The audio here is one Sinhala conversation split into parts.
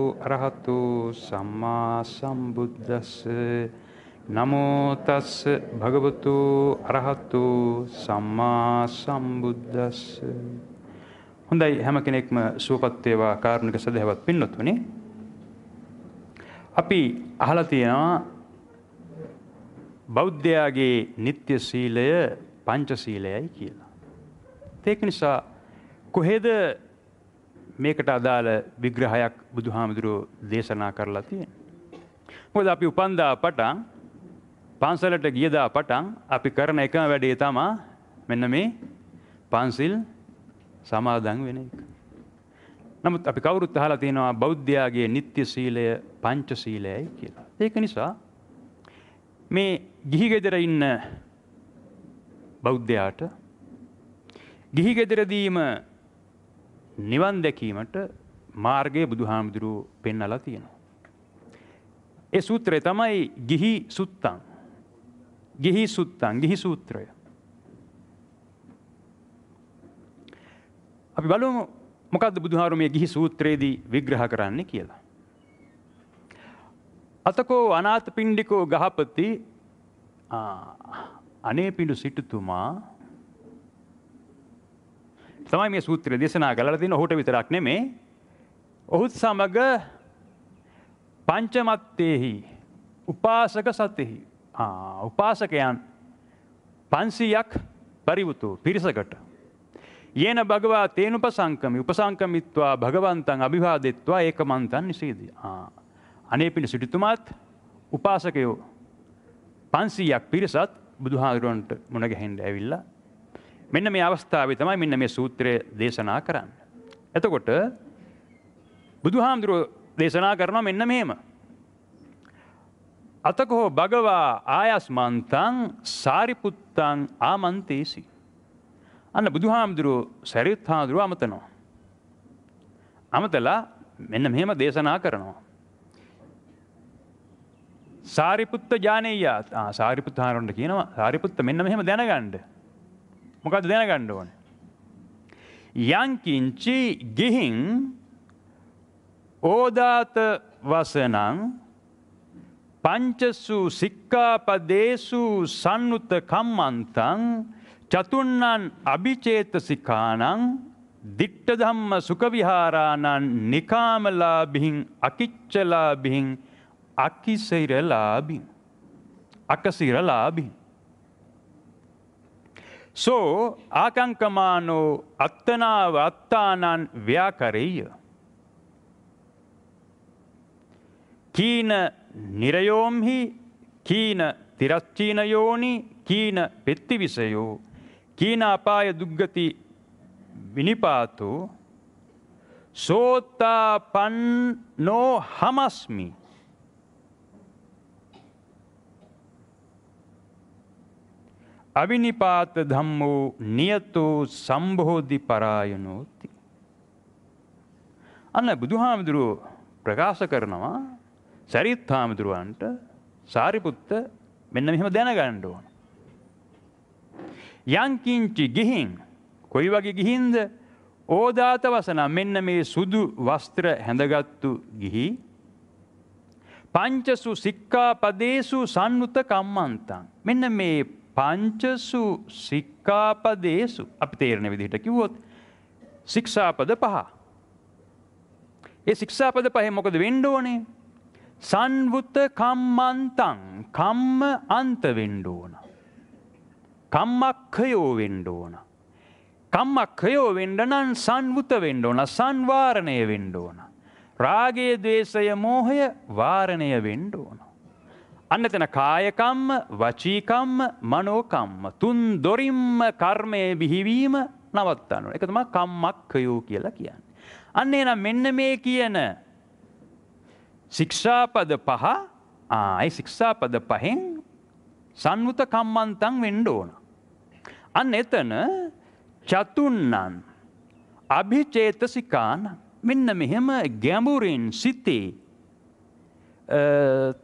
අරහතු සම්මා සම්බුද්දස්ස නමෝ තස්ස භගවතු අරහතු සම්මා සම්බුද්දස්ස හොඳයි හැම කෙනෙක්ම සුවපත් වේවා කාරුණික සදහවත් පින්නතුනි අපි අහලා තියෙනවා බෞද්ධයාගේ නিত্য සීලය පංච සීලයයි කියලා ඒක නිසා කොහෙද මේකට අදාළ විග්‍රහයක් බුදුහාමුදුරුවෝ දේශනා කරලා තියෙන. මොකද අපි උපන්දා පටන් පන්සලට ගියදා පටන් අපි කරන එකම වැඩේ තමා මෙන්න මේ පන්සිල් සමාදන් වෙන එක. නමුත් අපි කවුරුත් අහලා තියෙනවා බෞද්ධයාගේ නිත්‍ය සීලය පංච සීලයයි කියලා. ඒක නිසා මේ ගිහි ගෙදර ඉන්න බෞද්ධයාට ගිහි ගෙදරදීම නිවන් දැකීමට මාර්ගය බුදුහාමුදුරුව පෙන්නලා තියෙනවා. ඒ සූත්‍රය තමයි ගිහි සුත්තං. ගිහි සුත්තං ගිහි සූත්‍රය. අපි බලමු මොකක්ද බුදුහාරු මේ ගිහි සූත්‍රයේදී විග්‍රහ කරන්නේ කියලා. අතකෝ අනාථ පිණ්ඩිකෝ ගහපති අනේ පිඬු සිටුතුමා තමයි මේ සූත්‍රය දේශනා කරලා තියෙන ඔහුට විතරක් නෙමේ ඔහුත් සමග පංචමත්තේහි උපාසක සතෙහි උපාසකයන් පන්සීයක් පරිවුතු පිරිසකට. ඒන භගවා තේනුප සංකමි උපසංකමිත්වා භගවන්තන් අභිවාදෙත්වා ඒක මන්තන් නිසේදී. අනේ පිණි සිටිතුමාත් උපාසකයෝ පන්සීයක් පිරිසත් බුදුහාදුරුවන්ට මුණගැහෙන්ට ඇවිල්ලා මෙන්න මේ අවස්ථාවේ තමයි මෙන්න මේ සූත්‍රය දේශනා කරන්න. එතකොට බුදුහාමුදුරුව දේශනා කරනවා මෙන්න මෙහෙම. අතකෝ භගවා ආයස්මන්තං සාරිපුත්තං ආමන්තේසි. අන්න බුදුහාමුදුරුව සැරියුත් හාමුදුරුව අමතනවා. අමතලා මෙන්න මෙහෙම දේශනා කරනවා. සාරිපුත්ත ජානේයා සාරිපුත්ත හාරන්ට කියනවා සාරිපුත්ත මෙන්න මෙහෙම දැනගන්න. මොකද දැනගන්න ඕන. යංකින්චි ගිහින් ඕදාත වසනං පංචසු සික්කාපදේසු සන්නුත කම්මන්තං චතුන්නන් අභිචේතසිකානං දිට්ට ධම්ම සුකවිහාරාණන් නිකාමලාබිහින් අකිච්චලාබිහින් අකිසෛරලාබින් අකසිරලාබින් So, ආකංකමානෝ අත්තනාව අත්තානන් ව්‍යාකරීය. කීන නිරයෝම්හි කීන තිරච්චීනයෝනි කීන පෙත්තිවිසයෝ කීන අපාය දුග්ගති විනිපාතු සෝත්තා පන්නෝ හමස්මි අවිනිපාත ධම්මෝ නියතෝ සම්බෝධි පරායනෝති. අන්න බුදුහාමුදුරුව ප්‍රකාශ කරනවා සැරිත් හාමුදුරුවන්ට සාරිපුත්ත මෙන්න මෙහෙම දැනගන්න ඕන. යංකින්චි ගිහින් කොයි වගේ ගිහින්ද ඕදාත වසන මෙන්න මේ සුදු වස්ත්‍ර හැඳගත්තු ගිහි පංචසු සික්කාපදේසු සන්නුත කම්මන්තං මෙන්න මේ පංචසු සික්කාපදේසු අපි තේරණ විදිහට කිව්වොත් ශික්ෂාපද පහ. ඒ ශික්ෂාපද පහ මොකද වෙන්ඩෝනේ සංවෘත කම්මන්තන් කම්ම අන්ත වෙන්ඩෝන. කම්මක්කයෝ වෙන්ඩෝන. කම්මක්කයෝ වෙන්ඩනන් සංවෘත වෙන්ඩෝන සංවාරණය වෙන්ඩෝන. රාගේ දේශය මෝහය වාරණය වෙන්ඩෝන. අන්න එතන කායකම්ම වචීකම්ම මනෝකම්ම තුන් දොරින්ම කර්මය බිහිවීම නවත්තන්න එක තමා කම්මක්කයෝ කියලා කියන්න. අන්න එනම් මෙන්න මේ කියන ශික්ෂාපද පහ ආයි ශික්ෂාපද පහෙන් සංවෘත කම්මන්තන් වෙන්ඩ ඕන. අන්න එතන චතුන්නන් අභිචේතසිකාන මෙන්න මෙහෙම ගැඹුරින් සිතේ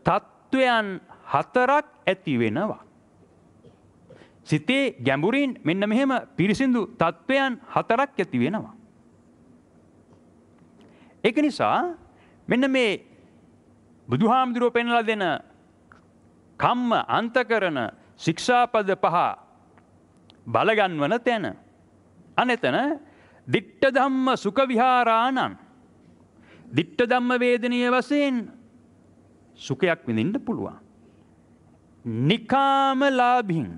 තත් තත්ත්වයන් හතරක් ඇති වෙනවා. සිතේ ගැඹුරින් මෙන්න මෙහෙම පිරිසිදු තත්ත්වයන් හතරක් ඇති වෙනවා. ඒක නිසා මෙන්න මේ බුදුහාමුදුරුව පෙන්ලා දෙන කම්ම අන්තකරන ශික්ෂාපද පහ බලගන්වන තැන. අනෙතන දිට්ට ධම්ම සුඛ විහාරාණං. දිට්ට ධම්ම වේදනීය වශයෙන් සුකයක් විඳින්න පුළුවන්. නිකාම ලාබින්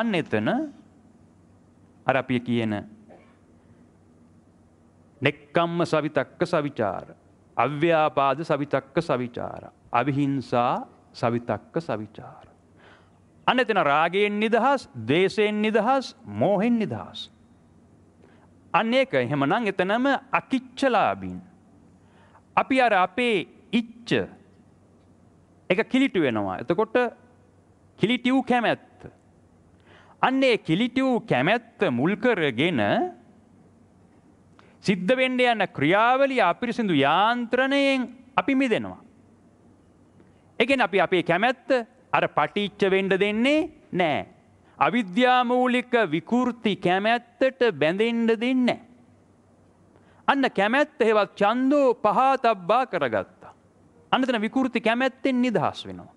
අන්න එතන අර අපි කියන නෙක්කම්ම සවිතක්ක සවිචාර අව්‍යාපාද සවිතක්ක සවිචාර අවිහිංසා සවිතක්ක සවිචාර අන්න එතන රාගයෙන් නිදහස් දේශයෙන් නිදහස් මෝහෙන් නිදහස් අන්න ඒක එහෙමනම් එතනම අකිච්චලාබින් අපි අර අපේ ඉච්ඡ එක කිලිටු වෙනවා. එතකොට කිලිටිව් කැමැත්ත. අන්නේ කිලිටිව් කැමැත්ත මුල් කරගෙන සිද්ධ වෙන්න යන ක්‍රියාවලිය අපිරිසිදු යාන්ත්‍රණයෙන් අපි මිදෙනවා. එකෙන් අපි අපේ කැමැත්ත අර පටිච්ච වෙන්න දෙන්නේ නෑ. අවිද්‍යාමූලික විකෘති කැමැත්තට බැඳෙන්න දෙන්නේ. අන්න කැමැත්ත හෙවත් චන්දෝ පහතබ්බා කරගත්. අන්නතන විකෘති කැමැත්තෙන් නිදහස් වෙනවා.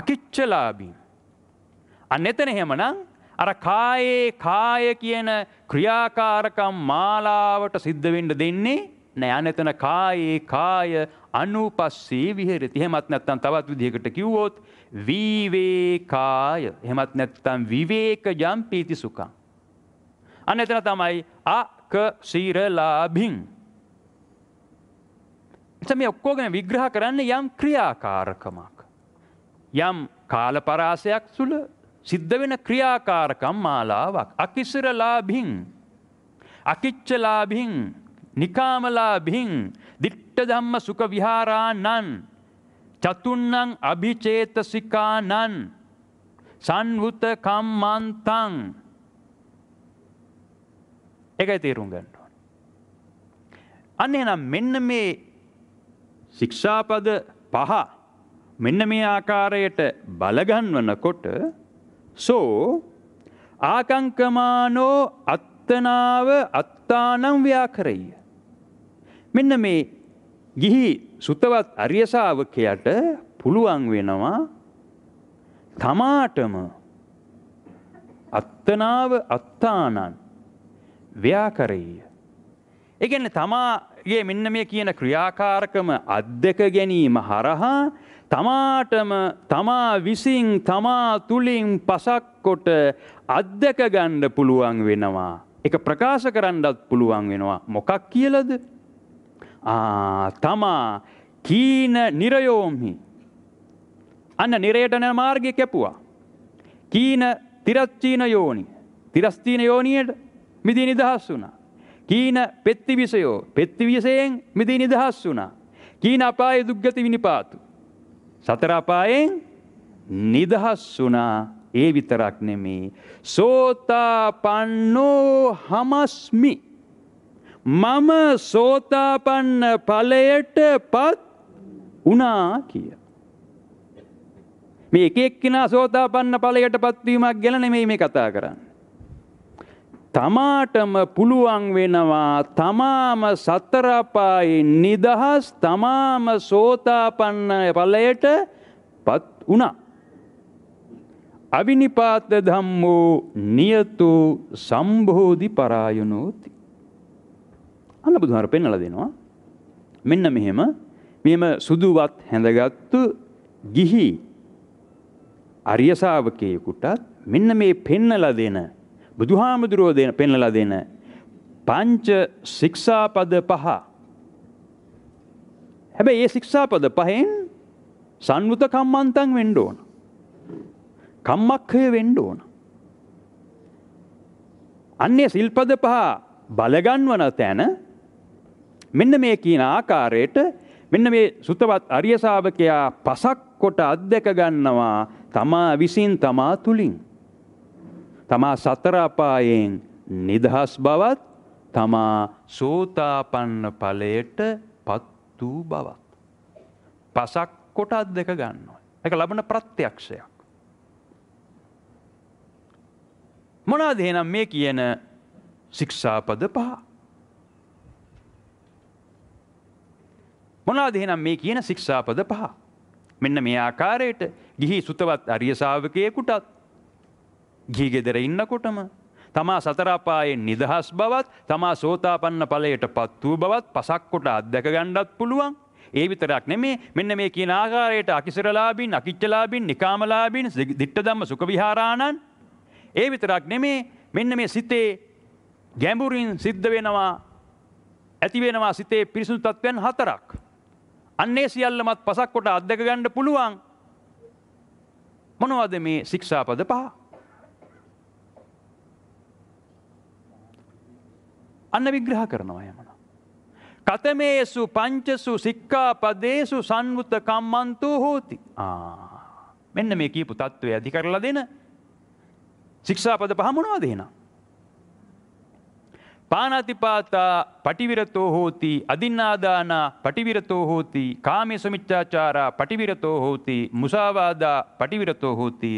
අකිච්චලාබී. අන්න එතන එහෙමනම් අර කායේ කාය කියන ක්‍රියාකාරකම් මාලාවට සිද්ධ වෙන්න දෙන්නේ නෑ අනතන කායේ කාය අනුපස්සී විහෙරති. එහෙමත් නැත්නම් තවත් විදිහකට කිව්වොත් විවේකාය. එහෙමත් නැත්නම් විවේකජම් පීති සුඛං. අන්න එතන තමයි අක සිරලාභින් එත මේ ඔක්කෝගෙන විග්‍රහ කරන්න යම් ක්‍රියාකාරකමක්. යම් කාලපරාසයක් සුළ සිද්ධ වෙන ක්‍රියාකාරකම් මාලාවක්. අකිසිරලාබිහින් අකිච්චලාබිහින් නිකාමලාබිහින් දිට්ට දම්ම සුක විහාරානන් චතුන්නං අභිචේතසිකානන් සංවෘත කම්මන්තං එකයි තේරුම් ගන්න ඕන. අන්න එනම් මෙන්න මේ ශික්ෂාපද පහ මෙන්න මේ ආකාරයට බලගන්වනකොට සෝ ආකංකමානෝ අත්තනාව අත්තානම් ව්‍යාකරය. මෙන්න මේ ගිහි සුතවත් අරියසාාවකයට පුළුවන් වෙනවා තමාටම අත්තනාව අත්තානන් ව්‍යාකරය. එකන්න තමා ගේ මෙන්න මේ කියන ක්‍රියාකාරකම අත්දක ගැනීම හරහා තමාටම තමා විසින් තමා තුළින් පසක්කොට අත්දක ගණ්ඩ පුළුවන් වෙනවා. එක ප්‍රකාශ කරන්නත් පුළුවන් වෙනවා. මොකක් කියලද. තමා කීන නිරයෝම්හි. අන්න නිරේටන මාර්ගය කැපුවා. කීන තිරච්චීන යෝනි. තිරස්තීන යෝනියට මිදි නිදහස් වුණා. කීන පෙත්තිවිසයෝ පෙත්තිවිසයෙන් මිදී නිදහස් වුණා. කීන අපායේ දුක්ගති විනිපාතු. සතර අපායෙන් නිදහස් වුණා. ඒ විතරක් නෙමේ. සෝතාපන්නෝ හමස්මි. මම සෝතාපන්න ඵලයට පත් වුණා කිය. මේ එක එක්කිනා සෝතාපන්න ඵලයට පත්වීමක් ගැන නෙමෙයි මේ කතා කරන්නේ. තමාටම පුළුවන් වෙනවා තමාම සතරපායි නිදහස් තමාම සෝතාපන්න පලයට පත් වුණා. අවිනිපාත ධම්මෝ නියතු සම්බෝධි පරායනෝති. අන්න බුදුහාර පෙන්නල දෙනවා. මෙන්න මෙහෙම මෙම සුදුවත් හැඳගත්තු ගිහි අරියසාාවකයකුටත් මෙන්න මේ පෙන්නල දෙන බුදුහාමුදුරුවෝ දෙන පෙන්ලලා දෙන පංච ශික්ෂාපද පහ. හැබැයි ඒ ශික්ෂාපද පහෙන් සංවෘත කම්මන්තං වෙන්න ඕන. කම්මක්ඛය වෙන්න ඕන. අන්නේ සිල්පද පහ බලගන්වන තැන මෙන්න මේ කියන ආකාරයට මෙන්න මේ සුතවත් අරිය ශාවකයා පසක් කොට අත්දැක ගන්නවා තමා විසින් තමා තුලින් තමා සතර අපායෙන් නිදහස් බවත් තමා සෝතාපන්න ඵලයට පත් වූ බවත්. පසක් කොට අත් දෙක ගන්නවා. එක ලබන ප්‍රත්‍යක්ෂයක්. මොනාද එහෙනම් මේ කියන ශික්ෂාපද පහ? මොනාද එහෙනම් මේ කියන ශික්ෂාපද පහ? මෙන්න මේ ආකාරයට ගිහි සුතවත් අරිය ශාවකයෙකුටත් ගීගෙදර ඉන්නකොටම තමා සතරාපායෙන් නිදහස් බවත් තමා සෝතාපන්න ඵලයට පත් වූ බවත් පසක් කොට අත්දැක ගන්නත් පුළුවන්. ඒ විතරක් නෙමේ මෙන්න මේ කියන ආකාරයට අකිසරලාභින් අකිච්චලාභින් නිකාමලාභින් දිට්ඨධම්ම සුඛ විහාරාණන් ඒ විතරක් නෙමේ මෙන්න මේ සිතේ ගැඹුරින් සිද්ධ වෙනවා ඇති වෙනවා සිතේ පිරිසුදු තත්වයන් හතරක්. අන්නේ සියල්ලමත් පසක් කොට අත්දැක ගන්න පුළුවන්. මොනවද මේ ශික්ෂාපද පහ? අන්න විග්‍රහ කරනවා යමන. කතමේසු පංචසු සික්කා පදේසු සංවෘත කම්මන්තූ හෝති මෙන්න මේ කීපු තත්ත්වය ඇති කරලා දෙන ශික්ෂාපද පහමනවා දෙන. පානාතිපාතා පටිවිරතෝ හෝති අදින්නාදාන පටිවිරතෝ හෝති කාමේ සුමිච්චාචාරා පටිවිරතෝ හෝති මුසාවාදා පටිවිරතෝ හෝති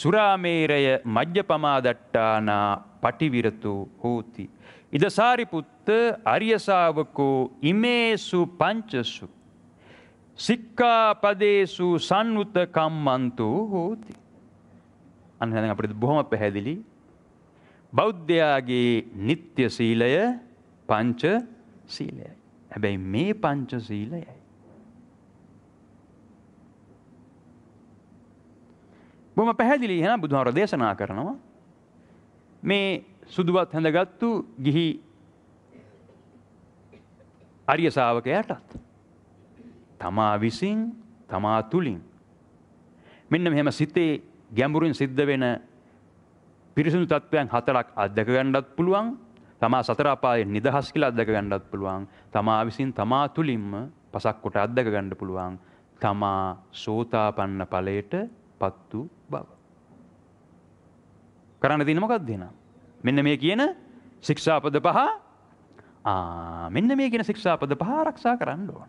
සුරාමේරය මජ්්‍යපමාදට්ටානා පටිවිරතෝ හෝති. ඉදසාරිපුත්ත අරියසාාවකෝ ඉමේසු පංචසු. සික්කාපදේසු සංවුත කම්මන්තු හෝති. අන්හැන අපිට බොහොම පැහැදිලි. බෞද්ධයාගේ නිත්‍ය සීලය පංච සීලයයි. හැබැයි මේ පංච සීලයයි. බොම පැහැදිලි හෙන බුදුහාර දේශනා කරනවා. මේ සුදුවත් හැඳගත්තු ගිහි අරිය ශාවකයටත් තමා විසින් තමා තුලින් මෙන්න මෙහෙම සිතේ ගැඹුරින් සිද්ධ වෙන පිරිසිදු තත්ත්වයන් හතරක් අත්දක ගන්නත් පුළුවන් තමා සතර අපායෙන් නිදහස් කියලා අත්දක ගන්නත් පුළුවන් තමා විසින් තමා තුලින්ම පසක් කොට අත්දක ගන්න පුළුවන් තමා සෝතාපන්න ඵලයට පත්තු බව කරන්න තියෙන මොකක්ද එහෙනම් මෙන්න මේ කියන ශික්ෂාපද පහ මෙන්න මේ කියන ශික්ෂාපද පහ ආරක්ෂා කරන්න ඕන.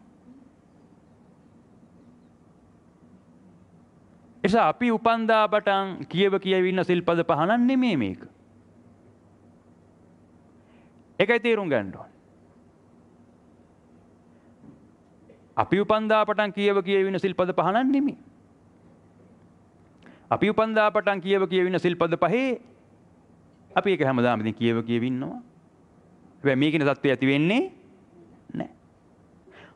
එසා අපි උපන්දා බටන් කියව කියව ඉන්න සිල්පද පහ නම් නෙමෙයි මේක. ඒකයි තේරුම් ගන්න ඕන. අපි උපන්දා පටන් කියව කියව ඉන්න සිල්පද පහ නම් නෙමෙයි. අපි උපන්දා පටන් කියව කියව ඉන්න සිල්පද පහේ අපි ඒක හැමදාම ඉතින් කියව කියව ඉන්නවා. හැබැයි මේකින தත්ත්වය ඇති වෙන්නේ නැහැ.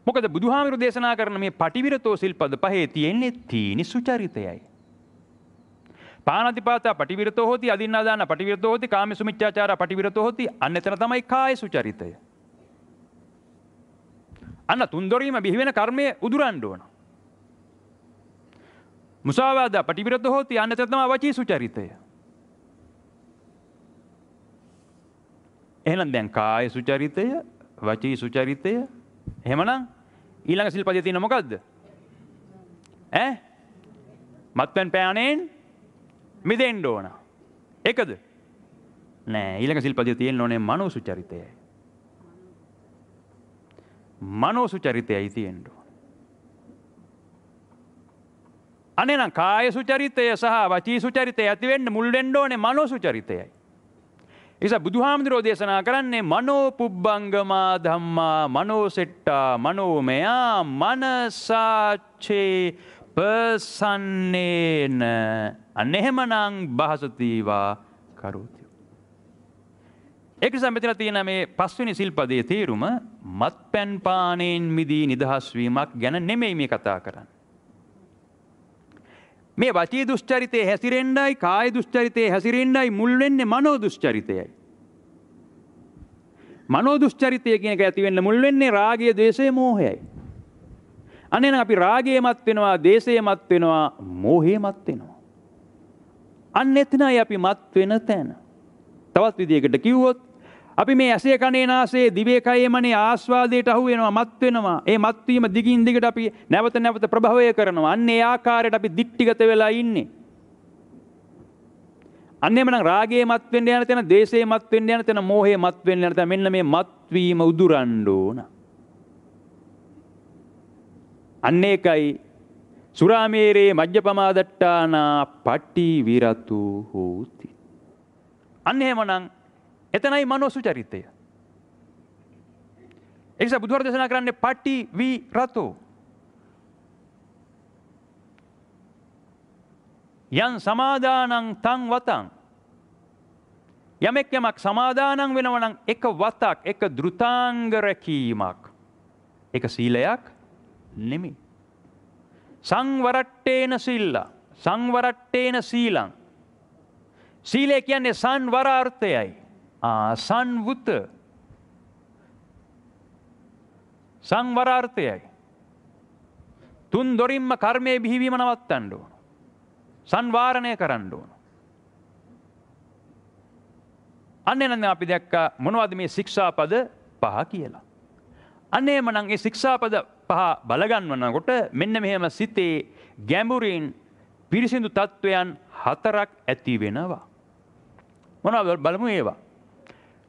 මොකද බුදුහාමිරු දේශනා කරන මේ පටිවිරතෝ සිල්පද පහේ තියෙන්නේ තීනි සුචරිතයයි. පානතිපාතා පටිවිරතෝ හෝති අදින්නාදාන පටිවිරතෝ හෝති කාමසුමිච්ඡාචාර පටිවිරතෝ හෝති අන්න එතන තමයි කාය සුචරිතය. අන්න තුන්දොරීම බිහිවෙන කර්මය උදුරන්න ඕන. මුසාවාදා පටිවිරතෝ හෝති අන්න එතන තමයි වචී සුචරිතය. එහෙනම් දැන් කාය සුචරිතය, වචී සුචරිතය. එහෙමනම් ඊළඟ සිල්පදයේ තියෙන මොකද්ද? ඈ? මත්පැන් පෑණෙන් මිදෙන්න ඕන. ඒකද? නෑ ඊළඟ සිල්පදයේ තියෙන්න ඕනේ මනෝ සුචරිතයයි. මනෝ සුචරිතයයි තියෙන්න ඕන. අනේනම් කාය සුචරිතය සහ වචී සුචරිතය ඇති වෙන්න මුල් වෙන්න ඕනේ මනෝ සුචරිතයයි. නිසා බුදුහාමුදුරෝ දේශනා කරන්නේ මනෝ පුබ්බංගමා ධම්මා මනෝ සෙට්ටා මනෝමයා මනසාචේ පසන්නේන අනෙහෙමනං භාසතීවා කරෝති. ඒක නිසා මෙතන තියෙන මේ පස්වෙනි සිල්පදයේ තේරුම මත්පැන් පානයෙන් මිදී නිදහස් වීමක් ගැන නෙමෙයි මේ කතා කරන්නේ. මේ වචී දුෂ්චරිතය හැසිරෙන්ඩයි කාය දුෂ්චරිතය හැසිරෙන්ඩයි මුල්වෙන්නේ මනෝ දුෂ්චරිතයයි. මනෝ දුෂ්චරිතය කියනක ඇතිවෙන්න මුල්වෙන්නේ රාගය දේශය මෝහයයි. අනෙන අපි රාගය මත් වෙනවා දේශය මත් වෙනවා මෝහය මත් වෙනවා. අන්න එතිනයි අපි මත් වෙන තැන. තවත් විදිකට කිව්වොත් අපි මේ ඇසේ කනේ නාසේ දිවේ කයේ මනේ ආස්වාදයට අහු වෙනවා මත් වෙනවා. ඒ මත් වීම දිගින් දිගට අපි නැවත නැවත ප්‍රභවය කරනවා. අන්න ඒ ආකාරයට අපි දික්ටිගත වෙලා ඉන්නේ. අන්නේම නම් රාගයේ මත් වෙන්න යන තැන, ද්වේෂයේ මත් වෙන්න යන තැන, මෝහයේ මත් වෙන්න යන තැන මෙන්න මේ මත් වීම උදුරන්න ඕන. අන්න ඒකයි සුරාමේරේ මජ්ජපමාදට්ටානා පටි විරතු හෝති. අන්න එහෙමනම් එතනයි මනෝ සුචරිතය. එනිසා බුදුහාර දේශනා කරන්නේ පටි වී රතෝ යන් සමාදානං තං වතං යමෙක් යමක් සමාදානං වෙනවා නම් එක වතක් එක ධෘතාංග රැකීමක් ඒක සීලයක් නෙමෙයි සංවරට්ටේන සීලා සංවරට්ටේන සීලං සීලය කියන්නේ සංවරාර්ථයයි සංවෘත සංවරාර්ථයයි. තුන් දොරින්ම කර්මය බිහිවීම නවත්තන්න ඕන. සංවාරණය කරන්න ඕන. අන්න එනද අපි දැක්ක මොනවද මේ ශික්ෂාපද පහ කියලා. අන්නේම නම් ඒ ශික්ෂාපද පහ බලගන්වනකොට මෙන්න මෙහෙම සිතේ ගැඹුරින් පිරිසිදු තත්ත්වයන් හතරක් ඇති වෙනවා. මොනවද බලමු ඒවා.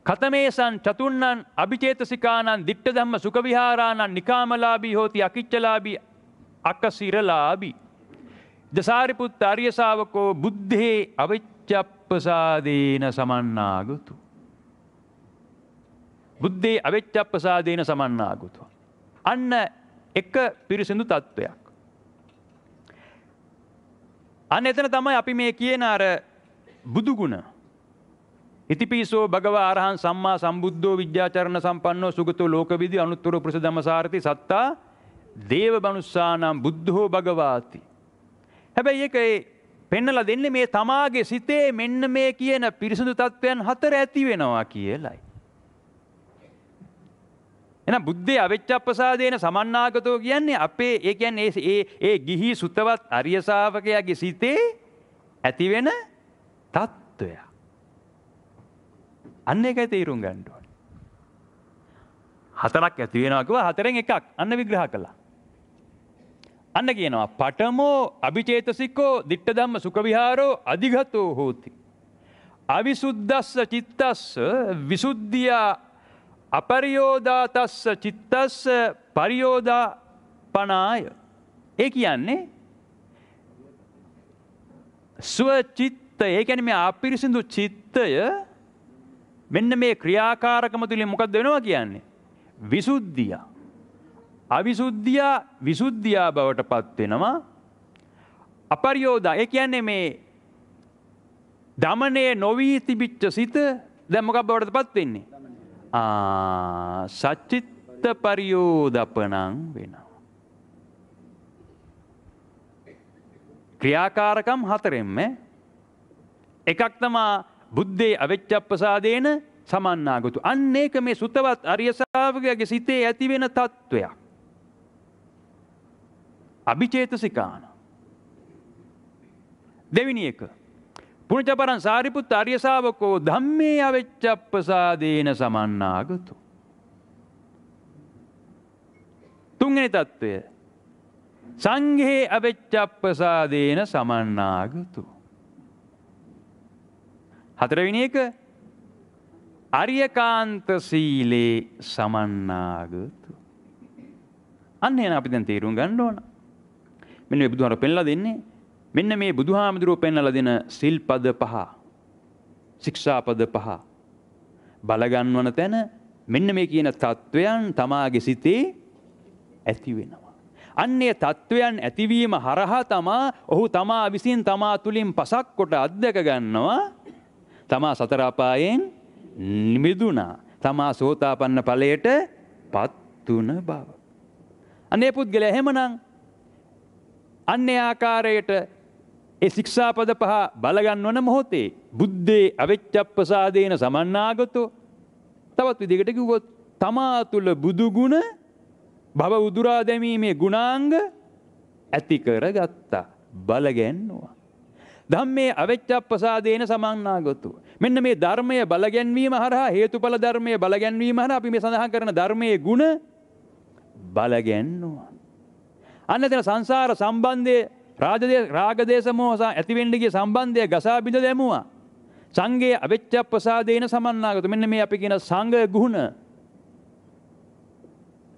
කතමේසන් චතුන්නන් අභිචේතසිකානන් දිට්ට දම්ම සුකවිහාරාණන් නිකාමලාබී හෝති අකිච්චලාබී අකසිරලාබී. දසාරිපුත් අරියසාාවකෝ බුද්ධේ අවිච්චප්පසාදීන සමන්නාගුතු. බුද්ධේ අවිච්චප්පසාදීන සමන්නාගුතු. අන්න එක පිරිසිදු තත්ත්වයක්. අන්න එතන තමයි අපි මේ කියන අර බුදුගුණ ඉතිපිසෝ භගව අරහන් සම්මා සම්බුද්ධෝ විද්‍යාචරණ සම්පන්නෝ සුගතෝ ලෝකවිදි අනුත්තර පුරුෂ ධමසාරති සත්තා දේව මනුස්සානම් බුද්ධෝ භගවාති. හැබැයි ඒක ඒ පෙන්නලා දෙන්නේ මේ තමාගේ සිතේ මෙන්න මේ කියන පිරිසුදු තත්වයන් හතර ඇති වෙනවා කියලයි. එහෙනම් බුද්ධේ අවිච්ඡප්පසාදේන සමන්නාගතෝ කියන්නේ අපේ ඒ කියන්නේ ඒ ඒ ගිහි සුතවත් අරිය ශාවකයාගේ සිතේ ඇති වෙන තත්වයක්. අන්න එකයි තේරුම් ගන්න ඕනේ. හතරක් ඇති වෙනවා කිව්වා හතරෙන් එකක් අන්න විග්‍රහ කළා. අන්න කියනවා පඨමෝ අபிචේතසිකෝ ditta ධම්ම සුඛ විහාරෝ අධිගතෝ හෝති. අවිසුද්දස්ස චිත්තස්ස විසුද්ධියා අපරියෝදාතස්ස චිත්තස්ස පරියෝදා පනාය. ඒ කියන්නේ ස්වචිත්ත ඒ කියන්නේ මේ අපිරිසිදු චිත්තය මෙන්න මේ ක්‍රියාකාරකම තුළින් මොකක්ද වෙනවා කියන්නේ. විසුද්ධිය. අවිසුද්ධිය විසුද්ධියා බවට පත්වෙනවා අපරියෝදා ඒ කියන්නේ මේ දමනය නොවී තිබිච්ච සිත දැමකක් බවට පත්වෙන්නේ. සච්චිත්ත පරියෝදපනං වෙනවා. ක්‍රියාකාරකම් හතරෙන්ම එකක් තමා බුද්ධේ අවෙච්චප්පසාදේන සමන්නාගොතු. අන්න ඒක මේ සුතවත් අරියසාාවකගේ සිතේ ඇතිවෙන තත්ත්වයක්. අභිචේතසිකාන. දෙවිනි එක. පුණචපරන් සාරිපුත් අරියසාාවකෝ ධම්මේ අවෙච්චප්පසාදේන සමන්නාගතු. තුන්ගනි තත්ත්වය. සංගේ අවෙච්චප්පසාදේන සමන්නාගතු. හතරවෙනි එක අරියකාන්ත සීලේ සමන්නාගතු. අන්න එහෙනම් අපි දැන් තේරුම් ගන්න ඕන. මෙන්න මේ බුදුහාමර පෙන්ලා දෙන්නේ මෙන්න මේ බුදුහාමුදුරුවෝ පෙන්ලා දෙන සිල්පද පහ. ශික්ෂාපද පහ. බලගන්වන තැන මෙන්න මේ කියන තත්වයන් තමාගේ සිතේ ඇති වෙනවා. අන්නේ තත්වයන් ඇතිවීම හරහා තමා ඔහු තමා විසින් තමා තුළින් පසක් කොට අධ්‍යක ගන්නවා තමා සතරාපායෙන් නිමිදුනා. තමා සෝතාපන්න ඵලයට පත්තුන බව. අනේ පුද්ගල එහෙමනම් අන්නේ ආකාරයට ඒ ශික්ෂාපද පහ බලගන්නවන මොහොතේ බුද්දේ අවිච්ඡප්පසාදේන සමන්නාගතෝ තවත් විදිහකට කිව්වොත් තමා තුළ බුදු ගුණ භව උදුරා දැමීමේ ගුණාංග ඇති කරගත්තා බලගැන්නවා ධම්මේ අවෙච්චප්පසාදේන සමන්නාගොතු. මෙන්න මේ ධර්මය බලගැන්වීම හරහා හේතුඵල ධර්මය බලගැන්වීම හරහා අපි මේ සඳහන් කරන ධර්මයේ ගුණ බලගැන්වනවා. අන්න එතන සංසාර සම්බන්ධයේ රාජදේ රාගදේශ මොහස ඇතිවෙන්න ගිය සම්බන්ධය ගසා බිඳ දැමුවා. සංඝයේ අවෙච්චප්පසාදේන සමන්නාගොතු. මෙන්න මේ අපි කියන සංඝ ගුණ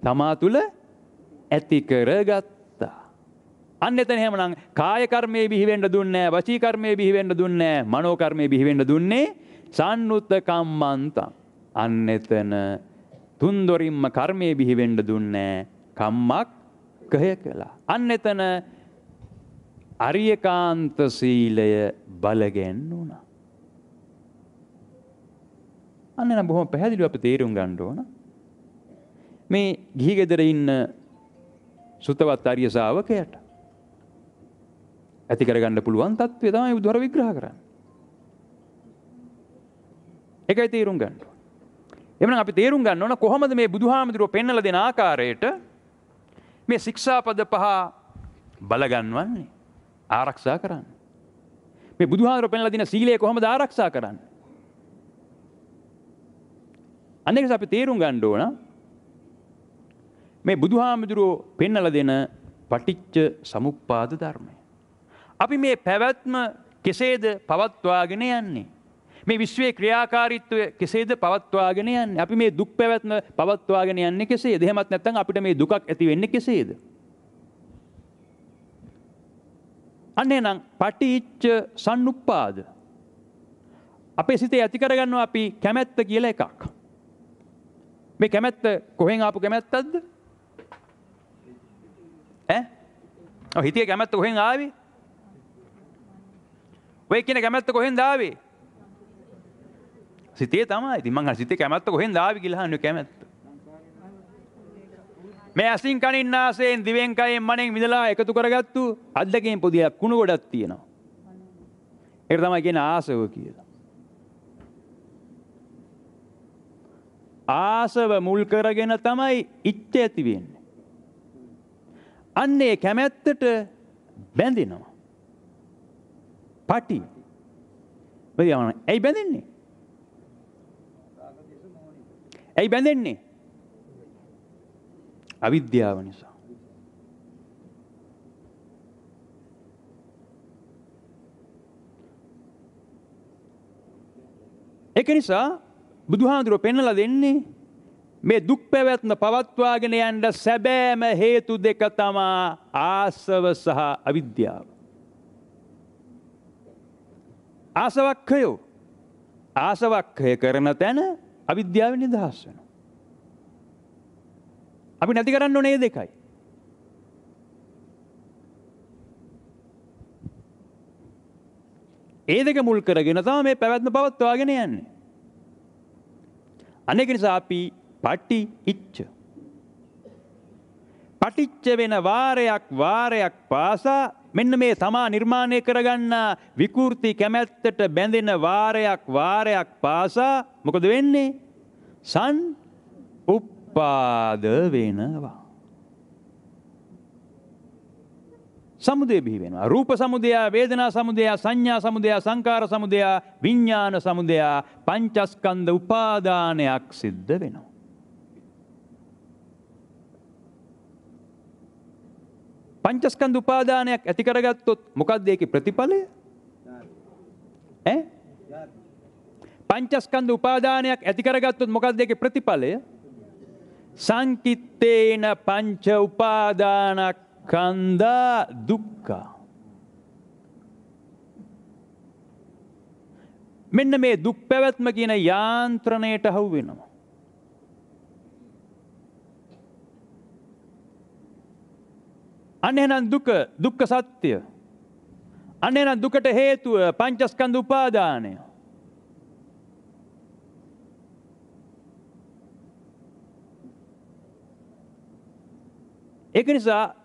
තමා තුල ඇති කරගත් අන්න එතන එහෙමනම් කාය කර්මයේ බිහිවෙන්න දුන්නේ නැහැ, වචී කර්මයේ බිහිවෙන්න දුන්නේ නැහැ, මනෝ කර්මයේ බිහිවෙන්න දුන්නේ සංනුත්ත කම්මන්තං. අන්න එතන තුන්දොරින්ම කර්මයේ බිහිවෙන්න දුන්නේ කම්මක් කය කළා. අන්න එතන අරියකාන්ත සීලය බලගෙන් වුණා. අන්න නම් බොහොම පැහැදිලිව අපි තේරුම් ගන්න ඕන. මේ ගිහි ගෙදර ඉන්න සුතවත් ආර්ය ශාවකයාට ඇති කරගන්න පුළුවන් තත්ත්වය තමයි බුදුහාර විග්‍රහ කරන්නේ. ඒකයි තේරුම් ගන්න ඕන. එමනම් අපි තේරුම් ගන්න ඕන කොහොමද මේ බුදුහාමුදුරුවෝ පෙන්වලා දෙන ආකාරයට මේ ශික්ෂාපද පහ බලගන්වන්නේ ආරක්ෂා කරන්නේ. මේ බුදුහාමුදුරුවෝ පෙන්වලා දෙන සීලය කොහොමද ආරක්ෂා කරන්නේ? අනිකස අපි තේරුම් ගන්න ඕන මේ බුදුහාමුදුරුවෝ පෙන්වලා දෙන පටිච්ච සමුප්පාද ධර්මය. අපි මේ පැවැත්ම කෙසේද පවත්වාගෙන යන්නේ. මේ විශ්වයේ ක්‍රියාකාරීත්වය කෙසේද පවත්වාගෙන යන්නේ. අපි මේ දුක් පැවැත්ම පවත්වාගෙන යන්නේ කෙසේ? එහෙමත් නැත්නම් අපිට මේ දුකක් ඇති වෙන්නේ කෙසේද? අන්නේ නම් පටිච්ච සම්නුප්පාද අපේ සිතේ ඇති කරගන්නවා අපි කැමැත්ත කියලා එකක්. මේ කැමැත්ත කොහෙන් ආපු කැමැත්තක්ද? ඈ? ඔව් හිතේ කැමැත්ත කොහෙන් ආවේ? ඔය කියන කැමැත්ත කොහෙන්ද ආවේ? සිතේ තමයි. ඉතින් මං අර සිතේ කැමැත්ත කොහෙන්ද ආවේ කියලා අහන්නේ කැමැත්ත. මේ ඇසින් කනින් නාසයෙන් දිවෙන් කයෙන් මනෙන් විඳලා එකතු කරගත්තු අද්දකීම් පොදියක් කුණු ගොඩක් තියෙනවා. ඒක තමයි කියන්නේ ආසව කියලා. ආසව මුල් කරගෙන තමයි ඉච්ඡ ඇති වෙන්නේ. අන්නේ කැමැත්තට බැඳෙනවා. පටි. බදියාවන. ඇයි බැඳෙන්නේ? ඇයි බැඳෙන්නේ? අවිද්‍යාව නිසා. ඒක නිසා බුදුහාඳුරුව පෙන්වලා දෙන්නේ මේ දුක් පැවැත්ම පවත්වාගෙන යන්න සැබෑම හේතු දෙක තමා ආසව සහ අවිද්‍යාව. ආසවක්ඛයෝ ආසවක්ඛය කරන තැන අවිද්‍යාව නිදහස් වෙන. අපි නැති කරන්න ඕනේ දෙකයි. ඒ දෙක මුල් කරගෙන තම මේ පැවැත්ම පවත්වාගෙන යන්නේ. අනෙක නිසා අපි පටි ඉච්ච. පටිච්ච වෙන වාරයක් වාරයක් පාසා මෙන්න මේ තමා නිර්මාණය කරගන්න විකෘති කැමැත්තට බැඳෙන වාරයක් වාරයක් පාසා මොකද වෙන්නේ? සං උප්පාද වෙනවා. සමුදය බිහි වෙනවා. රූප සමුදය, වේදනා සමුදය, සංඥා සමුදය, සංකාර සමුදය, විඥාන සමුදය, පංචස්කන්ධ උපාදානයක් සිද්ධ වෙනවා. පංචස්කන්ධ උපාදානයක් ඇති කරගත්තොත් මොකක්ද ඒකේ ප්‍රතිඵලය? ඈ? පංචස්කන්ධ උපාදානයක් ඇති කරගත්තොත් මොකක්ද ඒකේ ප්‍රතිඵලය? සංකිත්තේන පංච උපාදානකන්දා දුක්ඛ. මෙන්න මේ දුක් පැවැත්ම කියන යාන්ත්‍රණයට හවු වෙනවා. අන්න එහෙනම් දුක දුක්ඛ සත්‍ය. අන්න එහෙනම් දුකට හේතුව පංචස්කන්ධ උපාදානය. ඒක නිසා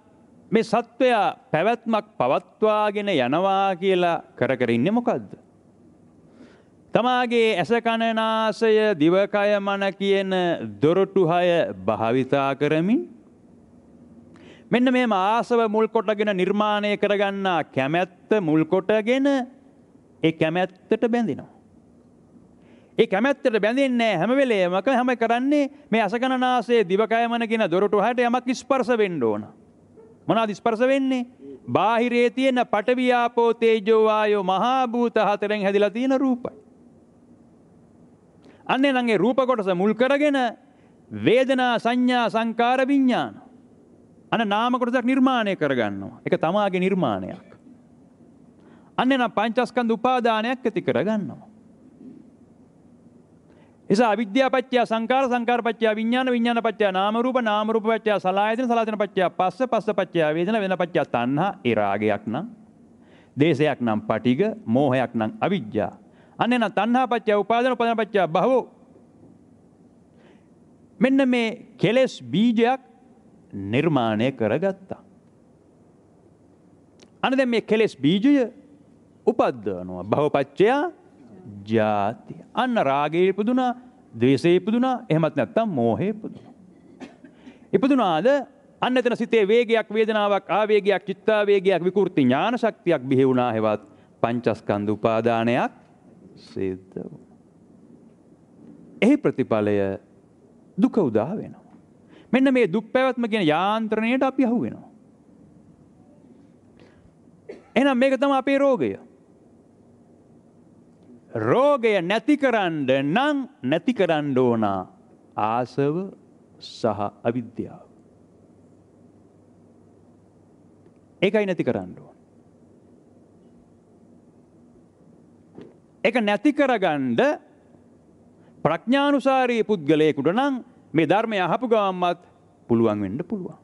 මේ සත්වයා පැවැත්මක් පවත්වාගෙන යනවා කියලා කර කර ඉන්නේ මොකද්ද? තමාගේ ඇස කන නාසය දිවකය මන කියන දොරටු හය භාවිතා කරමින් මෙන්න මේ ආසව මුල්කොටගෙන නිර්මාණය කරගන්නා කැමැත්ත මුල්කොටගෙන ඒ කැමැත්තට බැඳිනවා. ඒ කැමැත්තට බැඳෙන්නේ හැම වෙලේමක හැම කරන්නේ මේ අසකනනාසේ දිවකයමන කියන දොරටු හැට යමක් ස්පර්ශ වෙන්න ඕන. මොනවාද ස්පර්ශ වෙන්නේ? බාහිරේ තියෙන පඨවි ආපෝ තේජෝ වායෝ මහා භූත හතරෙන් හැදිලා තියෙන රූපයි. අන්නේ නංගේ රූප කොටස මුල් කරගෙන වේදනා සංඥා සංකාර විඥාන අන්න නාම කොටසක් නිර්මාණය කරගන්නවා. ඒක තමාගේ නිර්මාණයක්. අන්න එන පංචස්කන්ධ උපාදානයක් ඇති කරගන්නවා. එසා අවිද්‍යාපච්චය සංකාර සංකාරපච්චය විඥාන විඥානපච්චය නාම රූප නාම රූපපච්චය සලායතන සලායතනපච්චය පස්ස පස්සපච්චය වේදන වේදනපච්චය තණ්හා ඒ රාගයක් නම් දේශයක් නම් පටිග මෝහයක් නම් අවිද්‍යා අන්න එන තණ්හාපච්චය උපාදාන උපාදානපච්චය භවෝ මෙන්න මේ කෙලෙස් බීජයක් නිර්මාණය කරගත්තා. අන දැන් මේ කෙලෙස් බීජය උපද්දනවා භවපච්චයා ජාතිය. අන්න රාගයේ ඉපදුනා, ද්වේෂයේ ඉපදුනා, එහෙමත් නැත්නම් මෝහයේ ඉපදුනා. ඉපදුනාද අන්න එතන සිතේ වේගයක්, වේදනාවක්, ආවේගයක්, චිත්තාවේගයක්, විකෘති ඥාන ශක්තියක් බිහි වුණා හැවත් පංචස්කන්ධ උපාදානයක් සිද්ධ වුණා. එහි ප්‍රතිඵලය දුක උදා වෙනවා. මෙන්න මේ දුක් පැවැත්ම කියන යාන්ත්‍රණයට අපි අහු වෙනවා. එහෙනම් මේක තමයි අපේ රෝගය. රෝගය නැතිකරන්න නම් නැතිකරන්න ඕන ආසව සහ අවිද්‍යාව. ඒකයි නැති කරන්න ඕන. ඒක නැති කරගන්න ප්‍රඥානුසාරී පුද්ගලයෙකුට නම් මේ ධර්මය අහපු ගාම්මත් පුළුවන් වෙන්න පුළුවන්.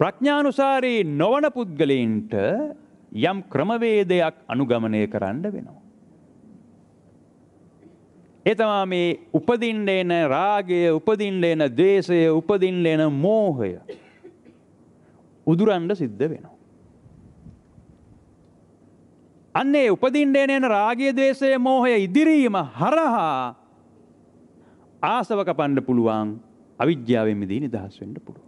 ප්‍රඥානුසාරී නොවන පුද්ගලයින්ට යම් ක්‍රමවේදයක් අනුගමනය කරන්න වෙනවා. එතමා මේ උපදින්න එන රාගය උපදින්න එන දේශය උපදින්න එන මෝහය උදුරන්ඩ සිද්ධ වෙනවා. අන්නේ උපදින්න එන රාගය දේශය මෝහය ඉදිරීම හරහා ආසව කපන්න පුළුවන් අවිද්‍යාවෙන් මිදී නිදහස් වෙන්න පුළුවන්.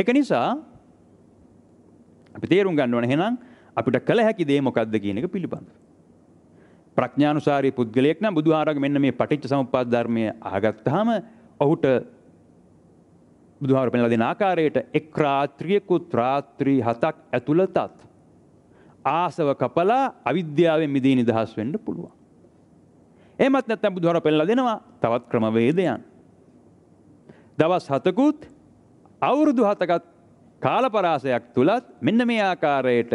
ඒක නිසා අපි තේරුම් ගන්න ඕනේ එහෙනම් අපිට කළ හැකි දේ මොකද්ද කියන එක පිළිබඳව. ප්‍රඥානුසාරී පුද්ගලයෙක් නම් බුදුහාරගේ මෙන්න මේ පටිච්ච සමුප්පාද ධර්මය අහගත්තාම ඔහුට බුදුහාර පෙන්ලා දෙන ආකාරයට එක් රාත්‍රියකුත් රාත්‍රී හතක් ඇතුළතත් ආසව කපලා අවිද්‍යාවෙන් මිදී නිදහස් වෙන්න පුළුවන්. එමත් නැත්නම් බුදුහාර පෙන්ලා දෙනවා තවත් ක්‍රමවේදයන්. දවස් 7කුත් අවුරුදු 7කත් කාලපරාසයක් තුලත් මෙන්න මේ ආකාරයට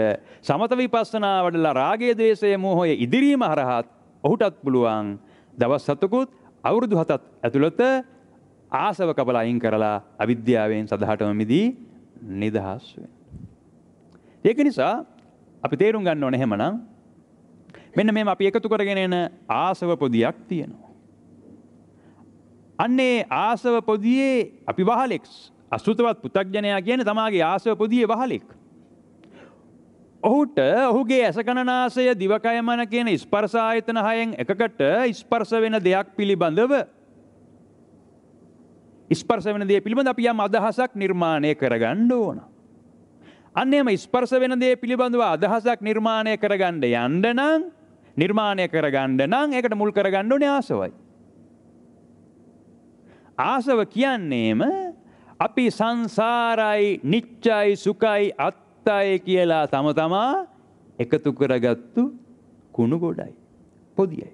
සමත විපස්සනා වඩලා රාගය, දේශය, මෝහය ඉදිරියම හරහත් ඔහුටත් පුළුවන් දවස් 7කුත් අවුරුදු 7ත් ඇතුළත ආසව කබල අයින් කරලා අවිද්‍යාවෙන් සදහටම මිදී නිදහස් වෙන්න. ඒක නිසා අපි තේරුම් ගන්න ඕනේ එහෙමනම් මෙන්න මෙම අපි එකතු කරගෙන එන ආසව පොදියක් තියෙනවා. අන්නේ ආසව පොදියේ අපි වහලෙක් අසෘතවත් පු탁ජනයා කියන්නේ තමාගේ ආසව පොදියේ වහලෙක්. ඔහුට ඔහුගේ ඇස කනනාසය දිවකය මන කියන ස්පර්ශ ආයතන හයෙන් එකකට ස්පර්ශ වෙන දෙයක් පිළිබඳව ස්පර්ශ වෙන දේ පිළිබඳ අපි යම් අදහසක් නිර්මාණය කරගන්න ඕන. අන්නේම ස්පර්ශ වෙන දේ පිළිබඳව අදහසක් නිර්මාණය කරගන්න යන්න නම් නිර්මාණය කරගන්න නම් ඒකට මුල් කරගන්න ඕනේ ආසවයි. ආසව කියන්නේම අපි සංසාරයි නිච්චයි සුකයි අත්තයි කියලා තම තමා එකතු කරගත්තු කුණු ගොඩයි පොදියයි.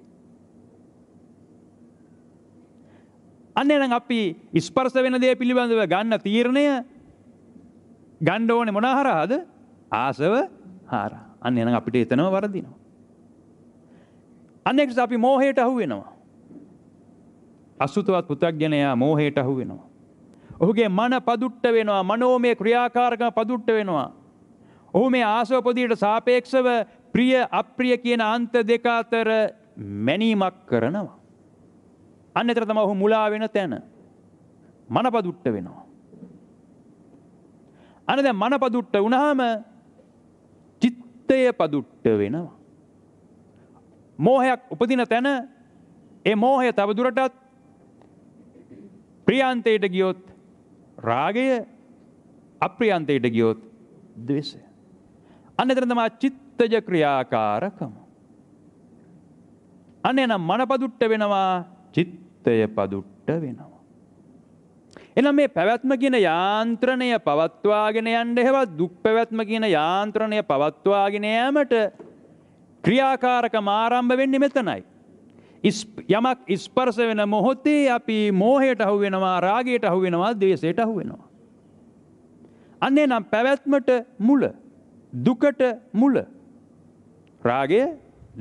අන්නේනම් අපි ස්පර්ශ වෙන දේ පිළිබඳව ගන්න තීරණය ගන්න ඕනේ මොන හරහාද? ආසව හරහා. අන්න එහෙනම් අපිට එතනම වරදිනවා. අනෙක්ස් අපි මෝහයට අහු වෙනවා. අසුතුවත් පුතක්ගෙනයා මෝහයට අහු වෙනවා. ඔහුගේ මන පදුට්ට වෙනවා මනෝමය ක්‍රියාකාරකම පදුට්ට වෙනවා. ඔහු මේ ආසෝපදීට සාපේක්ෂව ප්‍රිය අප්‍රිය කියන අන්ත දෙක අතර මැනීමක් කරනවා. අන්නතර තමයි ඔහු මුලා වෙන තැන. මනපදුට්ට වෙනවා. අනේ දැන් මනපදුට්ට වුණාම චිත්තය පදුට්ට වෙනවා. මෝහයක් උපදින තැන ඒ මෝහය තවදුරටත් ප්‍රියන්තයට ගියොත් රාගය අප්‍රියන්තයට ගියොත් දවේශය. අන්නතර තමා චිත්තජ ක්‍රියාකාරකම. අන්න එනම් මනපදුට්ට වෙනවා චිත්තය පදුට්ට වෙනවා. එනම් මේ පැවැත්ම කියන යාන්ත්‍රණය පවත්වාගෙන යන්න එහෙවත් දුක් පැවැත්ම කියන යාන්ත්‍රණය පවත්වාගෙන යෑමට ක්‍රියාකාරකම ආරම්භ වෙන්නේ මෙතනයි. යමක් ඉස්පර්ස වෙන මොහොතේ අපි මෝහයට අහු වෙනවා රාගයට අහු වෙනවා දේශයට අහු වෙනවා. අන්නේ නම් පැවැත්මට මුල දුකට මුල රාගය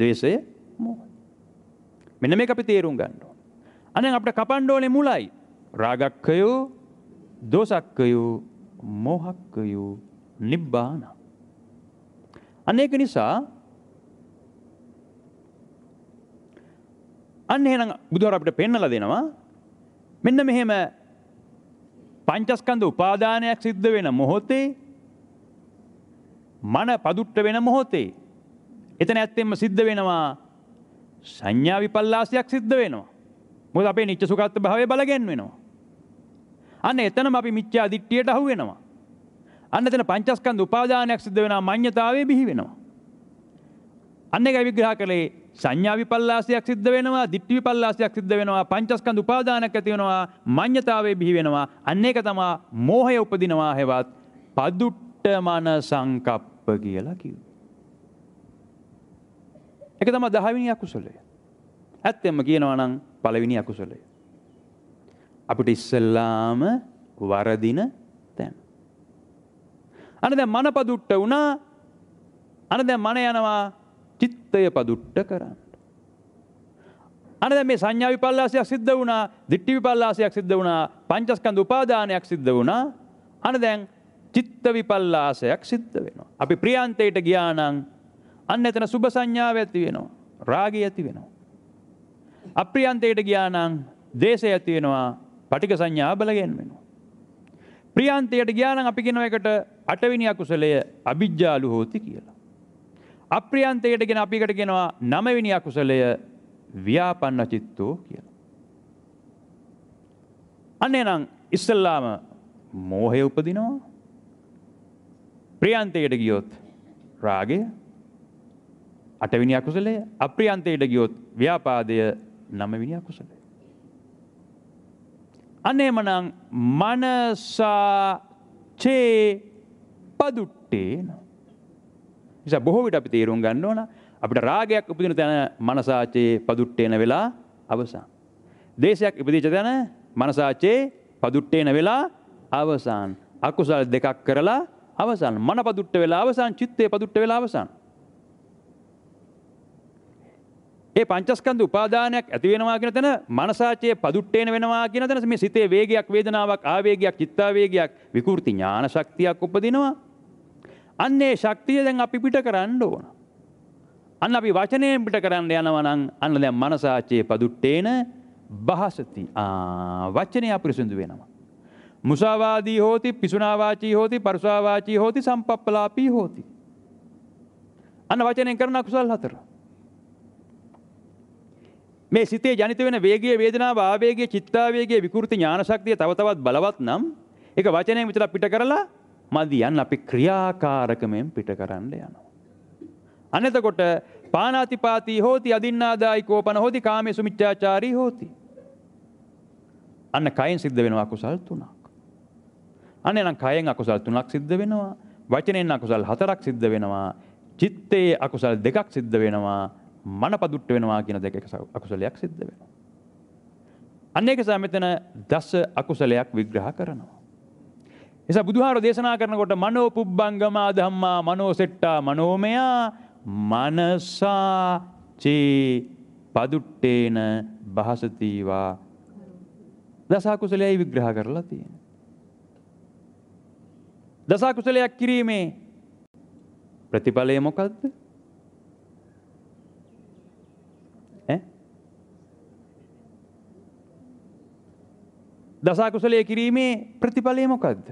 දේශය මෝහය. මෙන්න මේක අපි තේරුම් ගන්න ඕන. අනේ අපිට කපන්න ඕනේ මුලයි. රාගක්කයෝ දෝසක්කයෝ මෝහක්කයෝ නිබ්බාන. අනේක නිසා අන්න එහෙනම් බුදුහාර අපිට පෙන්නලා දෙනවා මෙන්න මෙහෙම පංචස්කන්ධ උපාදානයක් සිද්ධ වෙන මොහොතේ මන පදුට්ට වෙන මොහොතේ එතන ඇත්තෙන්ම සිද්ධ වෙනවා සංඥා විපල්ලාසයක් සිද්ධ වෙනවා. මොකද අපේ නිච්ච සුගත භාවය බලගෙන් වෙනවා. අන්න එතනම අපි මිච්ඡා දිට්ඨියට අහු වෙනවා. අන්න එතන පංචස්කන්ධ උපාදානයක් සිද්ධ වෙනා මඤ්ඤතාවයේ බිහි වෙනවා. අන්න ඒකයි විග්‍රහ කළේ සංඥා විපල්ලාසයක් සිද්ධ වෙනවා දිට්ඨි විපල්ලාසයක් සිද්ධ වෙනවා පංචස්කන්ධ උපාදානක් ඇති වෙනවා මඤ්ඤතාවේ බිහි වෙනවා අන්න ඒක තමයි මෝහය උපදිනවා හේවත් පදුට්ට මන සංකප්ප කියලා කිව්වා ඒක තමයි 10 වෙනි අකුසලය ඇත්තෙන්ම කියනවා නම් පළවෙනි අකුසලය අපිට ඉස්සෙල්ලාම වරදින තැන අනේ දැන් මනපදුට්ට වුණා අනේ දැන් මන යනවා චිත්තය පදුට්ට කරන්න. අනද මේ සංඥා විපල්ලාසයක් සිද්ධ වුණා දිට්ටි විපල්ලාසයක් සිද්ධ වුණා පංචස්කන්ධ උපාදානයක් සිද්ධ වුණා අන දැන් චිත්ත විපල්ලාසයක් සිද්ධ වෙනවා. අපි ප්‍රියන්තයට ගියා නම් අන්න එතන සුභ සංඥාව ඇති වෙනවා. රාගය ඇති වෙනවා. අප්‍රියන්තයට ගියා නම් දේශය ඇති වෙනවා. පටික සංඥා බලයෙන් වෙනවා. ප්‍රියන්තයට ගියා නම් අපි කියන එකට අටවෙනි අකුසලය අවිජ්ජාලු හෝති කියලා. අප්‍රියන්තයට ගෙන අපිකට ගෙනවා නමවිනි අකුසලය ව්‍යාපන්න චිත්තෝ කියන. අන්නේ නම් ඉස්සල්ලාම මෝහය උපදිනවා. ප්‍රියන්තයට ගියොත් රාගය අටවිනි අකුසලය අප්‍රියන්තයට ගියොත් ව්‍යාපාදය නමවිනි අකුසලය. අනේමනං මනසා චේ පදුට්ටේනවා. නිසා බොහෝ විට අපි තේරුම් ගන්න ඕන අපිට රාගයක් උපදින තැන මනසාචේ පදුට්ටේන වෙලා අවසන්. දේශයක් ඉපදිච්ච තැන මනසාචේ පදුට්ටේන වෙලා අවසන්. අකුසල් දෙකක් කරලා අවසන්. මන පදුට්ට වෙලා අවසන්. චිත්තේ පදුට්ට වෙලා අවසන්. ඒ පංචස්කන්ධ උපාදානයක් ඇති වෙනවා කියන තැන මනසාචයේ පදුට්ටේන වෙනවා කියන තැන මේ සිතේ වේගයක් වේදනාවක් ආවේගයක් චිත්තාවේගයක් විකෘති ඥාන ශක්තියක් උපදිනවා අන්නේ ශක්තිය දැන් අපි පිට කරන්න ඕන. අන්න අපි වචනයෙන් පිට කරන්න යනවනං අන්න දැන් මනසාචයේ පදුට්ටේන බහසති වච්චනය අපිරිසිදු වෙනවා. මුසාවාදී හෝති පිසුනාවාචී හෝති පරසාවාචී හෝති සම්පප්පලාපී හෝති. අන්න වචනයෙන් කරන අකුසල් හතර. මේ සිතේ ජනිත වෙන වේගයේ වේදනාව ආවේගයේ චිත්තාවේගයේ විකෘති ඥාන ශක්තිය තව තවත් බලවත් නම් ඒක වචනයෙන් විතර පිට කරලා මදියන් අපි ක්‍රියාකාරකමෙන් පිට කරන්න යනවා. අනතකොට පානාතිපාතී හෝති අදින්නාදායි කෝපන හෝති කාමේ සුමිච්චාචාරී හෝති. අන්න කයින් සිද්ධ වෙනවා අකුසල් තුනක්. අන්න එනම් කයෙන් අකුසල් තුනක් සිද්ධ වෙනවා. වචනෙන් අකුසල් හතරක් සිද්ධ වෙනවා. චිත්තේ අකුසල් දෙකක් සිද්ධ වෙනවා. මනපදුට්ට වෙනවා කියන දෙක අකුසලයක් සිද්ධ වෙනවා. අන්න ඒක සමෙතන දස අකුසලයක් විග්‍රහ කරනවා. එස බුදුහාර දේශනා කරනකොට මනෝ පුබ්බංගමා ධම්මා මනෝ සෙට්ටා මනෝමයා මනසා චේ පදුට්ටේන භාසතීවා දසාකුසලයයි විග්‍රහ කරලා තියෙන. දසාකුසලයක් කිරීමේ ප්‍රතිඵලය මොකක්ද? දසාකුසලය කිරීමේ ප්‍රතිඵලය මොකක්ද?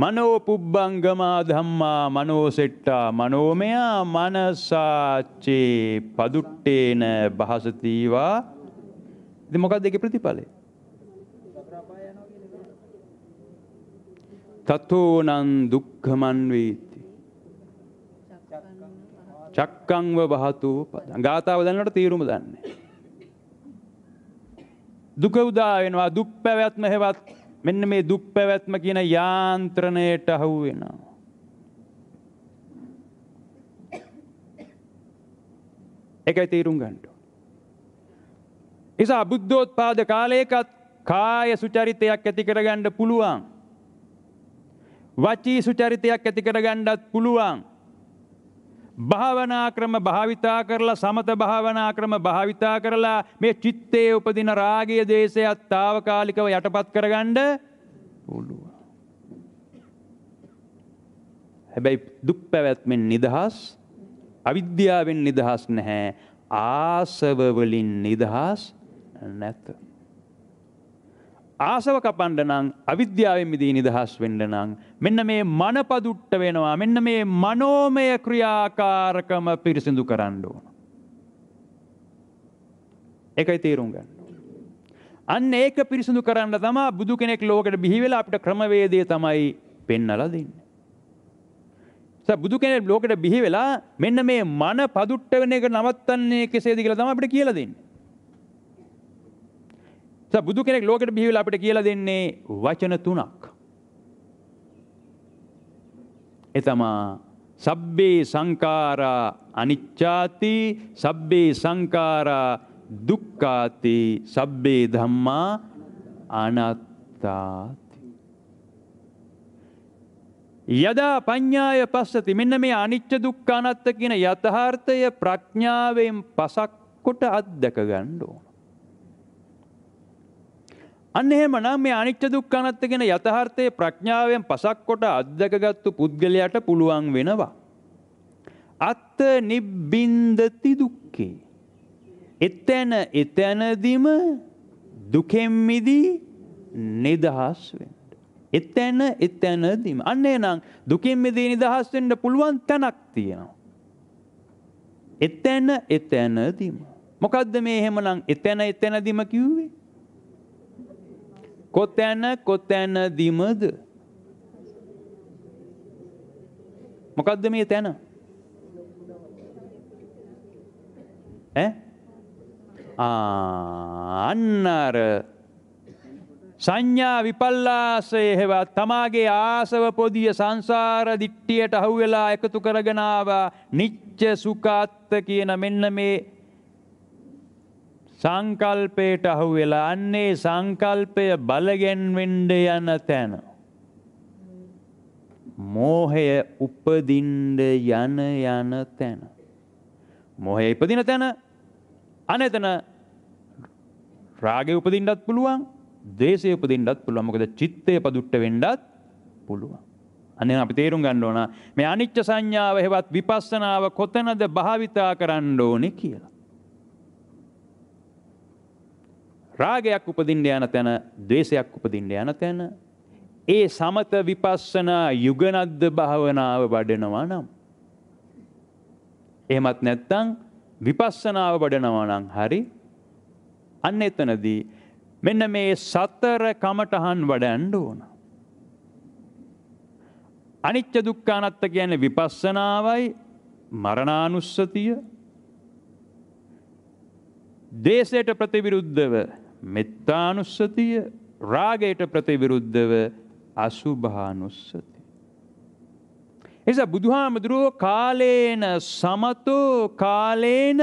මනෝ පුබ්බංගමා ධම්මා මනෝසෙට්ටා මනෝමයා මනසාච්චේ පදුට්ටේන භාසතීවා ඉතින් මොකක්ද ඒකේ ප්‍රතිඵලය? තතෝනං දුක්ඛමන් වේති. චක්කංව බහතු පදං. ගාතාව දැනනකොට තීරුම දන්නේ. දුක උදා වෙනවා දුක් පැවැත්ම හෙවත් මෙන්න මේ දුක් පැවැත්ම කියන යාන්ත්‍රණයට අහු වෙනවා. ඒකයි තේරුම් ගන්න නිසා බුද්ධෝත්පාද කාලයකත් කාය සුචරිතයක් ඇති කරගන්න පුළුවන්. වචී සුචරිතයක් ඇති කරගන්නත් පුළුවන්. භාවනා ක්‍රම භාවිතා කරලා සමත භාවනා ක්‍රම භාවිතා කරලා මේ චිත්තේ උපදින රාගය දේශයත් తాවකාලිකව යටපත් කරගන්න පුළුවන්. හැබැයි දුක් පැවැත්මෙන් නිදහස් අවිද්‍යාවෙන් නිදහස් නැහැ ආසව වලින් නිදහස් නැත. ආසව කපන්න නම් අවිද්‍යාවෙන් මිදී නිදහස් වෙන්න නම් මෙන්න මේ මනපදුට්ට වෙනවා මෙන්න මේ මනෝමය ක්‍රියාකාරකම පිරිසිදු කරන්න ඕන. ඒකයි තේරුම් ගන්න. අන්න ඒක පිරිසිදු කරන්න තමා බුදු කෙනෙක් ලෝකට බිහිවෙලා අපිට ක්‍රමවේදය තමයි පෙන්නලා දෙන්න. බුදු කෙනෙක් ලෝකට බිහිවෙලා මෙන්න මේ මන පදුට්ට වෙන එක නවත්තන්නේ කෙසේද කියලා තමයි අපිට කියලා දෙන්නේ. බුදු කෙනෙක් ලෝකෙට බිහිවෙලා අපිට කියලා දෙන්නේ වචන තුනක්. ඒ තමා සබ්බේ සංඛාරා අනිච්ඡාති සබ්බේ සංඛාරා දුක්ඛාති සබ්බේ ධම්මා අනාත්තාති යදා පඤ්ඤාය පස්සති මෙන්න මේ අනිච්ච දුක්ඛ අනාත්ත කියන යථාර්ථය ප්‍රඥාවෙන් පසක් කොට අත්දක ගන්න ඕන අන්න එහෙමනම් මේ අනිත්‍ය දුක්ඛ අනාත්ත කියන යථාර්ථයේ ප්‍රඥාවෙන් පසක් කොට අත්දකගත්තු පුද්ගලයාට පුළුවන් වෙනවා. අත්ත නිබ්බින්දති දුක්ඛේ. එතන එතනදිම දුකෙන් මිදී නිදහස් වෙන්න. එතන එතනදිම අන්න එහෙනම් දුකෙන් මිදී නිදහස් වෙන්න පුළුවන් තැනක් තියෙනවා. එතන එතනදිම මොකද්ද මේ එහෙමනම් එතන එතනදිම කිව්වේ? කොතැන කොතැනදිමද මොකක්ද මේ තැන ඈ අන්නර සංඥා විපල්ලාසය හෙවා තමාගේ ආසව පොදිය සංසාර දිට්ටියට අහුවෙලා එකතු කරගෙනාව නිච්ච සුකාත්ත කියන මෙන්න මේ සංකල්පයට අහු වෙලා අන්නේ සංකල්පය බලගැන්වෙන්ඩ යන තැන. මෝහය උපදින්ඩ යන යන තැන. මොහය ඉපදින තැන අනතන රාගය උපදින්ටත් පුළුවන් දේශය උපදින්ටත් පුළුවන් මොකද චිත්තය පදුට්ට වෙන්ඩත් පුළුවන්. අනේ අපි තේරුම් ගන්න ඕන මේ අනිච්ච සංඥාව හෙවත් විපස්සනාව කොතනද භාවිතා කරන්න ඕනේ කියලා. රාගයක් උපදින්න යන තැන ද්වේෂයක් උපදින්න යන තැන ඒ සමත විපස්සනා යුගනද්ද භාවනාව වඩනවා නම් එහෙමත් නැත්නම් විපස්සනාව වඩනවා නම් හරි අන්න එතනදී මෙන්න මේ සතර කමටහන් වඩන්න ඕන අනිච්ච දුක්ඛ අනාත්ත කියන්නේ විපස්සනාවයි මරණානුස්සතිය දේශයට ප්‍රතිවිරුද්ධව මෙත්තානුස්සතිය රාගයට ප්‍රතිවිරුද්ධව අසුභානුස්සති. එසා බුදුහාමුදුරුවෝ කාලේන සමතෝ කාලේන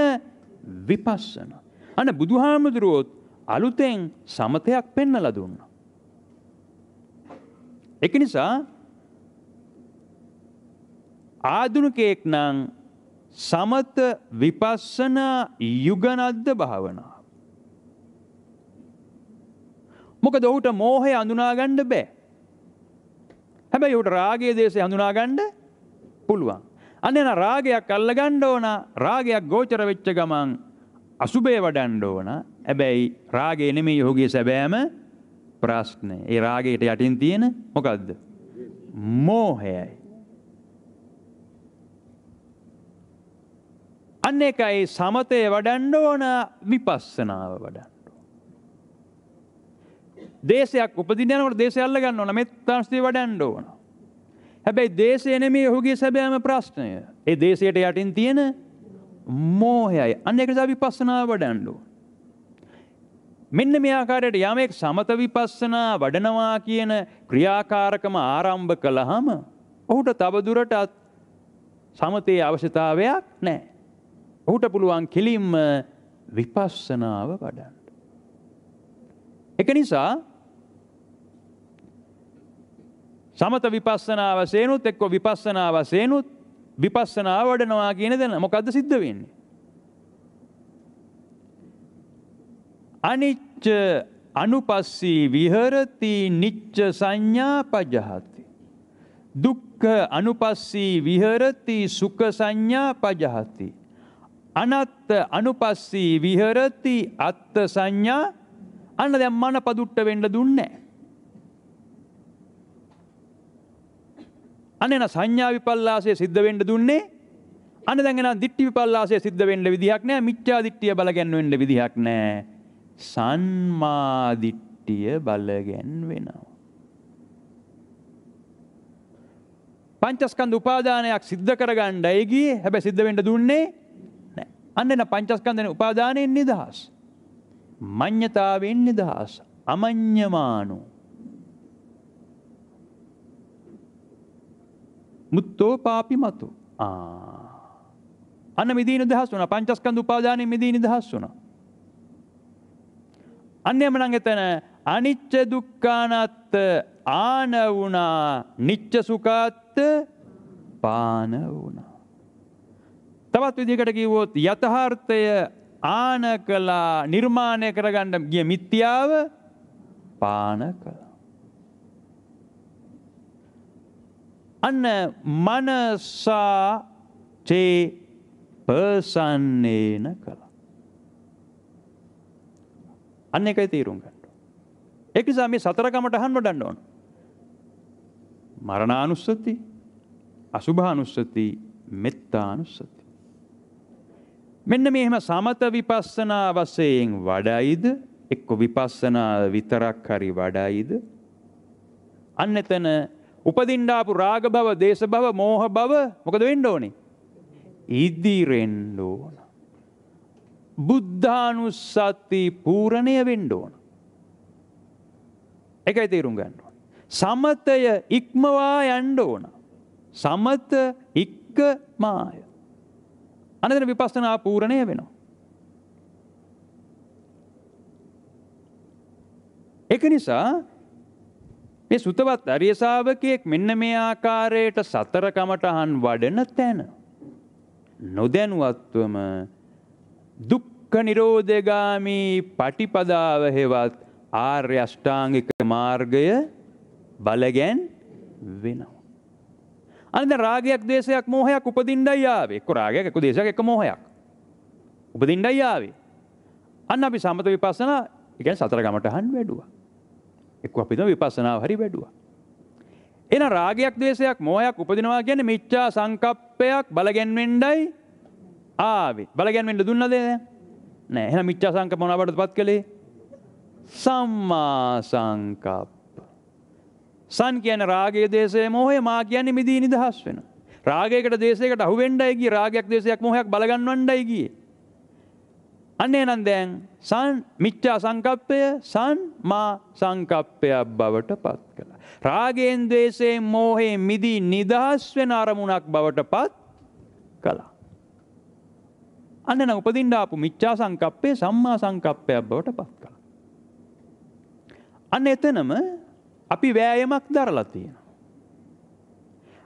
විපස්සන. අන බුදුහාමුදුරුවොත් අලුතෙන් සමතයක් පෙන්නල දුන්න. එක නිසා ආදුනුකයෙක් නං සමත විපස්සනා යුගනද්ද භාවනා. මොකද ඔහුට මෝහය අඳුනාගන්න බෑ. හැබැයි ඔහුට රාගයේ දේශය හඳුනාගන්න පුළුවන්. අන්න එන රාගයක් අල්ලගන්න ඕන රාගයක් ගෝචර වෙච්ච ගමන් අසුබේ වඩන්න ඕන. හැබැයි රාගේ නෙමෙයි ඔහුගේ සැබෑම ප්‍රශ්නේ. ඒ රාගයට යටින් තියෙන මොකද්ද? මෝහයයි. අන්න එකයි සමතේ වඩන්න ඕන විපස්සනාව වඩන්න. දේශයක් උපදින යනකොට දේශය අල්ල ගන්න ඕන මෙත්තාන්ස්තිය වඩන්න ඕන. හැබැයි දේශය නෙමේ ඔහුගේ සැබෑම ප්‍රශ්නය. ඒ දේශයට යටින් තියෙන මෝහයයි. අන්න ඒක නිසා විපස්සනා වඩන්න ඕන. මෙන්න මේ ආකාරයට යමෙක් සමත විපස්සනා වඩනවා කියන ක්‍රියාකාරකම ආරම්භ කළාම ඔහුට තව දුරටත් සමතේ අවශ්‍යතාවයක් නැහැ. ඔහුට පුළුවන් කෙලින්ම විපස්සනාව වඩන්න. එක නිසා සමත විපස්සනා වශයෙන්ුත් එක්ක විපස්සනා වශයෙන්ුත් විපස්සනා වඩනවා කියන දෙන මොකද්ද සිද්ධ වෙන්නේ? අනිච්ච අනුපස්සී විහෙරති නිච්ච සංඥා පජහති. දුක්ඛ අනුපස්සී විහෙරති සුඛ සංඥා පජහති. අනත්ත අනුපස්සී විහෙරති අත්ථ සංඥා අන්න දැන් මන පදුට්ට වෙන්න දුන්නේ අන්න එන සංඥා විපල්ලාසය සිද්ධ වෙන්න දුන්නේ අන්න දැන් එන දිට්ඨි විපල්ලාසය සිද්ධ වෙන්න විදිහක් නැහැ මිච්ඡා දිට්ඨිය බල ගැන්වෙන්න විදිහක් නැහැ සම්මා දිට්ඨිය බල ගැන්වෙනවා පංචස්කන්ධ උපාදානයක් සිද්ධ කරගන්නයි ගියේ හැබැයි සිද්ධ වෙන්න දුන්නේ නැහැ. අන්න එන පංචස්කන්ධනේ උපාදානයෙන් නිදහස්. මං්්‍යතාවෙන් නිදහස් අමං්්‍යමානු මුත්තෝ පාපි මතු අන්න මිදී නිදහස් වන පංචස්කඳ උපාදානය මිදී නිදහස් වුණ. අන්‍යම නඟතන අනිච්ච දුක්කානත්ත ආන වුණා නිච්ච සුකාත්ත පාන වුණ. තවත් විදිකට කිවොත් යථහාර්ථය ආන කළා නිර්මාණය කරගන්න ගිය මිත්‍යාව පාන කළා. අන්න මනසා චේ පසන්නේන කළා. අන්න එකයි තීරුම් ගන්න. ඒක නිසා මේ සතර කමටහන් වඩන්න ඕන. මරණානුස්සති, අසුභානුස්සති, මෙත්තානුස්සති. මෙන්න මේ එහෙම සමත විපස්සනා වශයෙන් වඩයිද එක්ක විපස්සනා විතරක් හරි වඩයිද අන්න එතන උපදින්න ආපු රාග භව, දේශ භව, මෝහ භව මොකද වෙන්න ඕනේ? ඉදිරෙන්න ඕන. බුද්ධානුස්සති පූර්ණය වෙන්න ඕන. ඒකයි තේරුම් ගන්න ඕන. සමතය ඉක්මවා යන්න ඕන. සමත ඉක්ක මාය. අනදන විපස්සනා පූරණය වෙනවා. එක නිසා මේ සුතවත් අරියසාාවකයෙක් මෙන්න මේ ආකාරයට සතරකමටහන් වඩන තැන. නොදැනුවත්වම දුක්ක නිරෝධගාමී පටිපදාව හෙවත් ආර්යෂ්ඨාංගික මාර්ගය බලගැන් වෙනවා. අනද රාගයක් දේශයක් මෝහයක් උපදින්ඩයි යාවේ එක රාගයක් එක දේශයක් එක මෝහයක් උපදින්ඩයි යාවේ අන්න අපි සමත විපස්සන එක සතර ගමටහන් වැඩුව එක් අපිත විපස්සනාව හරි වැඩුව එන රාගයක් දේශයක් මෝහයක් උපදිනවා ගැන මිච්චා සංකප්පයක් බලගැන්වෙන්ඩයි ආවේ බලගැන්වෙන්ට දුන්නද නෑ එහ මිච්චා සංකප මොනබට පත් කළේ සම්මා සංකප්ප සන් කියන රාගයේ දේශය මොහේ මා කියන්නේ මිදී නිදහස් වෙන. රාගයකට දේශයකට අහුවෙන්ඩයි ගියේ රාගයක් දේශයක් මොහයක් බලගන්වන්නයි ගියේ. අන්නේ නම් දැන් සන් මිච්ඡා සංකප්පය සන් මා සංකප්පය බවට පත් කළා. රාගයෙන් දේශයෙන් මොහයෙන් මිදී නිදහස් වෙන අරමුණක් බවට පත් කළා. අන්න නම් උපදින්න ආපු මිච්ඡා සංකප්පය සම්මා සංකප්පයක් බවට පත් කළා. අන්න එතනම අපි වෑයමක් දරලා තියෙනවා.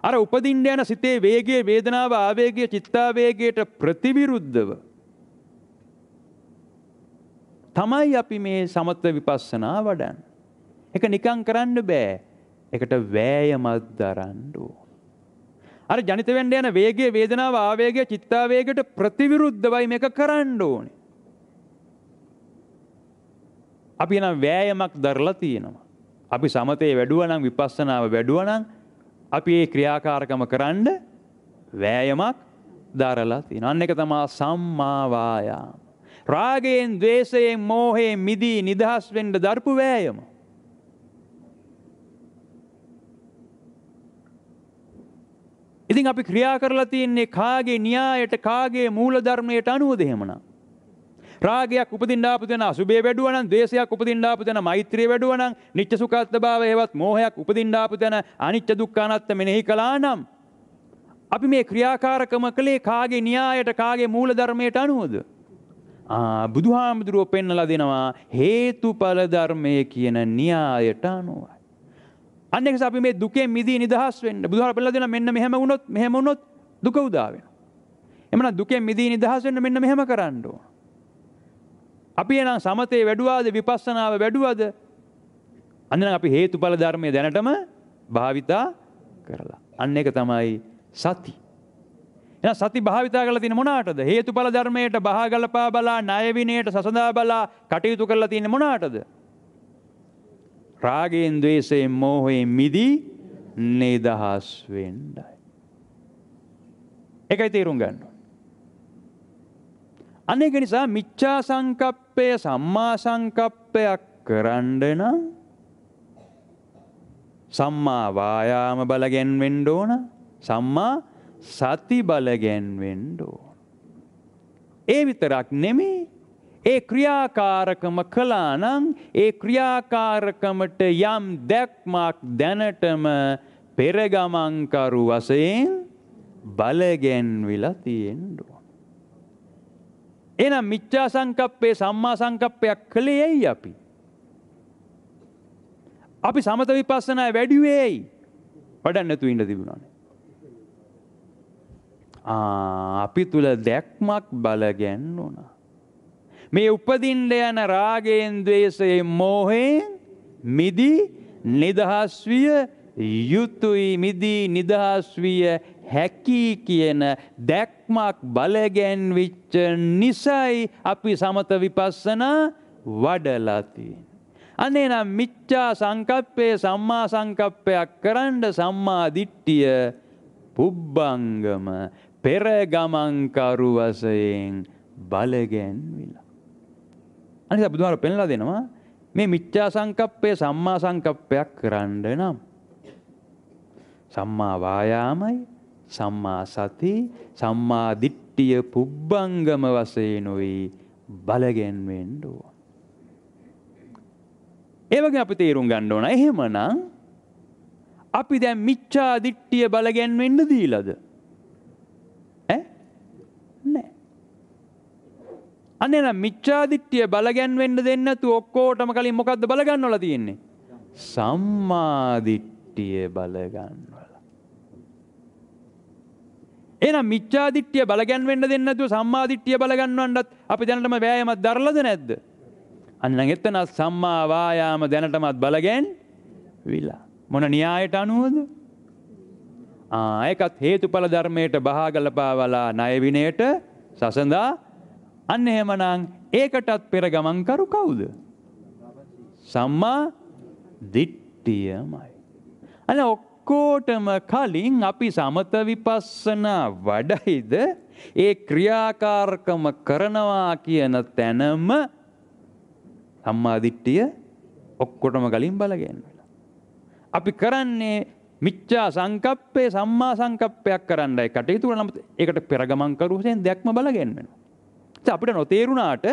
අර උපදින්න යන සිතේ වේගයේ වේදනාව ආවේගය චිත්තාවේගයට ප්‍රතිවිරුද්ධව තමයි අපි මේ සමත විපස්සනා වඩන්නේ. ඒක නිකන් කරන්න බෑ. ඒකට වෑයමක් දරන්න අර ජනිත වෙන්න යන වේගයේ වේදනාව ආවේගය චිත්තාවේගයට ප්‍රතිවිරුද්ධවයි මේක කරන්න ඕනේ. අපි නම් වෑයමක් දරලා තියෙනවා. අපි සමතේ වැඩුවනම් විපස්සනාව වැඩුවනම් අපි ඒ ක්‍රියාකාරකම කරන්න වෑයමක් දරලා තියෙන. අන්න එක තමා සම්මා වායාම. රාගයෙන්, ద్వේෂයෙන්, මෝහයෙන් මිදී නිදහස් වෙන්න දරපු වෑයම. ඉතින් අපි ක්‍රියා කරලා තියන්නේ කාගේ න්‍යායට කාගේ මූලධර්මයට අනුවද එහෙමනම්? රාගයක් උපදින්න ආපු තැන අසුභය වැඩුවා නම් ද්වේෂයක් උපදින්න ආපු තැන මෛත්‍රිය වැඩුවා නම් නිත්‍ය සුඛාත්භාවය හේවත් මෝහයක් උපදින්න ආපු තැන අනිත්‍ය දුක්ඛ අනාත්ම මෙනෙහි කළා නම් අපි මේ ක්‍රියාකාරකම කළේ කාගේ න්‍යායට කාගේ මූල ධර්මයට අනුවද. බුදුහාමුදුරුව පෙන්නල දෙනවා හේතු පලධර්මය කියන න්‍යායට අනුවයි. අන්නෙක් අපි මේ දුකේ මිදී නිදහස් වෙන්න බුදුහර පෙල්ල දෙෙන මෙන්න මෙහම වුණොත් මෙහම වුණොත් දුක උදාවෙන. එමන දුකෙන් මිදී නිදහස් වෙන්න මෙන්න මෙහෙම කරන්නඩුව. අපි එනම් සමතේ වැඩුවාද විපස්සනාව වැඩුවද අන්න අපි හේතුඵල ධර්මයේ දැනටම භාවිතා කරලා. අන්න ඒක තමයි සති. එහෙනම් සති භාවිතා කරලා තියෙන මොනාටද? හේතුඵල ධර්මයට බහා ගලපා බලා ණය විනයට සසඳා බලා කටයුතු කරලා තියෙන මොනාටද? රාගයෙන්, ద్వේෂයෙන්, මෝහයෙන් මිදී නිදහස් වෙන්නයි. ඒකයි තේරුම් ගන්න. අනේක නිසා මිච්ඡා සංකප්පය සම්මා සංකප්පයක් කරන්න නම් සම්මා වායාම බල ගැන්වෙන්න ඕන සම්මා සති බල ගැන්වෙන්න ඕන. ඒ විතරක් නෙමේ ඒ ක්‍රියාකාරකම කළා නම් ඒ ක්‍රියාකාරකමට යම් දැක්මක් දැනටම පෙරගමන්කරු වශයෙන් බලගැන්විලා තියෙන්න එහෙනම් මිච්ඡා සංකප්පේ සම්මා සංකප්පයක් කළේ ඇයි අපි? අපි සමත විපස්සනා වැඩිුවේ ඇයි? වඩන්න නැතුව ඉන්න තිබුණානේ. ආ අපි තුල දැක්මක් බල ගැන්නුණා. මේ උපදින්න යන රාගයෙන් ద్వේෂයෙන් මෝහයෙන් මිදි නිදහස් විය යුතුයි මිදි නිදහස් විය හැකි කියන දැක්මක් බලගැන්විච්ච නිසයි අපි සමත විපස්සනා වඩලා තියෙන්නේ. අනේ නම් මිච්ඡා සංකප්පේ සම්මා සංකප්පයක් කරන්න සම්මා දිට්ඨිය පුබ්බංගම පෙර ගමන් කරු වශයෙන් බලගැන්විලා. අනිසා බුදුහාර පෙන්ලා දෙනවා මේ මිච්ඡා සංකප්පය සම්මා සංකප්පයක් කරන්න නම් සම්මා වායාමයි සම්මා සති සම්මා දිට්ඨිය පුබ්බංගම වශයෙන් උයි බලගැන්වෙන්න ඕන. ඒ වගේ අපි තේරුම් ගන්න ඕන. එහෙමනම් අපි දැන් මිච්ඡා දිට්ඨිය බලගැන්වෙන්න දීලාද? ඈ? නෑ. අනේ නම් මිච්ඡා දිට්ඨිය බලගැන්වෙන්න දෙන්න නැතු ඔක්කොටම කලින් මොකද්ද බලගන්නවලා තියෙන්නේ? සම්මා දිට්ඨිය බලගන්නවලා. එනම් මිච්ඡාදිට්ඨිය බලගන් වෙන්න දෙන්නේ නැතුව සම්මාදිට්ඨිය බලගන්නවන්නත් අපි දැනටම වෑයමක් දරලද නැද්ද? අන්න එතන සම්මා වායාම දැනටමත් බලගෙන් විලා. මොන න්‍යායට අනුවද? ආ ඒකත් හේතුඵල ධර්මයට බහාගලපාවලා ණය විනයට සසඳා අන්න එහෙමනම් ඒකටත් පෙර ගමන් කරු කවුද? සම්මා දිට්ඨියමයි. අනේ ඔක්කෝටම කලින් අපි සමත විපස්සනා වඩයිද ඒ ක්‍රියාකාරකම කරනවා කියන තැනම සම්මාදිට්ඨිය ඔක්කොටම කලින් බලගන්න. අපි කරන්නේ මිච්ඡා සංකප්පේ සම්මා සංකප්පයක් කරන්නයි කටයුතු කරන නමුත් ඒකට පෙර ගමන් කරු වශයෙන් දෙයක්ම බලගෙන වෙනවා. අපිට නොතේරුණාට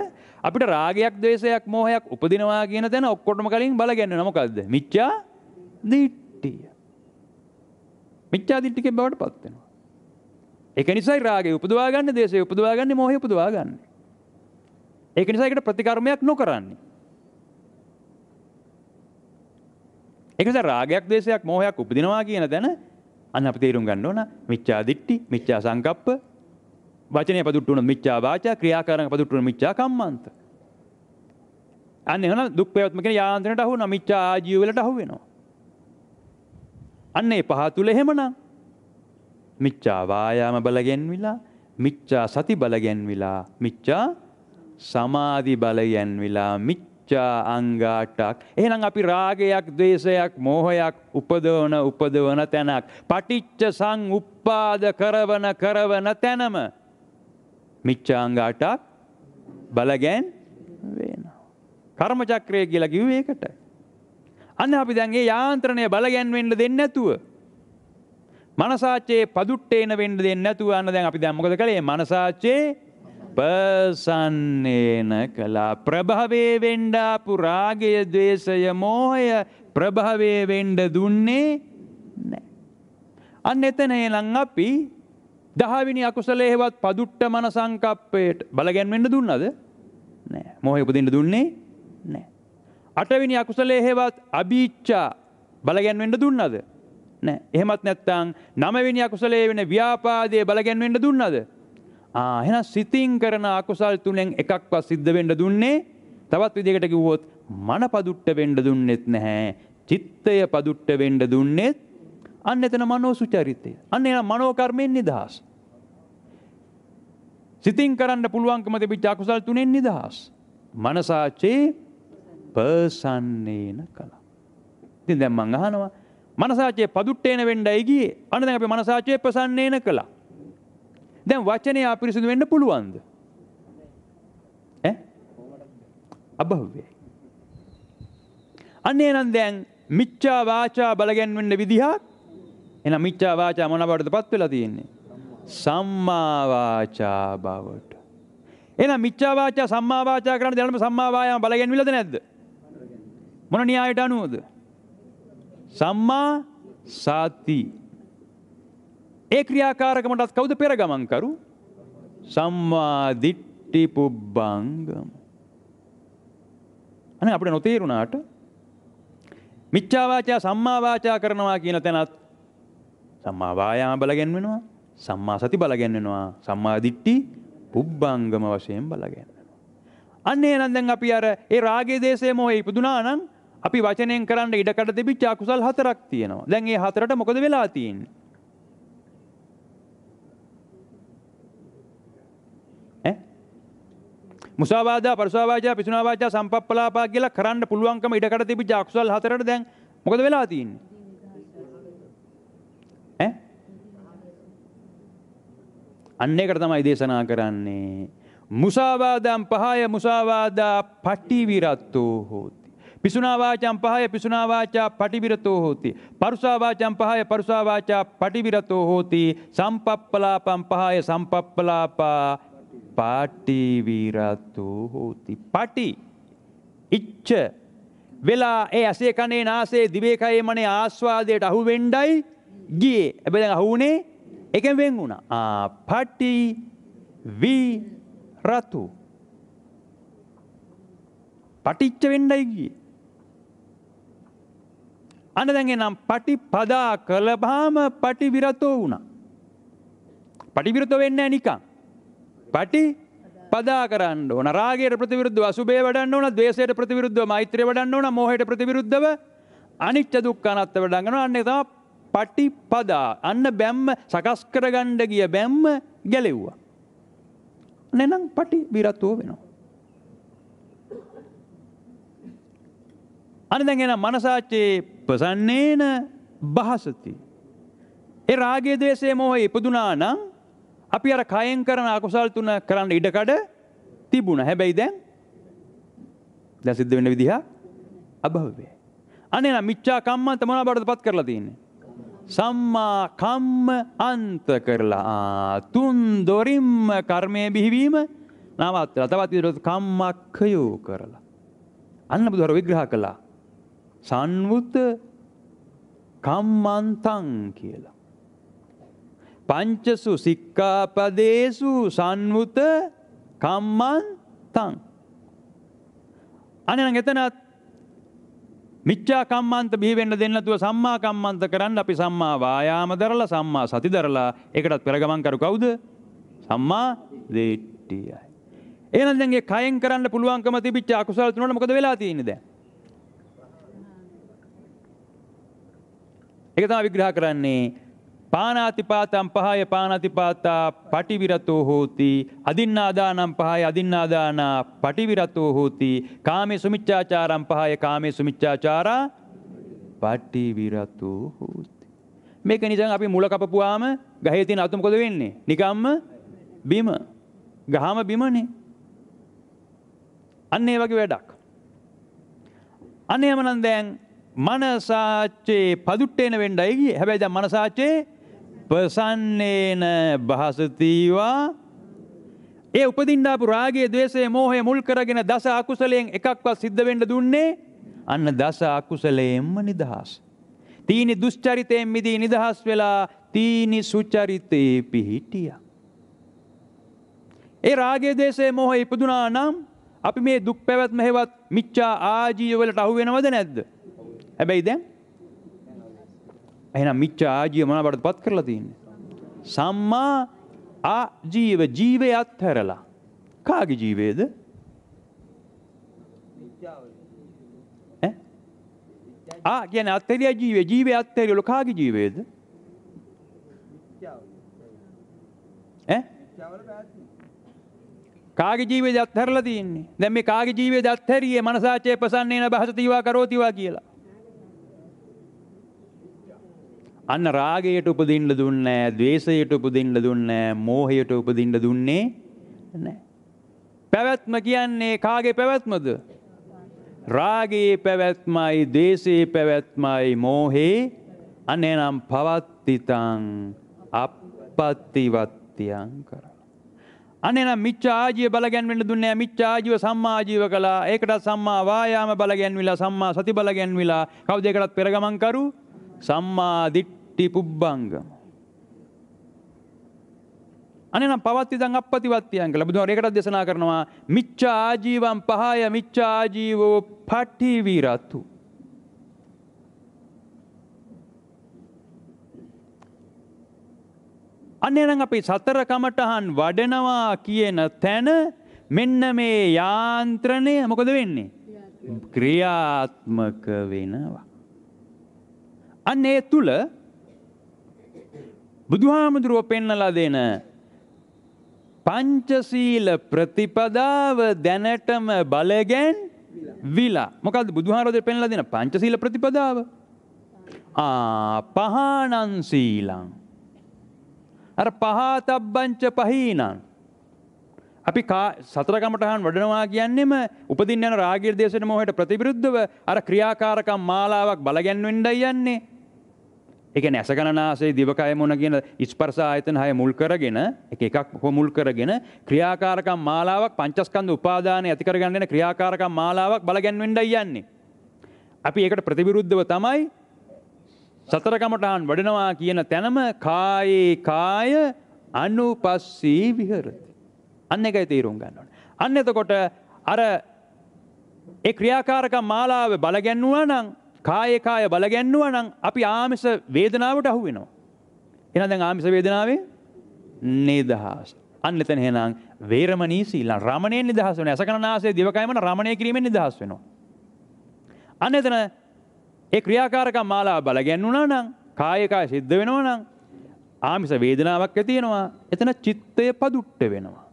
අපිට රාගයක්, ද්වේෂයක්, මෝහයක් උපදිනවා කියන තැන ඔක්කොටම කලින් බලගෙන වෙනවා. මොකද්ද? මිච්ඡා දිට්ඨිය. මිච්ඡාදිට්ඨිකේ බවට පත් වෙනවා. ඒක නිසායි රාගය උපදවා ගන්න, දේශය උපදවා ගන්න, මොහය උපදවා ගන්න. ඒක නිසා ඒකට ප්‍රතිකර්මයක් නොකරන්නේ. ඒක නිසා රාගයක්, දේශයක්, මොහයක් උපදිනවා කියන දැන අන්න අපි තේරුම් ගන්න ඕන මිච්ඡාදිට්ඨි, මිච්ඡා සංකප්ප, වචනේ පදුට්ටුන මිච්ඡා වාචා, ක්‍රියාකාරණ පදුට්ටුන මිච්ඡා කම්මන්ත. අන්න එහෙනම් දුක් ප්‍රයත්න කියන යාන්ත්‍රණයට අහු වෙනවා, මිච්ඡා ආජීව වලට අහු වෙනවා. අන්න ඒ පහ තුල එහෙමනම් මිච්ඡා වායාම බලගැන්විලා මිච්ඡා සති බලගැන්විලා මිච්ඡා සමාධි බලයන්විලා මිච්ඡා අංගාටක් එහෙනම් අපි රාගයක් ද්වේෂයක් මෝහයක් උපදවන උපදවන තැනක් පටිච්ච සංඋප්පාද කරවන කරවන තැනම මිච්ඡා අංගාටක් බලගැන් වෙනවා කර්ම චක්‍රය කියලා කිව්වේ ඒකට අන්න අපි දැන් ඒ යාන්ත්‍රණය බලගැන්වෙන්න දෙන්නේ නැතුව. මනසාචේ පදුට්ටේන වෙන්න දෙන්නේ නැතුව අන්න දැන් අපි දැන් මොකද කළේ? මනසාචේ පසන්නේන කළා ප්‍රභවේ වෙන්න ආපු රාගය, ద్వේෂය, මෝහය ප්‍රභවේ වෙන්න දුන්නේ නැහැ. අන්න එතන එනම් අපි දහවිනි අකුසලයේ හෙවත් පදුට්ට මන සංකප්පයට බලගැන්වෙන්න දුන්නද? නැහැ. මොහේ උපදින්න දුන්නේ නැහැ. අටවිනි අකුසලේ හේවත් අභීච්චා බලගැන්වෙන්ට දුන්නද. නෑ එහෙමත් නැත්තං නමවිනි අකුසලේ වෙන ව්‍යාපාදය බලගැන්වෙන්ට දුන්නද. ආහෙන සිතින් කරන අකුසල් තුනෙන් එකක්වත් සිද්ධ වෙන්ඩ දුන්නේ තවත් විදිකට කිව්වොත් මන පදුට්ට වෙන්ඩ දුන්නෙත් නැහැ. චිත්තය පදුට්ට වෙන්ඩ දුන්නෙත් අන්න එතන මනෝ සුචරිතය. අන්න එන මනෝකර්මයෙන් නිදහස්. සිතින් කරන්න පුළුවන්කමති පිච්චාකුසල් තුනෙන් නිදහස්. මනසාචේ පසන්නේන කලා. ඉතින් දැන් මං අහනවා මනසාචයේ පදුට්ටේන වෙන්නයි ගියේ. අන්න දැන් අපි මනසාචයේ පසන්නේන කළා. දැන් වචනේ අපිරිසුදු වෙන්න පුළුවන්ද? ඈ? අභව්‍යයි. අන්න එහෙනම් දැන් මිච්ඡා වාචා බලගැන්වෙන්න විදිහක් එහෙනම් මිච්ඡා වාචා මොන බවටදපත් වෙලා තියෙන්නේ? සම්මා වාචා බවට. එහෙනම් මිච්ඡා වාචා සම්මා වාචා කරන්න දැනම සම්මා වායාම බලගැන්විලාද නැද්ද? මොන න්‍යායට අනුවද? සම්මා සාති. ඒ ක්‍රියාකාරකමටත් කවුද පෙර ගමන් කරු? සම්මා දිට්ඨි පුබ්බංගම. අනේ අපිට නොතේරුණාට මිච්ඡා වාචා සම්මා වාචා කරනවා කියන තැනත් සම්මා වායාම බලගෙන වෙනවා සම්මා සති බලගෙන වෙනවා සම්මා දිට්ඨි පුබ්බංගම වශයෙන් බලගෙන වෙනවා අන්න එහෙනම් දැන් අපි අර ඒ රාගයේ දේශයේ මොහේ ඉපදුනා නම් අපි වචනයෙන් කරන්න ඉඩකඩ තිබිච්ච අකුසල් හතරක් තියෙනවා. දැන් ඒ හතරට මොකද වෙලා තියෙන්නේ? ඈ? මුසාවාදා, පරසවාදා, පිසුනාවාදා, සම්පප්පලාපා කියලා කරන්න පුළුවන්කම ඉඩකඩ තිබිච්ච අකුසල් හතරට දැන් මොකද වෙලා තියෙන්නේ? ඈ? අන්න ඒකට තමයි දේශනා කරන්නේ. මුසාවාදම් පහය මුසාවාදා පටිවිරත්තෝ හොත් පිසුනාවාචම් පහය පිසුනාවාචා පටිවිරතෝ හෝති. පරුසාවාචම් පහය පරුසාවාචා පටිවිරතෝ හෝති සම්පප්පලාපම් පහය සම්පප්පලාපා පාටිවිරතෝ හෝති. පටි ඉච්ච වෙලා ඒ ඇසේ කනේ නාසේ දිවේකයේ මනේ ආස්වාදයට අහු වෙන්ඩයි ගියේ ඇබැ දැන් අහුනේ එකෙන් වෙන් වුණා පටි වී රතු පටිච්ච වෙන්ඩයි ගියේ අනදැගේ නම් පටි පදා කළබාම පටි විරතෝ වුණා. පටිවිරත වෙන්න නිකං. පටි පදා කරන්න ඕන රාගේ ප්‍රතිවිරුද්ධ අසුබේ වඩන්න ඕන දේශයට ප්‍රතිවිරුද්ධ මෛත්‍රය වඩන්න ඕන මෝහයට ප්‍රතිවිරුද්ධව අනිච්ච දුක්ඛ අනාත්ම වඩන්න අන්න තම පටි පදා අන්න බැම්ම සකස් කරගන්න ගිය බැම්ම ගැලෙව්වා. නැනම් පටි විරතෝ වෙනවා. අනදැගෙන මනසාච්චේ ප්‍රසන්නේන බහසති. ඒ රාගේ දේශේ මොහේ ඉපදුනා නම් අපි අර කයෙන් කරන අකුසල් තුන කරන්න ඉඩකඩ තිබුණ හැබැයි දැන් දැන් සිද්ධ වෙන්න විදිහ අභව්‍යයි. අනේ නම් මිච්ඡා කම්මන්ත මොනවා බඩට පත් කරලා තියෙන්නේ? සම්මා කම්ම අන්ත කරලා තුන් දොරින්ම කර්මයේ බිහිවීම නවත්තලා තවත් විදිහට කම්මක්ඛයෝ කරලා අන්න බුදුහාර විග්‍රහ කළා. සංවුත කම්මන්තං කියලා. පංචසු සික්කාපදේසු සංවුත කම්මන්තං. අනන එතනත් මිච්චා කම්මන්ත බිහිවෙන්න දෙන්න නැතුව සම්මා කම්මන්ත කරන්න අපි සම්මා වායාම දරලා සම්මා සති දරලා ඒකටත් පෙර ගමන් කරු කවුද? සම්මා දිට්ඨියයි. එහෙනම් දැන් මේ කයෙන් කරන්න පුළුවන්කම තිබිච්ච අකුසල තුනට මොකද වෙලා තියෙන්නේ දැන්? ඒක තමයි විග්‍රහ කරන්නේ පානාතිපාතම් පහය පානාතිපාතා පටිවිරතෝ හෝති අදින්නාදානම් පහය අදින්නාදානා පටිවිරතෝ හෝති කාමේ සුමිච්ඡාචාරම් පහය කාමේ සුමිච්ඡාචාරා පටිවිරතෝ හෝති මේක නිකන් අපි මුල කපපුවාම ගහේ තියෙන අතු මොකද වෙන්නේ නිකම්ම බිම ගහම බිමනේ අන්න ඒ වගේ වැඩක් අන්න එමනම් දැන් මනසාච්චේ පදුට්ටේන වෙන්ඩයි කිය හැබැයි දැන් මනසාච්චේ ප්‍රසන්නේන භාසතිවා ඒ උපදින්නාපු රාගයේ ද්වේෂයේ මෝහය මුල් කරගෙන දස අකුසලයෙන් එකක්වත් සිද්ධ වෙන්න දුන්නේ අන්න දස අකුසලයෙන්ම නිදහස්. තීනි දුෂ්චරිතයෙන් මිදී නිදහස් වෙලා තීනි සුචරිතේ පිහිටියා. ඒ රාගයේ ද්වේෂයේ මෝහය ඉපදුනා නම් අපි මේ දුක් පැවැත්ම හේවත් මිච්ඡා ආජීව වලට අහු වෙනවද නැද්ද? හැබැයි දැන් එහෙනම් මිච්ඡා ආජීව මොනවා බඩටපත් කරලා තියෙන්නේ සම්මා ආජීව ජීවේ අත්හැරලා කාගේ ජීවේද ඈ ආ කියන්නේ අත්හැරියා ජීවේ ජීවේ අත්හැරියලු කාගේ ජීවේද ඈ කාගේ ජීවේද අත්හැරලා තියෙන්නේ දැන් මේ කාගේ ජීවේද අත්හැරියේ මනසාචේ ප්‍රසන්නේන බහසතිවා කරෝතිවා කියලා අන්න රාගයට උපදින්න දුන්නේ නැහැ, ద్వේෂයට උපදින්න දුන්නේ නැහැ, මෝහයට උපදින්න දුන්නේ නැහැ. පැවැත්ම කියන්නේ කාගේ පැවැත්මද? රාගයේ පැවැත්මයි, දේශයේ පැවැත්මයි, මෝහේ අනේනම් පවත්තිතං අපත්තිවත්තියං කරා. අනේනම් මිච්ඡාජීව බලගැන්වෙන්න දුන්නේ මිච්ඡාජීව සම්මාජීව කළා. ඒකට සම්මා වායාම බලගැන්විලා සම්මා සති බලගැන්විලා කවුද ඒකටත් පෙරගමන් කරු? සම්මා දිට්ඨි දිට්ටි පුබ්බංග. අනන පවත්ති දං අපපතිවත්තියන් කළ බුදුන් ඒකටත් දෙසනා කරනවා මිච්චා ආජීවම් පහය මිච්චා ආජීවෝ පටිවිරත්තු. අන්නේනම් අපි සතර කමටහන් වඩනවා කියන තැන මෙන්න මේ යාන්ත්‍රණය මොකද වෙන්නේ. ක්‍රියාත්මක වෙනවා. අන්නේ තුළ බුදුහාමුදුරුව පෙන්නලා දෙන පංචසීල ප්‍රතිපදාව දැනටම බලගෙන් විලා. මොකද බුදුහාරෝදය පෙන්ලා දෙන පංචසීල ප්‍රතිපදාව. පහනන් සීලං. අර පහතබ්බංච පහීනං. අපි සතරකමටහන් වඩනවා කියන්නෙම උපදින්න යන රාගිර් දේශන මොහයට ප්‍රතිවිරුද්ධව අර ක්‍රියාකාරකම් මාලාවක් බලගැන්වෙන්නයි යන්නේ. එක ඇස ගණනාසේ දිවකය මොන කියන ඉස්පර්සා ආයතන හය මුල් කරගෙන එක එකක් හොමුල් කරගෙන ක්‍රියාකාරකම් මාලාවක් පංචස්කන්ධ උපාදානය ඇති කරගන්න යන ක්‍රියාකාරකම් මාලාවක් බලගැන්වෙන්නයි යන්නේ. අපි ඒකට ප්‍රතිවිරුද්ධව තමයි සතරකමටහන් වඩනවා කියන තැනම කායේ කාය අනුපස්සී විහෙරති. අන්න එකයි තේරුම් ගන්න ඕනේ. අන්න එතකොට අර ඒ ක්‍රියාකාරකම් මාලාවේ බලගැන්වුවා නම් කායකාය බලගැන්නුව නම් අපි ආමිස වේදනාවට අහු වෙනවා. එහෙනම් දැන් ආමිස වේදනාවේ නිදහස. අන්න එතන එහෙනම් වේරමණී සීලං රමණයෙන් නිදහස් වෙනවා. අසකනාසයේ දිවකයමන රමණය කිරීමෙන් නිදහස් වෙනවා. අන්න එතන ඒ ක්‍රියාකාරකම් මාලාව බලගැන්නුණා නම් කායකාය සිද්ධ වෙනවා නම් ආමිස වේදනාවක් ඇති වෙනවා. එතන චිත්තය පදුට්ට වෙනවා.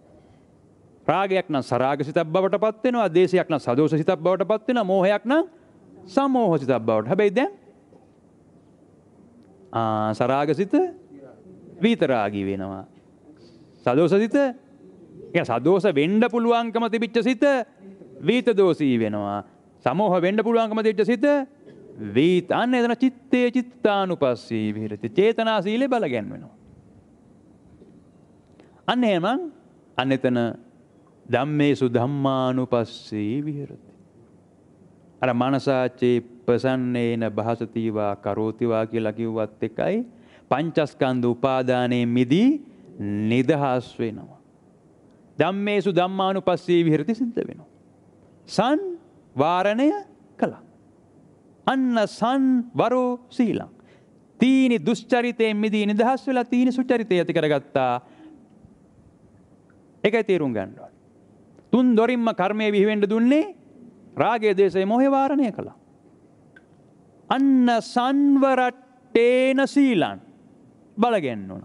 රාගයක් නම් සරාග සිතක් බවට පත් වෙනවා. දේශයක් නම් සදෝෂ සිතක් බවට පත් වෙනවා. මෝහයක් නම් සමෝහසිතක් බවට. හැබැයි දැන් සරාගසිත වීතරාගී වෙනවා. සදෝසසිත සදෝස වෙන්ඩ පුළුවන්කම තිබිච්ච සිත වීත දෝසී වෙනවා. සමෝහ වෙන්ඩ පුළුවන්කම තිච්ච සිත වීත අන්න එතන චිත්තේ චිත්තානු පස්සී විහිරති චේතනා සීලේ බල ගැන්වෙනවා. අන්න එමන් අන්න එතන දම්මේ සුදම්මානු පස්සී විහිරති. අර මානසාචේ ප්‍රසන්නේන භාසතිවා කරෝතිවා කියලා කිව්වත් එකයි පංචස්කන්ධ උපාදානයේ මිදී නිදහස් වෙනවා. ධම්මේසු ධම්මානුපස්සී විහෙරති සිද්ධ වෙනවා. සන් වාරණය කළා. අන්න සන් වරෝ සීලං. තීනි දුෂ්චරිතයෙන් මිදී නිදහස් වෙලා තීනි සුචරිතය ඇති කරගත්තා. ඒකයි තේරුම් ගන්න ඕනේ. තුන් දොරින්ම කර්මය විහිවෙන්න දුන්නේ රාගේ දේශය මොහෙ වාරණය කළා. අන්න සන්වරට්ටේන සීලන් බලගෙන් ඕන.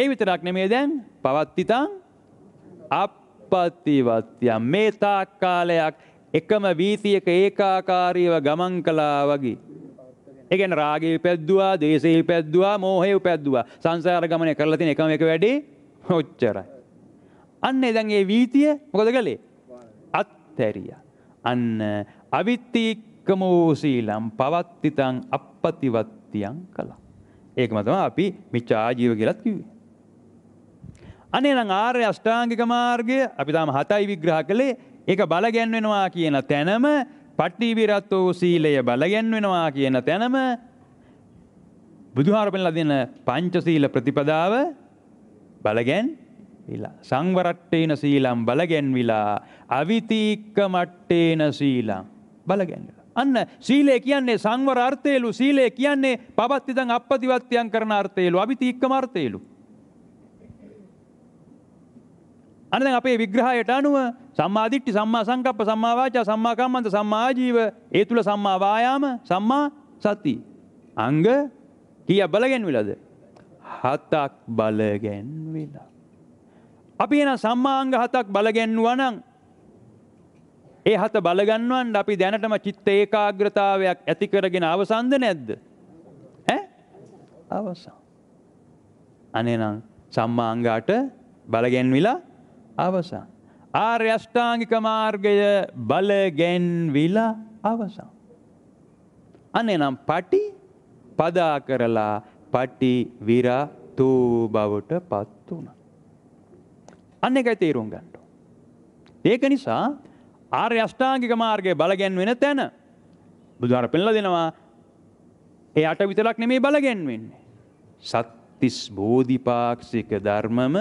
ඒ විතරක් නෙමේ දැන් පවත්තිතං අපපත්තිවත්ය මේ තාක් කාලයක් එකම වීතියක ඒකාකාරීව ගමන් කලා වගේ. එකන රාගේ පැද්දවා දේශෙහි පැද්දවා මෝහය පැද්දවා සංසාර ගමනය කරලතින එකම එක වැඩේ හොච්චරයි. අන්න එදන්ගේ වීතිය මොකද කළේ අත්තැරිය. අන්න අවිත්තීක්කමෝ සීලම් පවත්තිතං අපපතිවත්තියන් කළා. ඒක මතම අපි මිච්චා ආජීව කියලත් කිව්වේ. අනේ නම් ආර්ය අෂ්ටාංගික මාර්ගය අපි තාම හතයි විග්‍රහ කළේ ඒක බල ගැන්වෙනවා කියන තැනම පට්ටි විරත් වූ සීලය බල ගැන්වෙනවා කියන තැනම බුදුහාර පෙන්ලා දෙන පංචශීල ප්‍රතිපදාව බලගැන් විලා. සංවරට්ටේන සීලම් බලගැන්විලා අවිතීක්ක මට්ටේන සීලම් බලගැන්විලා. අන්න සීලය කියන්නේ සංවර අර්ථයලු සීලය කියන්නේ පවත්තිදං අපපතිවත්්‍යයන් කරන අර්ථයලු අවිතීක්ක මර්ථයලු. අනද අපේ විග්‍රහයට අනුව සම්මාධිට්ටි සම්මා සංකප්ප සම්මාවාච සම්මාකම්මන්ත සම්මාජීව ඒ තුළ සම්මාවායාම සම්මා සති. අංග කිය බලගැන්විලද. හතක් බලගැන්විලා. අපි එන සම්මාංග හතක් බලගැන්නුවා නම් ඒ හත බලගන්නවන්ට අපි දැනටම චිත්ත ඒකාග්‍රතාවයක් ඇති කරගෙන අවසන්ද නැද්ද? ඈ? අවසන්. අනේ නම් සම්මාංගාට බලගැන්විලා අවසන්. ආර්ය අෂ්ටාංගික මාර්ගය බලගැන්විලා අවසන්. අනේ නම් පටි පදා කරලා පටි විරා තූ බවට පත් වුණා. අන්න එකයි තේරුම් ගන්නට. ඒක නිසා ආර්ය අෂ්ටාංගික මාර්ගයේ බලගැන්වෙන තැන බුදුහාර පෙන්ලා දෙනවා එයාට විතරක් නෙමේ බලගැන්වෙන්නේ. සත්තිස් බෝධිපාක්ෂික ධර්මම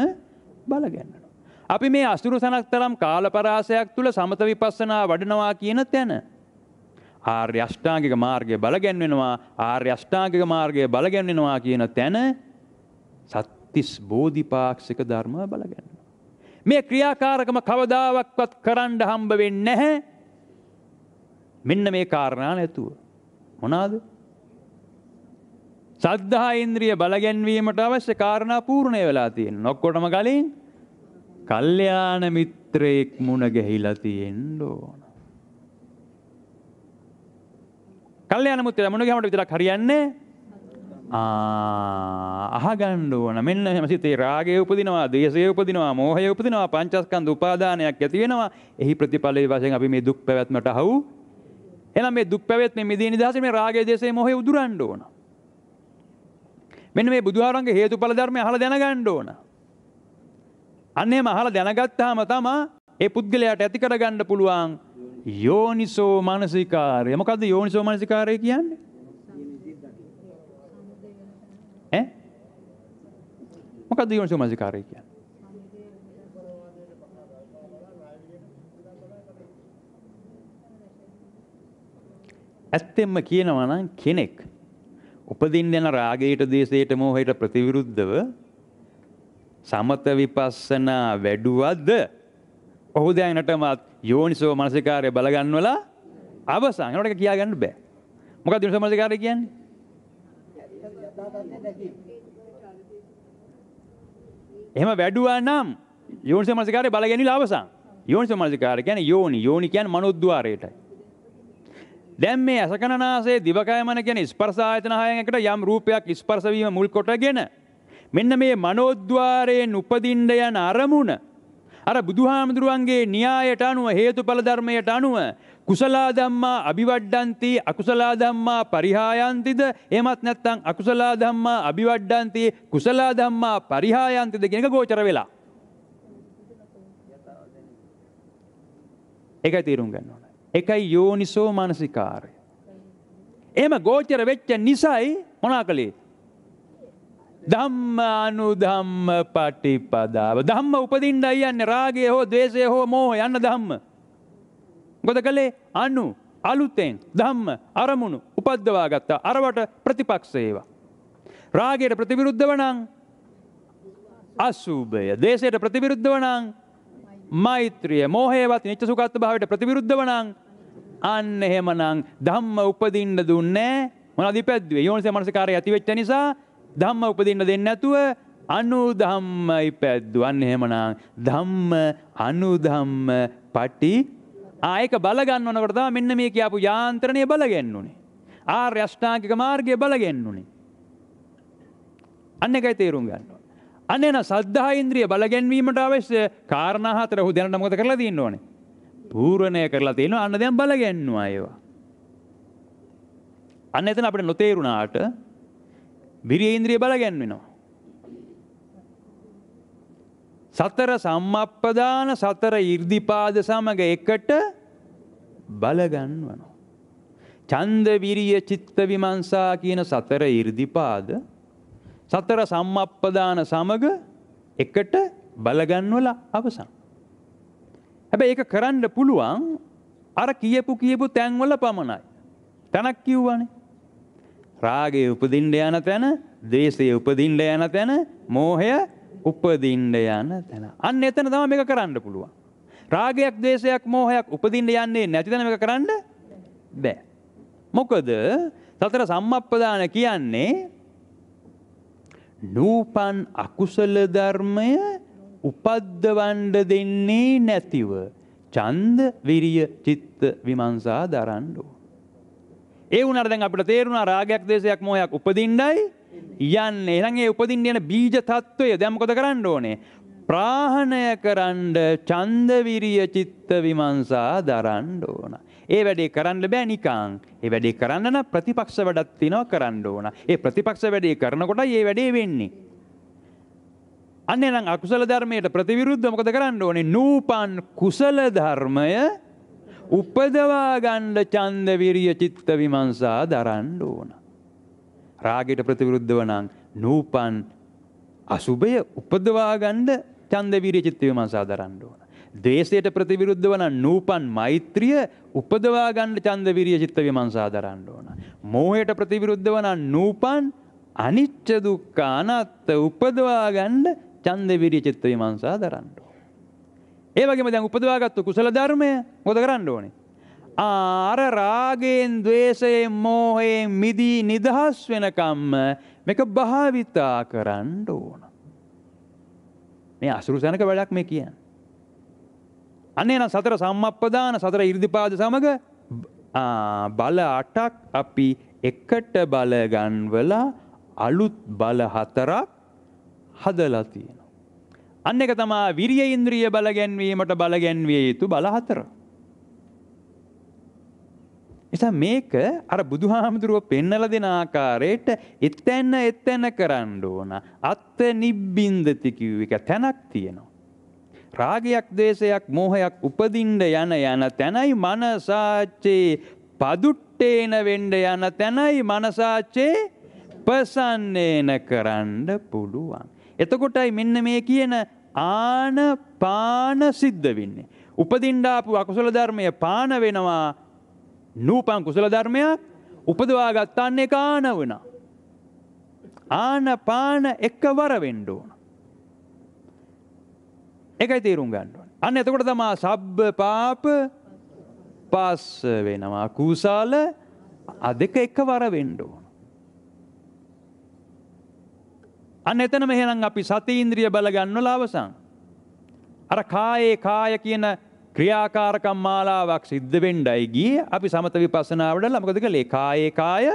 බලගැන්වෙනවා. අපි මේ අසුරු සනක් තරම් කාලපරාසයක් තුළ සමත විපස්සනා වඩනවා කියන තැන ආර්ය අෂ්ටාංගික මාර්ගය බලගැන්වෙනවා ආර්ය අෂ්ටාංගික මාර්ගය බලගැන්වෙනවා කියන තැන සත්තිස් බෝධිපාක්ෂික ධර්ම බලගැන්වෙනවා. මේ ක්‍රියාකාරකම කවදාවක්වත් කරන්න හම්බ වෙන්නේ නැහැ. මෙන්න මේ කාරණා නැතුව. මොනවාද? සද්ධා ඉන්ද්‍රිය බලගැන්වීමට අවශ්‍ය කාරණා පූර්ණය වෙලා තියෙනවා. ඔක්කොටම කලින් කල්යාණ මිත්‍රයෙක් මුණ ගැහිලා තියෙන්න ඕන. කල්යාණ මිත්‍රයා මුණ ගැහුමට විතරක් හරියන්නේ නැහැ. අහගන්න ඕන මෙන්න හැමසිතේ රාගය උපදිනවා දේශය උපදිනවා මෝහය උපදිනවා පංචස්කන්ධ උපාදානයක් ඇති වෙනවා එහි ප්‍රතිඵලයේ වශයෙන් අපි මේ දුක් පැවැත්මට අහු එහෙනම් මේ දුක් පැවැත්මේ මිදී නිදහස මේ රාගය දේශය මෝහය උදුරන්න ඕන මෙන්න මේ බුදුහාරංගේ හේතුඵල ධර්මය අහලා දැනගන්න ඕන අන්න එහෙම අහලා දැනගත්තාම තමයි ඒ පුද්ගලයාට ඇති කරගන්න පුළුවන් යෝනිසෝ මානසිකාරය මොකද්ද යෝනිසෝ මානසිකාරය කියන්නේ මොකක්ද යෝනිසෝ මනසිකාරය කියන්නේ? ඇත්තෙන්ම කියනවා නම් කෙනෙක් උපදින්න යන රාගයට, දේශයට, මෝහයට ප්‍රතිවිරුද්ධව සමත විපස්සනා වැඩුවද ඔහු දැනටමත් යෝනිසෝ මනසිකාරය බලගන්නවලා අවසන්. ඒකට කියා ගන්න බෑ. මොකක්ද යෝනිසෝ මනසිකාරය කියන්නේ? එහෙම වැඩුවා නම් යෝනිසෝ මනසිකාරය බල ගැනීම අවසන්. යෝනිසෝ මනසිකාරය කියන්නේ යෝනි. යෝනි කියන්නේ මනෝද්්වාරයටයි. දැන් මේ අසකනනාසේ දිවකය මන කියන ස්පර්ශ ආයතන හයෙන් එකට යම් රූපයක් ස්පර්ශ වීම මුල් කොටගෙන මෙන්න මේ මනෝද්්වාරයෙන් උපදින්න යන අරමුණ අර බුදුහාමුදුරුවන්ගේ න්‍යායට අනුව හේතුඵල ධර්මයට අනුව කුසලා ධම්මා අභිවඩ්ඩන්ති අකුසලා ධම්මා පරිහායන්තිද එහෙමත් නැත්නම් අකුසලා ධම්මා අභිවඩ්ඩන්ති කුසලා ධම්මා පරිහායන්තිද කියන එක ගෝචර වෙලා. ඒකයි තීරුම් ගන්න ඕනේ. එකයි යෝනිසෝ මානසිකාරය. එහෙම ගෝචර වෙච්ච නිසායි මොනා කළේ? ධම්ම අනුධම්ම පටිපදාව. ධම්ම උපදින්ට අයන්න රාගේ හෝ දේශය හෝ මෝ යන්න ධම්ම. ගොද කළේ අනු අලුතෙන් ධම්ම අරමුණු උපද්දවා ගත්තා අරවට ප්‍රතිපක්ෂේවා. රාගයට ප්‍රතිවිරුද්ධ වනං අසූභය දේශයට ප්‍රතිවිරුද්ධ වනං මෛත්‍රිය මෝහේවත් නිච්ච සුකත්ත භාවට ප්‍රතිවිරුද්ධ වනං අන්න එහෙමනං ධම්ම උපදින්න දුන්නේ මොන අධිපැද්දුවේ යෝනිසේ මනසකාරය ඇතිවෙච්ච නිසා ධම්ම උපදින්න දෙන්න නැතුව අනුධම්මයි පැද්දු. අන්න එහෙමනම් ධම්ම අනුධම්ම පටි ආයක බලගන්නවනකොට තමයි මෙන්න මේ කියපු යාන්ත්‍රණය බලගෙන්න උනේ. ආර්ය අෂ්ටාංගික මාර්ගය බලගෙන්න උනේ. අන්න එකයි තේරුම් ගන්න. අන්න එන සද්ධා ඉන්ද්‍රිය බලගැන්වීමට අවශ්‍ය කාරණා හතර ඔහු දැනට මොකද කරලා තියෙන්න ඕනේ. පූර්ණණය කරලා තියෙනවා. අන්න දැන් බලගැන්නුවා ඒවා. අන්න එතන අපිට නොතේරුණාට විරිය ඉන්ද්‍රිය බල ගැන්වෙනවා. සතර සම්මප්පදාන සතර 이르දිපාද සමග එකට බල ගන්වනවා. ඡන්ද විරිය චිත්ත විමංශා කියන සතර 이르දිපාද සතර සම්මප්පදාන සමග එකට බල ගන්වලා අවසන්. හැබැයි ඒක කරන්න පුළුවන් අර කියපු කියපු තැන්වල පමණයි. තැනක් කිව්වනේ. රාගය උපදින්න යන තැන, ද්වේෂය උපදින්න යන තැන, මෝහය උපදින්න යන තැන. අන්න එතන තමයි මේක කරන්න පුළුවන්. රාගයක්, ද්වේෂයක්, මෝහයක් උපදින්න යන්නේ නැති තැන මේක කරන්න බෑ. මොකද සතර සම්මප්පදාන කියන්නේ නූපන් අකුසල ධර්මය උපද්දවන්න දෙන්නේ නැතිව ඡන්ද, විරිය, චිත්ත, විමංශා දරන්න ඕන. ඒ වුණාට දැන් අපිට තේරුණා රාගයක් දේශයක් මොහයක් උපදින්නයි යන්නේ. එහෙනම් ඒ උපදින්න යන බීජ తত্ত্বය දැන් මොකද කරන්න ඕනේ? ප්‍රාහණය කරන්න ඡන්ද විරිය චිත්ත විමංශා දරන්න ඕන. ඒ වැඩේ කරන්න බෑ නිකං. ඒ වැඩේ කරන්න නම් ප්‍රතිපක්ෂ වැඩක් තියෙනවා කරන්න ඕන. ඒ ප්‍රතිපක්ෂ වැඩේ කරනකොටයි ඒ වැඩේ වෙන්නේ. අන්න එහෙනම් අකුසල ධර්මයට ප්‍රතිවිරුද්ධව මොකද කරන්න ඕනේ? නූපන් කුසල ධර්මය උපදවා ගන්න ඡන්ද විරිය චිත්ත විමර්ශා දරන්න ඕන. රාගයට ප්‍රතිවිරුද්ධව නම් නූපන් අසුභය උපදවා ගන්න ඡන්ද විරිය චිත්ත විමර්ශා දරන්න ඕන. ද්වේෂයට ප්‍රතිවිරුද්ධව නම් නූපන් මෛත්‍රිය උපදවා ගන්න ඡන්ද විරිය චිත්ත විමර්ශා දරන්න ඕන. මෝහයට ප්‍රතිවිරුද්ධව නම් නූපන් අනිච්ච දුක්ඛ අනාත්ත උපදවා ගන්න ඡන්ද විරිය චිත්ත විමර්ශා දරන්න ඕන. ඒ වගේම දැන් උපදවාගත්තු කුසල ධර්මය මොකද කරන්න ඕනේ? අර රාගයෙන්, ద్వේෂයෙන්, මෝහයෙන් මිදී නිදහස් වෙනකම්ම මේක භාවිතා කරන්න ඕන. මේ අසුරු සැනක වැඩක් මේ කියන්නේ. අනේ නම් සතර සම්මප්පදාන සතර 이르දිපාද සමග බල 8ක් අපි එකට බල ගන්වලා අලුත් බල හතරක් හදලා තියෙනවා. අන්න එක තමා විරිය ඉන්ද්‍රිය බලගැන්වීමට බලගැන්විය යුතු බලහතර. එසා මේක අර බුදුහාමුදුරුව පෙන්නල දෙන ආකාරයට එත්තැන්න එත්තැන කරන්න ඕන අත්ත නිබ්බින්දති කිව් එක තැනක් තියෙනවා. රාගයක් දේශයක් මෝහයක් උපදින්ඩ යන යන තැනයි මනසාච්චේ පදුට්ටේන වෙන්ඩ යන තැනයි මනසාච්චේ පසන්නේන කරන්න පුළුවන්. එතකොටයි මෙන්න මේ කියන ආන පාන සිද්ධ වෙන්නේ. උපදින්ඩාපු අකුසල ධර්මය පාන වෙනවා නූපන් කුසල ධර්මයක් උපදවා ගත්තන්නේ කාන වන. ආන පාන එක්ක වර වෙන්ඩෝන. එකයි තේරුම් ගණ්ඩුවන්. අන්න එතකොට තමා සබ්බ පාප පස් වෙනවා කුසාල අ දෙක එක්ක වර වෙන්ඩෝන. අන්න එතනම එහෙනම් අපි සතීන්ද්‍රිය බලගන්නවල අවසන්. අර කායේ කාය කියන ක්‍රියාකාරකම් මාලාවක් සිද්ධ වෙන්නයි ගියේ අපි සමත විපස්සනාවට ලා මොකද කළේ කායේ කාය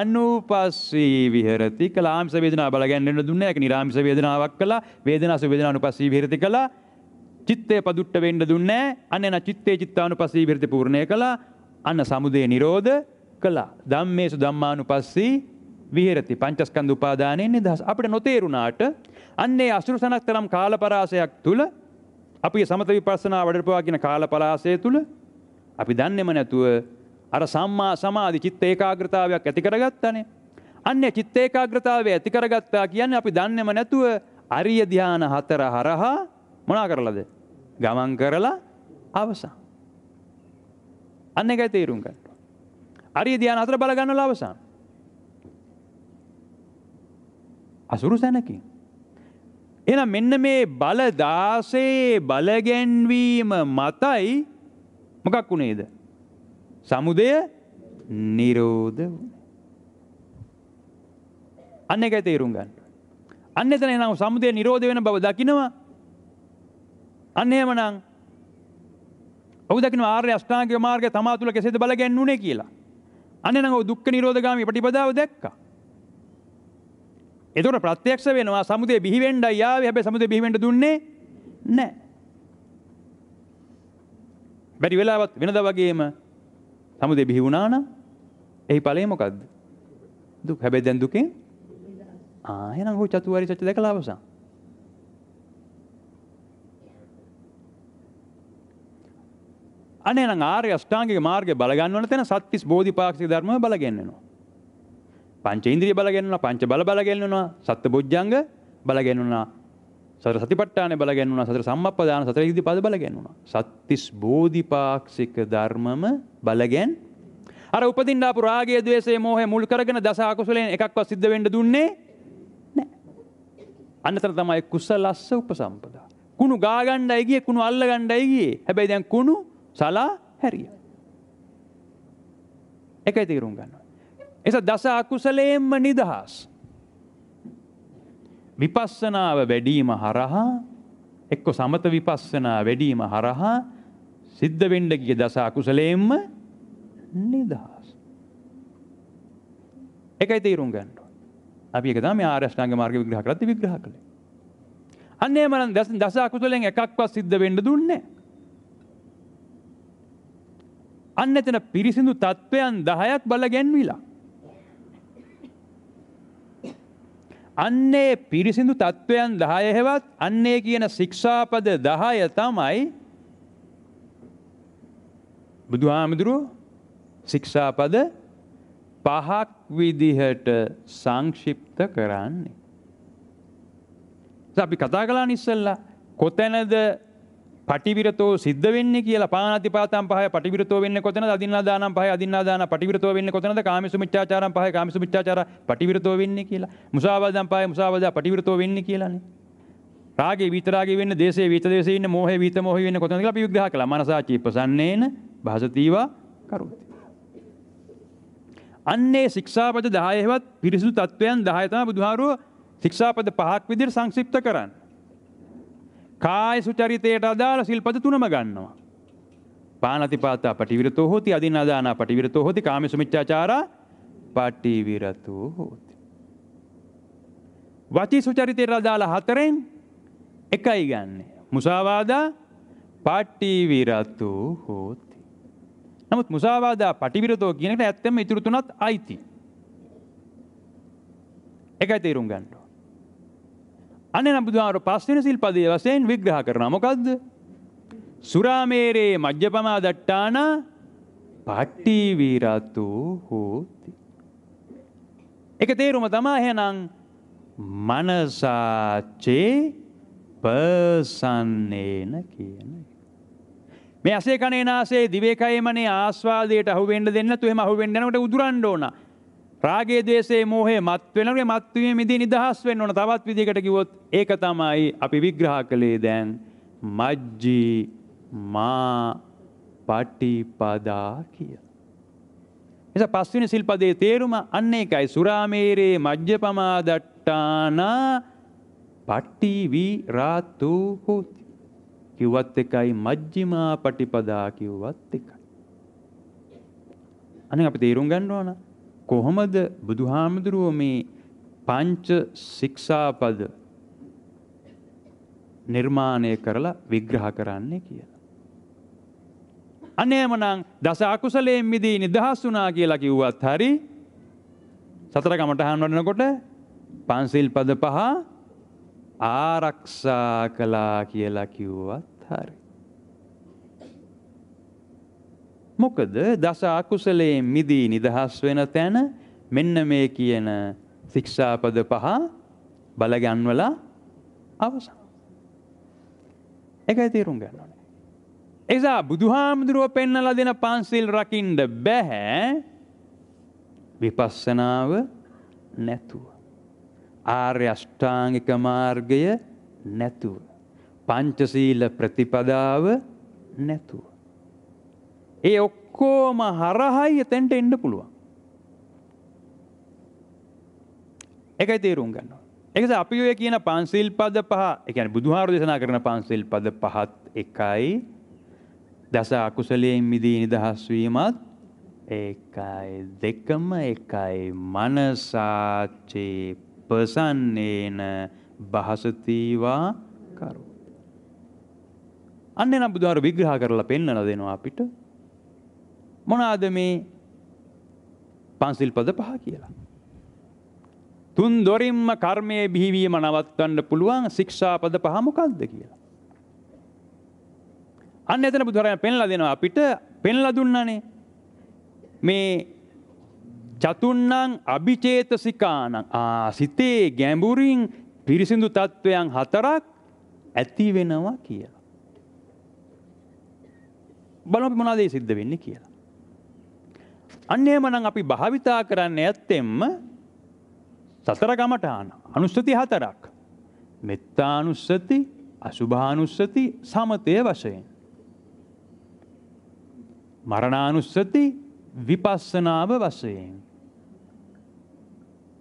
අනුපස්සී විහෙරති කලාම්ස වේදනාව බලගන්න දුන්නේ ඒක නිරාමිස වේදනාවක් කළා වේදනාස වේදනානුපස්සී විහෙරති කළා චිත්තේ පදුට්ට වෙන්න දුන්නේ අනේන චිත්තේ චිත්තානුපස්සී විහෙරති පූර්ණේ කළා අන්න සමුදේ නිරෝධ කළා ධම්මේසු ධම්මානුපස්සී විහෙරති පංචස්කන්ධ උපාදානයෙන් නිදහස්. අපිට නොතේරුණාට අන්නේ අසුරසනක් තරම් කාලපරාසයක් තුල අපි සමත විපස්සනා වඩපුවා කියන කාලපරාසය තුල අපි දන්නේම නැතුව අර සම්මා සමාධි චිත්ත ඒකාග්‍රතාවයක් ඇති කරගත්තානේ. අන්නේ චිත්ත ඒකාග්‍රතාවය ඇති කරගත්තා කියන්නේ අපි දන්නේම නැතුව අරිය ධාන හතර හරහා මොනා කරලාද? ගමන් කරලා අවසන්. අන්න එකයි තේරුම් ගන්න. අරිය ධාන හතර බල ගන්නවල අවසන්. අසුරු සැනකින්. එන මෙන්න මේ බල දාසේ බලගැන්වීම මතයි මොකක් වුණේද. සමුදය නිරෝධ අන්න එක තේරුම් ගන්න. අන්න එතන එනම් සමුදය නිරෝධ වෙන බව දකිනවා. අන්න එහෙමනම් ඔහු දකින්න ආර්ය අෂ්ටාංගික මාර්ගය තමා තුළ කෙසේද බලගැන්වුනේ කියලා. අන්න එනම් ඔහු දුක්ඛ නිරෝධගාමී ප්‍රතිපදාව දැක්කා. එතුට ප්‍රත්්‍යක්ෂ වෙනවා සමුදේ බිහිවෙන්ඩ යාව හැබ සමුද බිහිවට දුන්නේ නෑ. බැරි වෙලාවත් වෙනද වගේම සමුදේ බිහිවුණාන එහි පලේමොකක්ද දුක් හැබැ දැන් දුකින් ආයන හෝ චතුවරි සච්ච දැකලාවසා. අනේ ආර්ය ෂ්ටාන්ගේ මාර්ග බලගන්නවන තැන සත්තිස් බෝධි පාක්ෂි ධර්ම බලගන්නවා. පංචේන්ද්‍රිය බලගන්නවා පංච බල බලගන්නවා සත්ත බොජ්ජංග බලගන්නවා සතර සතිපට්ඨාන බලගන්නවා සතර සම්මප්පදාන සතර ඉදිපද බලගන්නවා සත්තිස් බෝධිපාක්ෂික ධර්මම බලගැන් අර උපදින්න ආපු රාගය ද්වේෂය මෝහය මුල් කරගෙන දස අකුසලෙන් එකක්වත් සිද්ධ වෙන්න දුන්නේ නැහැ අන්නතර තමයි කුසලස්ස උපසම්පදා කුණු ගා ගන්නයි ගියේ කුණු අල්ල ගන්නයි ගියේ හැබැයි දැන් කුණු සලා හැරියා එකයි තේරුම් ගන්න එස දස අකුසලයෙන්ම නිදහස්. විපස්සනාව වැඩීම හරහා එක්ක සමත විපස්සනා වැඩීම හරහා සිද්ධ වෙන්න ගිය දස අකුසලයෙන්ම නිදහස්. ඒකයි තේරුම් ගන්න ඕනේ. අපි ඒක තමයි ආරෂ්ඨාංග මාර්ග විග්‍රහ කරලා විග්‍රහ කළේ. අන්නේ මරන් දස දස අකුසලෙන් එකක්වත් සිද්ධ වෙන්න දුන්නේ අන්න එතන පිරිසිදු තත්ත්වයන් 10ක් බල ගැන්විලා අන්නේ පිරිසිදු තත්ත්වයන් දහයහෙවත් අන්නේ කියන ශික්ෂාපද දහය තමයි බුදුහාමුදුරු ශික්ෂාපද පහක් විදිහට සංක්ෂිප්ත කරන්නේ. අපි කතා කලා නිස්සල්ලා කොතැනද පටිවිරතෝ සිද්ධ වෙන්නේ කියලා පාණාතිපාතම් පහය පටිවිරතෝ වෙන්නේ කොතනද අදින්නා දානම් පහය අදින්නා දාන පටිවිරතෝ වෙන්නේ කොතනද කාමිසු මිච්ඡාචාරම් පහය කාමිසු මිච්ඡාචාර පටිවිරතෝ වෙන්නේ කියලා මුසාවාදම් පහය මුසාවාදා පටිවිරතෝ වෙන්නේ කියලානේ රාගේ විතරාගේ වෙන්නේ දේශේ විත දේශේ ඉන්නේ මෝහේ විත මොහේ වෙන්නේ කොතනද කියලා අපි විග්‍රහ කළා මනසා චිප්පසන්නේන භාසතිවා කරුති අන්නේ ශික්ෂාපද 10 හෙවත් පිරිසුදු තත්වයන් 10 තමයි බුදුහාරෝ ශික්ෂාපද පහක් විදිහට සංක්ෂිප්ත කරන්නේ කාය සුචරිතයට අදාළ සිල්පද තුනම ගන්නවා. පානතිපාතා පටිවිරතෝ හෝති අදින්නාදානා පටිවිරතෝ හෝති කාමසුමිච්ඡාචාරා පටිවිරතෝ හෝති. වචී සුචරිතයට අදාළ හතරෙන් එකයි ගන්න. මුසාවාදා පටිවිරතෝ හෝති. නමුත් මුසාවාදා පටිවිරතෝ කියනකට ඇත්තම ඉතුරු තුනත් අයිති. එකයි තේරුම් ගන්න. අන්න නම් බුදුහාර පස්වෙනි සිල්පදයේ වශයෙන් විග්‍රහ කරනවා. මොකද්ද? සුරාමේරේ මජ්ජපමා දට්ටාන පට්ටි වීරතු හෝති. ඒක තේරුම තමයි එහෙනම් මනසාචේ පසන්නේන කියන මේ අසේ කනේ නාසේ දිවේකයමනේ ආස්වාදයට අහුවෙන්න දෙන්න තුහෙම අහුවෙන්න යනකොට උදුරන්න ඕන. රාගේ දේශේ මෝහේ මත් වෙනගේ මත්වීම මිදී නිදහස් වෙන්න ඕන තවත් විදිහකට කිව්වොත් ඒක තමයි අපි විග්‍රහ කළේ දැන් මජ්ජී මා පටිපදා කියලා. එස පස්වෙනි සිල්පදයේ තේරුම අන්න ඒකයි සුරාමේරේ මජ්ජපමා දට්ටානා පට්ටි විරාතු හෝති. කිව්වත් එකයි මජ්ජිමා පටිපදා කිව්වත් එකයි. අනේ අපි තේරුම් ගන්න ඕනා කොහොමද බුදුහාමුදුරුව මේ පංච ශික්ෂාපද නිර්මාණය කරලා විග්‍රහ කරන්නේ කියලා. අනේමනම් දස අකුසලයෙන් මිදී නිදහස් වුණා කියලා කිව්වත් හරි සතර කමටහන් වඩනකොට පන්සිල් පද පහ ආරක්ෂා කළා කියලා කිව්වත් හරි. මොකද දස අකුසලයෙන් මිදී නිදහස් වෙන තැන මෙන්න මේ කියන ශික්ෂාපද පහ බලගන්වලා අවසන්. ඒකයි තේරුම් ගන්න ඕනේ. එසා බුදුහාමුදුරුව පෙන්වලා දෙන පන්සිල් රකින්න බෑ විපස්සනාව නැතුව. ආර්ය අෂ්ටාංගික මාර්ගය නැතුව. පංචශීල ප්‍රතිපදාව නැතුව. ඒ ඔක්කෝම හරහයි එතැන්ට එන්න පුළුවන්. එකයි තේරුම් ගන්න. එකස අපි ඔය කියන පන්සිල් පද පහ එකන බුදුහාර දෙසනා කරන පන්සිල් පද පහත් එකයි දස අකුසලයෙන් මිදී නිදහස්වීමත් ඒකයි දෙකම එකයි මනසාචේ පසන්නේන බහසතීවා කරු. අන්න නම් බුදුහාර විග්‍රහ කරලා පෙන්න්නන දෙනවා අපිට මොනවාද මේ පන්සිල් පද පහ කියලා. තුන් දොරින්ම කර්මය බිහිවීම නවත්වන්න පුළුවන් ශික්ෂාපද පහ මොකක්ද කියලා. අන්න එතන බුදුරජාණන් පෙන්ලා දෙනවා අපිට පෙන්ලා දුන්නානේ මේ චතුන්නං අභිචේතසිකානං සිතේ ගැඹුරින් පිරිසිදු තත්ත්වයන් හතරක් ඇති වෙනවා කියලා. බලමු මොනවාද ඒ සිද්ධ වෙන්නේ කියලා. අන්නේ මනං අපි භාවිතා කරන්න ඇත්තෙම්ම සතර ගමටාන අනුස්සති හතරක්. මෙත්තානුස්සති අසුභානුස්සති සමතය වශයෙන්. මරණානුස්සති විපස්සනාව වශයෙන්.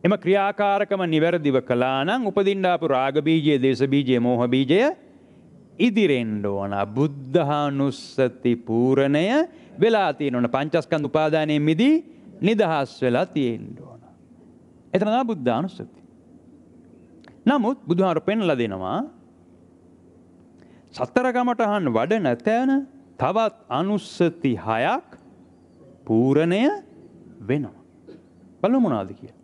එම ක්‍රියාකාරකම නිවැරදිව කලානං උපදින්ඩාපු රාගබීජයේ දේශබීජය මෝහබීජය ඉදිරෙන්ඩ ඕන බුද්ධානුස්සති පූරණය වෙලා තියෙනවන පංචස්කන්ධ උපාදානයෙන් මිදී නිදහස් වෙලා තියෙන්න ඕන. එතන තමයි බුද්ධානුස්සතිය. නමුත් බුදුහාර පෙන්ලා දෙනවා සතර කමඨහන් වඩන තැන තවත් අනුස්සති හයක් පූර්ණය වෙනවා. බලමු මොනවාද කියලා.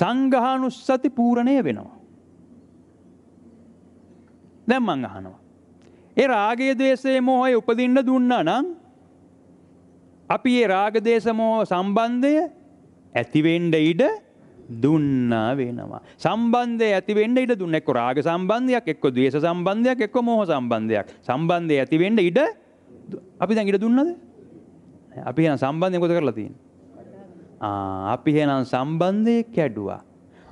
සංඝානුස්සති පූර්ණය වෙනවා. දැන් මං අහනවා ඒ රාගය දේශය මෝහය උපදින්න දුන්නා නම් අපි ඒ රාග දේශ මෝහ සම්බන්ධය ඇතිවෙන්න ඉඩ දුන්නා වෙනවා. සම්බන්ධය ඇතිවෙන්න ඉඩ දුන්න එක්ක රාග සම්බන්ධයක් එක්ක ද්වේෂ සම්බන්ධයක් එක්ක මෝහ සම්බන්ධයක්. සම්බන්ධය ඇතිවෙන්න ඉඩ අපි දැන් ඉඩ දුන්නද? අපි එහෙනම් සම්බන්ධය මොකද කරලා තියෙන්නේ? ආ අපි එහෙනම් සම්බන්ධය කැඩුවා.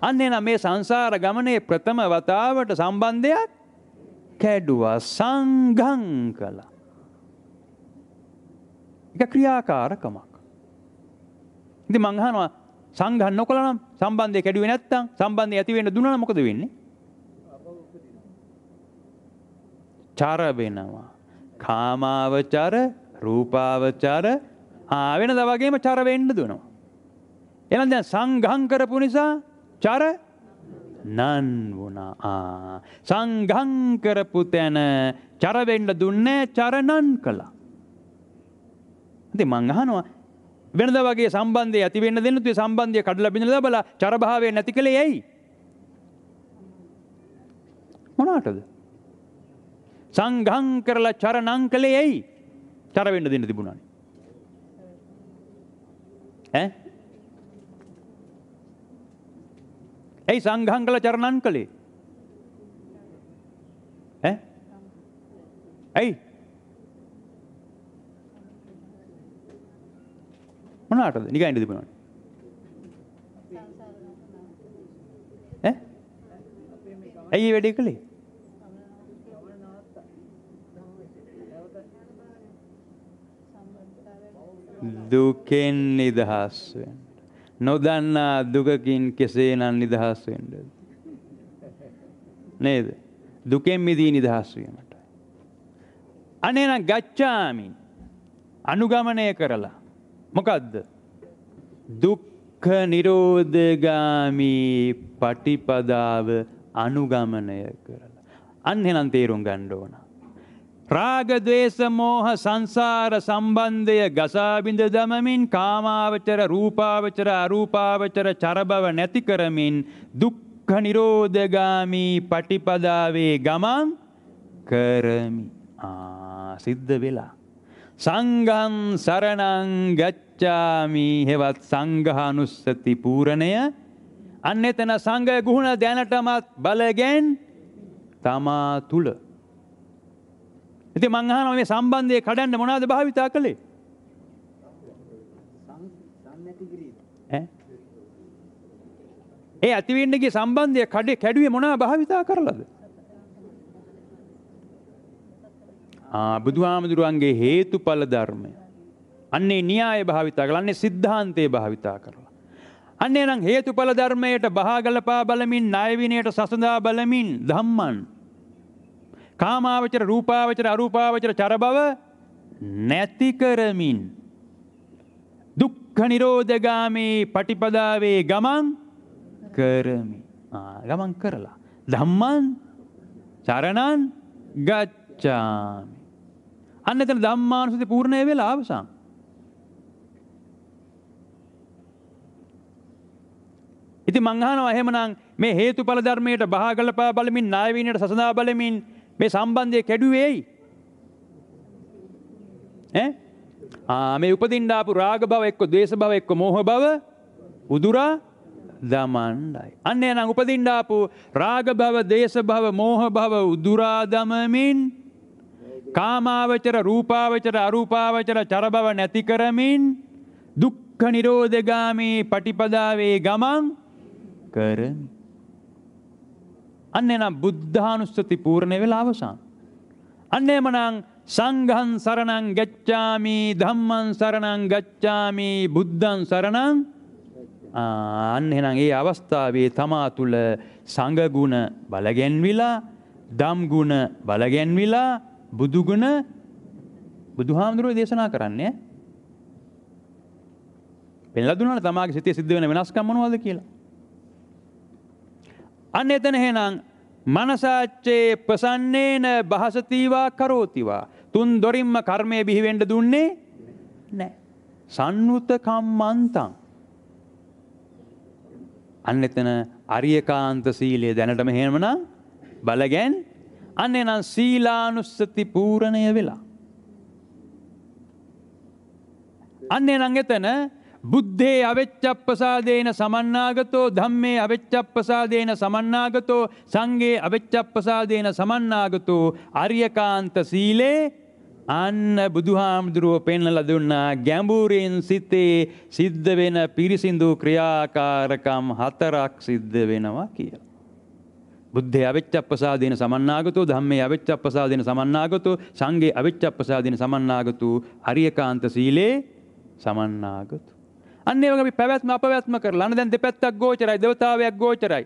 අන්න එහෙනම් මේ සංසාර ගමනේ ප්‍රථම වතාවට සම්බන්ධයක් කැඩුවා සංඝං කළා. එක ක්‍රියාකාරකමක්. ඉතින් මං අහනවා සංඝන් නොකළා නම් සම්බන්ධය කැඩුවේ නැත්තම් සම්බන්ධය ඇති වෙන්න දුන්නා නම් මොකද වෙන්නේ? චර වෙනවා. කාමාවචර, රූපාවචර, ආ වෙනදා වගේම චර වෙන්න දුනවා. එහෙනම් දැන් සංඝම් කරපු නිසා චර නන් වුණා. ආ සංඝං කරපු තැන චර වෙන්න දුන්නේ චරණන් කළා. ඉතින් මං අහනවා වෙනද වගේ සම්බන්ධය ඇති වෙන්න දෙන්න තුයි සම්බන්ධය කඩලා බිඳලා බලලා චරභාවය නැති කළේ ඇයි? මොනකටද? සංඝං කරලා චරණං කළේ ඇයි? චර වෙන්න දෙන්න තිබුණානේ. ඈ ඇයි සංඝං කළ චරණන් කළේ? ඈ? ඇයි? මොනකටද? නිකන් ඉඳි බලන්න. ඈ? ඇයි මේ වැඩේ කළේ? දුකෙන් නිදහස් වෙන්න. නොදන්නා දුකකින් කෙසේනම් නිදහස් වෙන්නද? නේද? දුකෙන් මිදී නිදහස් වීමට. අනේනම් ගච්ඡාමි. අනුගමනය කරලා. මොකද්ද? දුක්ඛ නිරෝධගාමි පටිපදාව අනුගමනය කරලා. අන්න එහෙනම් තේරුම් ගන්න ඕන. රාග ద్వේස මෝහ සංසාර සම්බන්ධය ගසා බිඳ දමමින් කාමාවචර රූපාවචර අරූපාවචර චරබව නැති කරමින් දුක්ඛ නිරෝධගාමී පටිපදාවේ ගමන් කරමි ආ සිද්ධ වෙලා සංඝං සරණං ගච්ඡාමි හෙවත් සංඝානුස්සති පූර්ණය අන්න එතන සංඝය ගුණ දැනටමත් බලයෙන් තමා තුල ඉතින් මං අහනවා මේ සම්බන්ධය කඩන්න මොනවද භාවිතා කළේ? ඒ ඇතිවෙන්න ගිය සම්බන්ධය කඩේ කැඩුවේ මොනවා භාවිතා කරලාද? ආ බුදුහාමුදුරන්ගේ හේතුඵල ධර්මය. අන්නේ න්‍යාය භාවිතා කරලා අන්නේ සිද්ධාන්තය භාවිතා කරලා. අන්නේ නම් හේතුඵල ධර්මයට බහා ගලපා බලමින් ණය විනයට සසඳා බලමින් ධම්මන් කාමාවචර රූපාවචර අරූපාවචර චරබව නැති කරමින්. දුක්ඛ නිරෝධගාමී පටිපදාවේ ගමන් කරමි. ගමන් කරලා. දම්මන් චරණන් ගච්චාමි. අන්න එතන දම්මානුසති පූර්ණය වෙලා අවසන්. ඉති මංහනවා එහෙමනම් මේ හේතු පලධර්මයට භාගලපා බලමින් නායවීනයට සසඳා බලමින් මේ සම්බන්ධය කැඩුවේ ඇයි? ඈ? ආ මේ උපදින්න ආපු රාග භව එක්ක ද්වේෂ භව එක්ක මෝහ භව උදුරා දමන්නයි. අන්න එනං උපදින්න ආපු රාග භව, දේශ භව, මෝහ භව උදුරා දමමින් කාමාවචර, රූපාවචර, අරූපාවචර, චර භව නැති කරමින් දුක්ඛ නිරෝධගාමී පටිපදාවේ ගමන් කරමි. අන්න එනම් බුද්ධානුස්සති පූර්ණය වෙලා අවසන්. අන්න එමනම් සංඝං සරණං ගච්ඡාමි ධම්මං සරණං ගච්ඡාමි බුද්ධං සරණං අන්න එහෙනම් ඒ අවස්ථාවේ තමා තුළ සංඝ ගුණ බලගැන්විලා ධම් ගුණ බලගැන්විලා බුදු ගුණ බුදුහාමුදුරුවෝ දේශනා කරන්නේ පෙන්ලා දුන්නානේ තමාගේ සිතේ සිද්ධ වෙන වෙනස්කම් මොනවද කියලා අන්න එතන එහෙනම් මනසාච්චේ ප්‍රසන්නේන බහසතීවා කරෝතිවා. තුන් දොරින්ම කර්මය බිහිවෙන්ඩ දුන්නේ නෑ. සන්නුතකම්මන්තන්. අන්න එතන අරියකාන්ත සීලය දැනටම හෙනමන බලගැන් අන්න එනම් සීලානුස්සති පූරණය වෙලා. අන්න එනං එතන බුද්ධේ අවෙච්චප්පසාදේන සමන්නාගතෝ ධම්මේ අවෙච්චප්පසාදේන සමන්නාගතෝ සංඝේ අවෙච්චප්පසාදේන සමන්නාගතෝ අරියකාන්ත සීලේ අන්න බුදුහාමුදුරුව පෙන්වල දුන්නා ගැඹුරින් සිතේ සිද්ධ වෙන පිරිසිදු ක්‍රියාකාරකම් හතරක් සිද්ධ වෙනවා කියලා. බුද්ධ අවිච්චප්පසාදීන සමන්නාගතෝ ධම්මේ අවිච්චප්පසාදීන සමන්නාගතෝ සංඝේ අවිච්චප්පසාදීන සමන්නාගතෝ අරියකාන්ත සීලේ සමන්නාගතෝ අන්නේ වගේ අපි පැවැත්ම අපවැත්ම කරලා අන්න දැන් දෙපැත්තක් ගෝචරයි දෙවතාවයක් ගෝචරයි.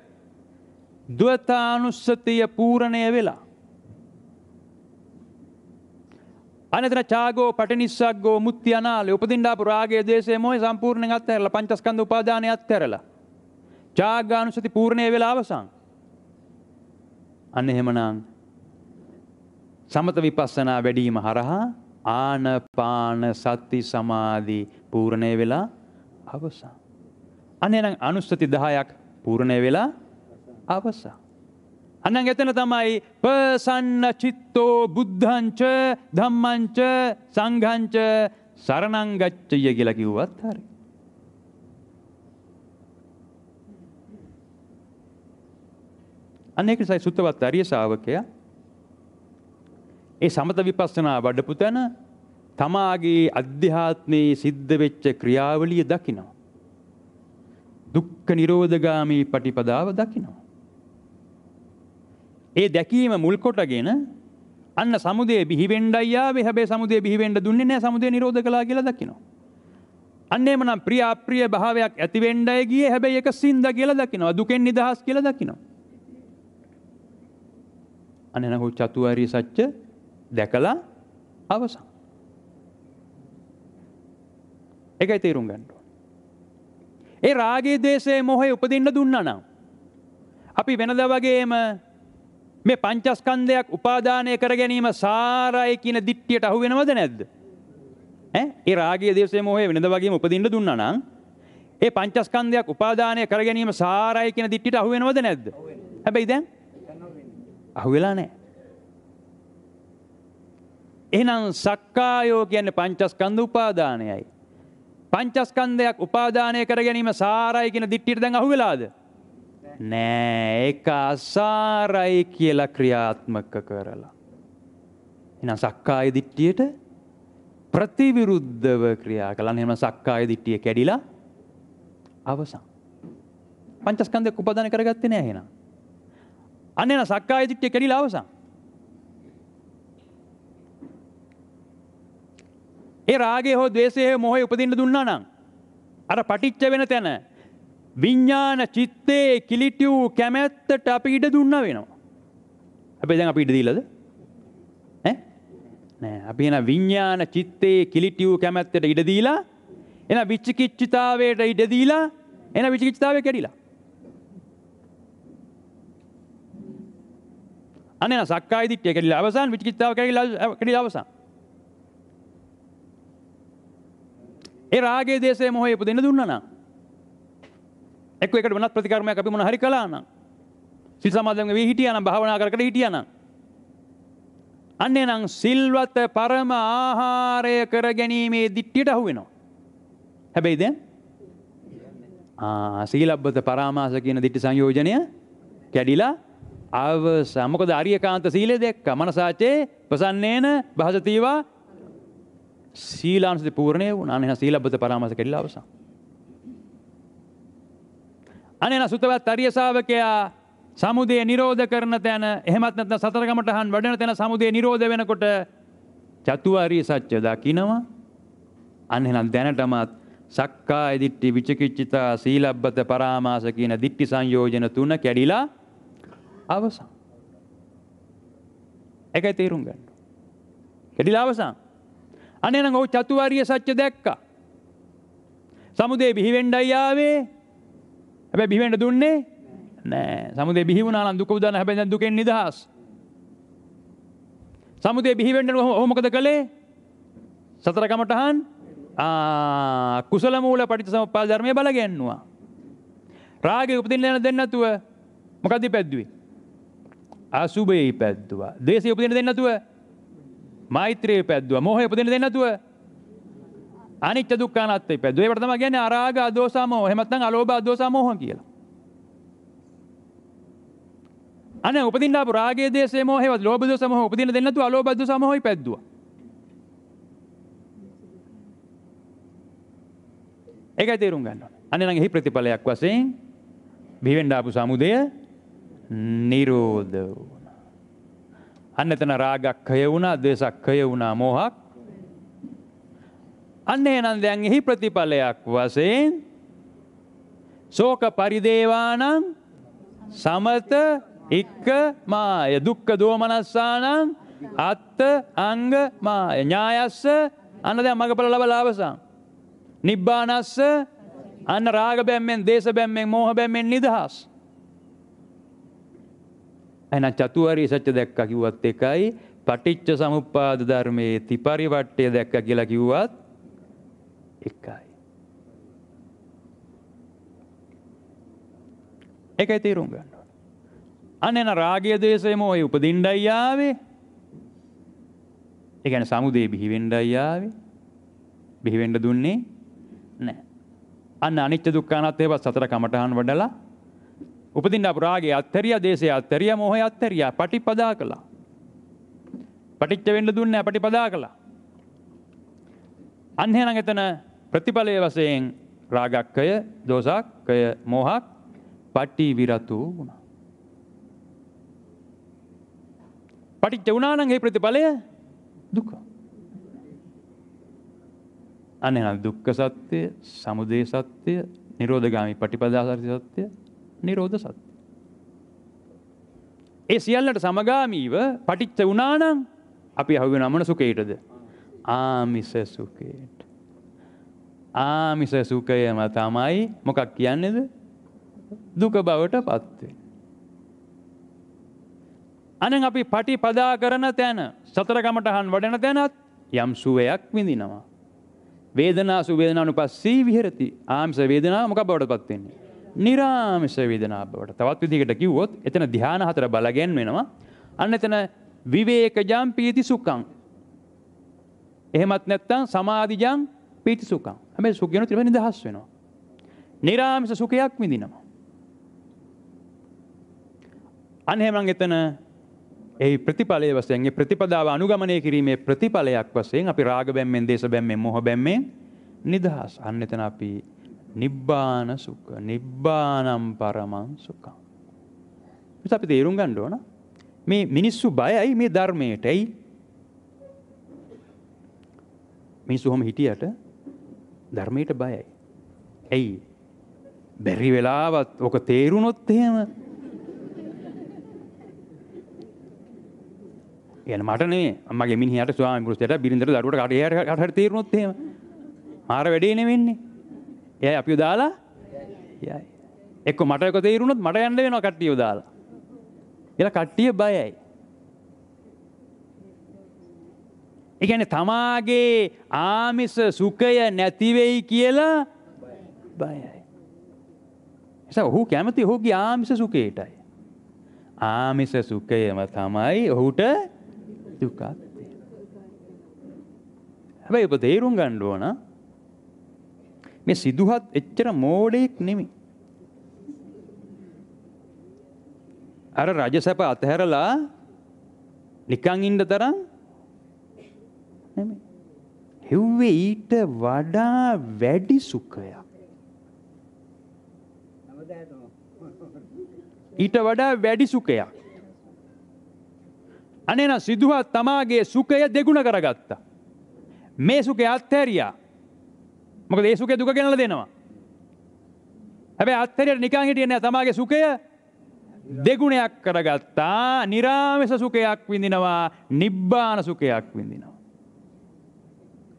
ද්වතානුස්සතිය පූර්ණය වෙලා. අනතර චාගෝ පටිනිස්සග්ගෝ මුත්‍ය අනාලේ උපදින්න ආපු රාගය දේශය මොහේ සම්පූර්ණයෙන් අත්හැරලා පංචස්කන්ධ උපාදානය අත්හැරලා. චාගානුස්සති පූර්ණය වෙලා අවසන්. අන්න එහෙමනම් සමත විපස්සනා වැඩීම හරහා ආනපාන සති සමාධි පූර්ණය වෙලා අවසා. අනේනම් අනුස්සති 10ක් පූර්ණ වෙලා අවසා. අනං එතන තමයි පසන්න චිත්තෝ බුද්ධංච ධම්මංච සංඝංච සරණං ගච්ඡය කියලා කිව්වත් හරි. අනේක සයි සුත්තවත් ආර්ය ශාවකයා ඒ සමත විපස්සනා වඩපු තැන තමාගේ අධ්‍යාත්මයේ සිද්ධ වෙච්ච ක්‍රියාවලිය දකිනවා. දුක්ඛ නිරෝධගාමී පටිපදාව දකිනවා. ඒ දැකීම මුල් කොටගෙන අන්න සමුදේ බිහිවෙන්නයි ආවේ හැබැයි සමුදේ බිහිවෙන්න දුන්නේ නැහැ සමුදේ නිරෝධ කළා කියලා දකිනවා. අන්න එමනම් ප්‍රිය අප්‍රිය භාවයක් ඇති වෙන්නයි ගියේ හැබැයි ඒක සින්ද කියලා දකිනවා. දුකෙන් නිදහස් කියලා දකිනවා. අන්න එනහො චතුආර්ය සත්‍ය දැකලා අවසන්. එකයි තේරුම් ගන්නඩ. ඒ රාගේ දේශේ මොහේ උපදින්න දුන්නනම්. අපි වෙනද වගේම මේ පංචස්කන්දයක් උපාදානය කර ගැනීම සාරය කියන දිට්ටියට අහු වෙනවද නැද්ද. ඒ රාගේ දේශේ මොහේ වෙනද වගේ උපදින්න දුන්නනම් ඒ පංචස්කන්දයක් උපාදානය කර ගැනීම සාරය කියන දිට්ටිට අහු වෙනවද නැද්ද. හැබැයි දැන් අහු වෙලා නෑ. එහෙනම් සක්කායෝ කියන්නේ පංචස්කන්ධ උපාදානයයි. පංචස්කන්ධයක් උපාදානය කර ගැනීම සාරයි කියන දිට්ටියට දැන් අහු වෙලාද? නෑ ඒක අසාරයි කියලා ක්‍රියාත්මක කරලා. එහෙනම් සක්කාය දිට්ටියට ප්‍රතිවිරුද්ධව ක්‍රියා කළා. එහෙනම් සක්කාය දිට්ටිය කැඩිලා අවසන්. පංචස්කන්ධයක් උපාදානය කරගත්තේ නෑ එහෙනම්. අන්න එහෙනම් සක්කාය දිට්ටිය කැඩිලා අවසන්. ඒ රාගේ හෝ දේශය මොහේ උපදින්න දුන්නා නම්. අර පටිච්ච වෙන තැන. විඤ්ඥාන චිත්තේ කිලිටියූ කැමැත්තට අපි ඉඩ දුන්න වෙනවා. අපේ දැන් අපි ඉඩ දීලද නෑ අපි එන විඤ්ඥාන චිත්තේ කිලිටියූ කැමැත්තට ඉඩ දීලා එන විච්චිකිච්චිතාවයට ඉඩ දීලා එන විචිකිච්චිතාවය කැඩිලා. අනේ සක්කාය දිට්ඨිය කැඩිලා අවසන් විචිකිච්ඡාව කැඩිලා කැඩිලා අවසන් ඒ රාගේ දේශය මොහේ ඉපදෙන්න දුන්නා නම් එක්ක එකට වෙනත් ප්‍රතිකර්මයක් අපි මොන හරි කළා නම් සිල් සමාදන් වෙවි හිටියා නම් භාවනා කර කර හිටියා නම් අන්නේ නම් සිල්වත පරම ආහාරය කර ගැනීමේ දිට්ඨියට අහු වෙනවා. හැබැයි දැන් ආ සීලබ්බත පරාමාස කියන දිට්ඨි සංයෝජනය කැඩිලා අවස මොකද අරියකාන්ත සීලය දැක්කා. මනසාචේ ප්‍රසන්නේන භාසතීවා සීලාංශති පූර්ණය වුණා. අනේන සීලබ්බත පරාමාස කෙරිලා අවසන්. අනේන සුතවත් අරිය ශාවකයා සමුදය නිරෝධ කරන තැන එහෙමත් නැත්නම් සතරගමට හන් වැඩෙන තැන සමුදය නිරෝධ වෙනකොට චතුආර්ය සත්‍ය දකිනවා. අනේන දැනටමත් සක්කාය දිට්ඨි විචිකිච්ඡිතා සීලබ්බත පරාමාස කියන දිට්ඨි සංයෝජන තුන කැඩිලා අවසන්. ඒකයි තේරුම් ගන්න. කැඩිලා අවසන්. අනේනම් ඔහු චතුාර්ය සත්‍ය දැක්කා. සමුදේ බිහිවෙන්ඩයි යාවේ හැබැ බිහිවෙන්ට දුන්නේ නෑ සමුදේ බිහිවුණනම් දුක උදාන හැබැ දුකෙන් නිදහස්. සමුදේ බිහිවෙන්ඩ හොමකද කළේ සතරකමටහන් කුසල මූල පටිච සමපා ධර්මය බලගැන්නවා. රාග උපදින් යන දෙන්නතුව මොකදදි පැද්දුවේ. අසුබයේ පැද්දවා දේශය උපදින දෙන්නතුව මෛත්‍රයේ පැද්දුව මොහ උපදින දෙන්නේ නැතුව අනිච්ච දුක්ඛ අනාත්ම පැද්දුව ඒකට තමයි කියන්නේ අරාග අදෝසා මොහ එහෙම නැත්නම් අලෝභ අදෝසා මොහ කියලා අනේ උපදින්න ආපු රාගයේ දේශේ මොහේවත් ලෝභ දෝස මොහ උපදින්න දෙන්නේ නැතුව අලෝභ දෝස මොහොයි පැද්දුවා ඒකයි තේරුම් ගන්න ඕන අනේ නම් එහි ප්‍රතිඵලයක් වශයෙන් බිහිවෙන්න ආපු සමුදය නිරෝධ වූ අන්න එතන රාගක් ක්ෂය වුණා, ද්වේෂක් ක්ෂය වුණා, මෝහක්. අන්න එහෙනම් දැන් එහි ප්‍රතිඵලයක් වශයෙන් ශෝක පරිදේවානම් සමත එක්ක මාය දුක්ඛ දෝමනස්සානම් අත්ත අංග මාය ඥායස්ස අන්න දැන් මගපල ලබ ලාභසං නිබ්බානස්ස අන්න රාග බැම්මෙන් දේශ බැම්මෙන් මෝහ බැම්මෙන් නිදහස් එහෙනම් චතුාරි සත්‍ය දැක්කා කිව්වත් එකයි පටිච්ච සමුප්පාද ධර්මයේ තිපරිවට්ටය දැක්කා කියලා කිව්වත් එකයි ඒකයි තේරුම් ගන්න ඕන අනේන රාගය දේශය මොහේ උපදින්නයි ආවේ ඒ කියන්නේ සමුදේ බිහි වෙන්නයි ආවේ බිහි වෙන්න දුන්නේ නැහැ අන්න අනිත්‍ය දුක්ඛ අනාත්ම හේවත් සතර කමඨහන් වඩලා උපදින්න අපරාගේ අත්තරිය දේශය අත්තරිය මොහය අත්තරිය පටි පදා කළා. පටිච්ච වෙන්න දුන්න පටි පදා කළා. අන්හෙන එතන ප්‍රතිඵලය වසයෙන් රාගක්කය දෝසක්කය මොහක් පට්ටි විරතු වුණ. පටිච්ච වුණානන්ගේ ප්‍රතිඵලය දුක. අනෙන දුක්ක සත්‍යය සමුදේ සත්‍යය නිරෝධගාමි පටිපදාසරති සත්‍යය නිරෝධ සත්‍ය. ඒ සියල්ලට සමගාමීව පටිච්ච වුණානම් අපි අහුවෙන අමන සුකේටද. ආමිස සුකේට. ආමිස සුකයම තමයි මොකක් කියන්නේද දුක බවට පත්වේ. අනන් අපි පටි පදා කරන තැන සතරගමට හන් වඩන තැනත් යම් සුවයක් විඳිනවා. වේදනා සුවේදනානු පස්සී විහරති ආමිස වේදනා මොක බවට පත්වෙන්නේ. නිරාමිස වේදනා බවට. තවත් විදිහකට කිව්වොත් එතන ධ්‍යාන හතර බලගෙන් වෙනවා. අන්න එතන විවේකජම් පීති සුඛං. එහෙමත් නැත්නම් සමාධිජම් පීති සුඛං. හැබැයි සුඛ කියන ත්‍රිව නිදහස් වෙනවා. නිරාමිස සුඛයක් විඳිනවා. අන්න එහෙනම් එතන ඒ ප්‍රතිඵලයේ වශයෙන් ඒ ප්‍රතිපදාව අනුගමනය කිරීමේ ප්‍රතිඵලයක් වශයෙන් අපි රාග බැම්මෙන් දේශ බැම්මෙන් මොහ බැම්මෙන් නිදහස්. අන්න එතන අපි නිබ්බාන සුඛ නිබ්බානම් පරමං සුඛං මෙත අපි තේරුම් ගන්න ඕන මේ මිනිස්සු බයයි මේ ධර්මයට ඇයි මිනිස්සු හැම හිටියට ධර්මයට බයයි ඇයි බැරි වෙලාවත් ඔක තේරුණොත් එහෙම යන මට නේ මගේ මිනිහට ස්වාමි පුරුෂයාට බිරිඳට දරුවට කඩේ හරි තේරුණොත් එහෙම මාර වැඩේ නෙවෙන්නේ එය අපි යොදාලා යයි. එක්ක මට එක තේරුණොත් මට යන්න වෙනවා කට්ටිය යොදාලා. එලා කට්ටිය බයයි. ඒ කියන්නේ තමාගේ ආමිස සුඛය නැති වෙයි කියලා බයයි. එස ඔහු කැමති ඔහුගේ ආමිස සුඛයටයි. ආමිස සුඛයම තමයි ඔහුට දුකක්. හැබැයි ඔබ තේරුම් ගන්න ඕන මේ සිදුහත් එච්චර මෝඩයෙක් නෙමෙයි. අර රජසැප අතහැරලා නිකන් ඉන්න තරම් නෙමෙයි. හෙව්වේ ඊට වඩා වැඩි සුඛයක්. ඊට වඩා වැඩි සුඛයක්. අනේන සිදුහත් තමාගේ සුඛය දෙගුණ කරගත්තා. මේ සුඛය අත්හැරියා. මොක ඒ සුකේ දුක ගෙනල දෙනවා. හැබැයි අත්තරයට නිකන් හිටියේ නැහැ තමාගේ සුඛය දෙගුණයක් කරගත්තා. निराமிස සුඛයක් විඳිනවා, නිබ්බාන සුඛයක් විඳිනවා.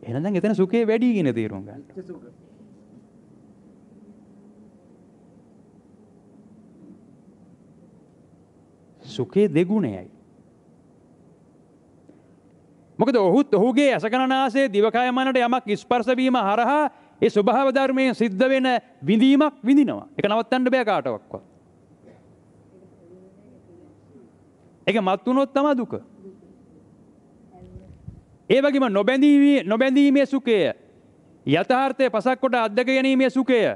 එහෙනම් දැන් එතන සුඛේ වැඩි කියන තේරුම් ගන්න. සුඛේ දෙගුණයයි. මොකද ඔහුත් ඔහුගේ ඇසකනාසේ දිවකය මනට යමක් ස්පර්ශ වීම හරහා ඒ ස්වභාව ධර්මයෙන් සිද්ධ වෙන විඳීමක් විඳිනවා. ඒක නවත්තන්න බෑ කාටවත්. ඒක මත් වුණොත් තමයි දුක. ඒ වගේම නොබැඳීමේ නොබැඳීමේ සුඛය යථාර්ථය පසක් කොට අධ්‍යක ගැනීමේ සුඛය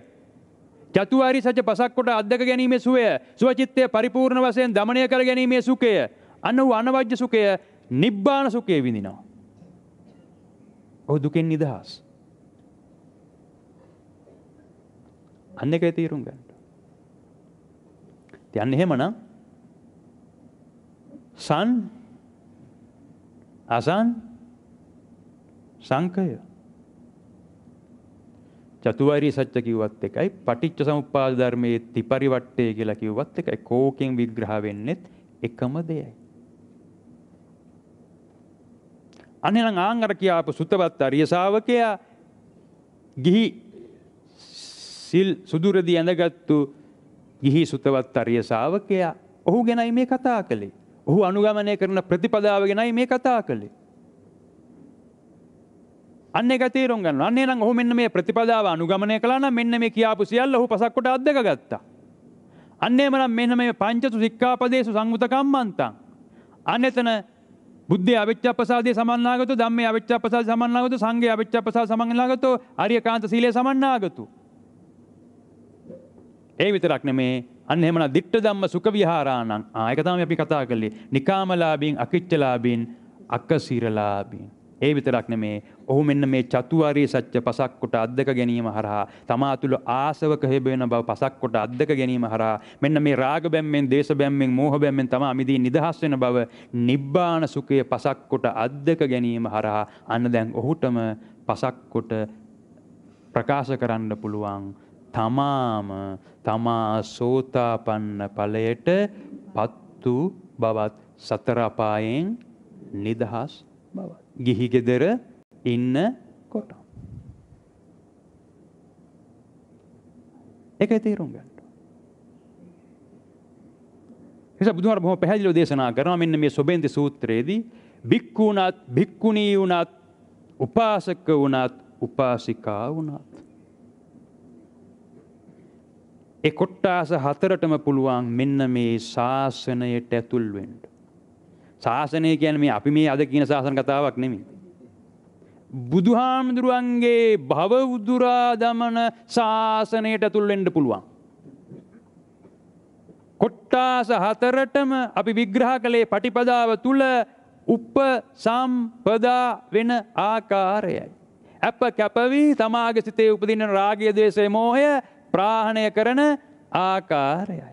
චතුවාරි සත්‍ය පසක් කොට අධ්‍යක ගැනීමේ සුවය සුවචිත්තය පරිපූර්ණ වශයෙන් দমনය කර ගැනීමේ සුඛය අන්න වූ අනවජ්‍ය සුඛය නිබ්බාන සුඛය විඳිනවා. ඔහු දුකෙන් නිදහස්. අන්න එකයි තීරුම් ගන්න. යන්න එහෙමනම් සන් අසන් සංකය චතුවාරි සත්‍ය කිව්වත් එකයි පටිච්ච සමුප්පාද ධර්මයේ ත්‍රිපරිවට්ටය කියලා කිව්වත් එකයි කෝකෙන් විග්‍රහ වෙන්නෙත් එකම දෙයයි. අනේනම් ආන් අර කියාපු සුතවත් අරිය ශාවකයා ගිහි සිල් සුදුරදී ඇඳගත්තු ගිහි සුතවත් අරිය ශාවකයා ඔහු ගැනයි මේ කතා කළේ. ඔහු අනුගමනය කරන ප්‍රතිපදාව ගැනයි මේ කතා කළේ. අන්න එක තේරුම් ගන්න. අන්න එහෙනම් ඔහු මෙන්න මේ ප්‍රතිපදාව අනුගමනය කළා නම් මෙන්න මේ කියාපු සියල්ල ඔහු පසක් කොට අත්දක ගත්තා. අන්න එහෙමනම් මෙන්න මේ පංචසු සික්ඛාපදේසු සංයුත කම්මන්තං. අන්න එතන බුද්ධ අවිච්ඡප්පසාදේ සමන්නාගතෝ ධම්මේ අවිච්ඡප්පසාද සමන්නාගතෝ සංඝේ අවිච්ඡප්පසාද සමන්නාගතෝ ආර්යකාන්ත සීලය සමන්නාගතෝ ඒ විතරක් නෙමේ අන්න එහෙමනම් ditta ධම්ම සුඛ විහාරාණං ආ ඒක තමයි අපි කතා කරලේ නිකාමලාභින් අකිච්චලාභින් අකසීරලාභින් ඒ විතරක් නෙමේ ඔහු මෙන්න මේ චතුආර්ය සත්‍ය පසක් කොට අද්දක ගැනීම හරහා තමා තුළ ආසවක හේබ වෙන බව පසක් කොට අද්දක ගැනීම හරහා මෙන්න මේ රාග බැම්මෙන් දේශ බැම්මෙන් මෝහ බැම්මෙන් තමා මිදී නිදහස් වෙන බව නිබ්බාන සුඛය පසක් කොට අද්දක ගැනීම හරහා අන්න දැන් ඔහුටම පසක් කොට ප්‍රකාශ කරන්න පුළුවන් තමාම තමා සෝතාපන්න ඵලයට පත් වූ බවත් සතර අපායෙන් නිදහස් බවත්. ගිහි ගෙදර ඉන්න කොට. ඒකයි තේරුම් ගන්න. නිසා බුදුහාර බොහොම පැහැදිලිව දේශනා කරනවා මෙන්න මේ සොබෙන්ති සූත්‍රයේදී භික්ඛුණත් භික්ඛුණී වුණත් උපාසක වුණත් උපාසිකා වුණත් ඒ කොට්ටාස හතරටම පුළුවන් මෙන්න මේ ශාසනයට ඇතුල් වෙන්න. ශාසනය කියන්නේ මේ අපි මේ අද කියන ශාසන කතාවක් නෙමෙයි. බුදුහාමුදුරුවන්ගේ භව උදුරා දමන ශාසනයට ඇතුල් වෙන්න පුළුවන්. කොට්ටාස හතරටම අපි විග්‍රහ කළේ පටිපදාව තුල උප සම්පදා වෙන ආකාරයයි. අප කැපවී තමාගේ සිතේ උපදින රාගය, ද්වේෂය, මෝහය ප්‍රාහණය කරන ආකාරයයි.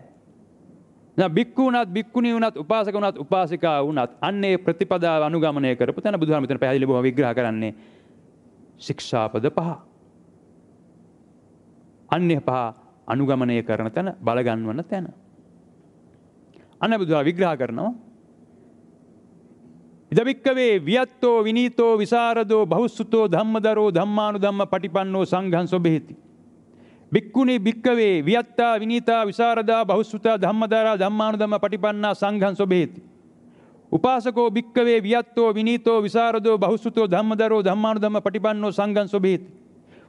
බික්කු වනත් බික්කුණි වනත් උපාසක වනත් උපාසිකා වනත් අන්නේ ප්‍රතිපදාව අනුගමනය කරපු තැන බුදුහමිතන පැදිලි බොහොම විග්‍රහ කරන්නේ ශික්ෂාපද පහ. අන්‍ය පහ අනුගමනය කරන තැන බලගන්වන තැන. අන්න බුදුහා විග්‍රහ කරනවා ඉදවික්කවේ වියත්තෝ විනීතෝ විසාරදෝ බහුස්සුතෝ ධම්මදරෝ ධම්මානු ධම්ම පටිපන්නෝ සංඝන් සොබෙහිති. බික්කුණේ බික්කවේ වියත්තා විනීතා විසාරදා බහුස්සුතා ධම්මදාරා ධම්මානුධම්ම පටිපන්නා සංඝං සොබේති. උපාසකෝ බික්කවේ වියත්තෝ විනීතෝ විසාරදෝ බහුස්සුතෝ ධම්මදරෝ ධම්මානුධම්ම පටිපන්නෝ සංඝං සොබේති.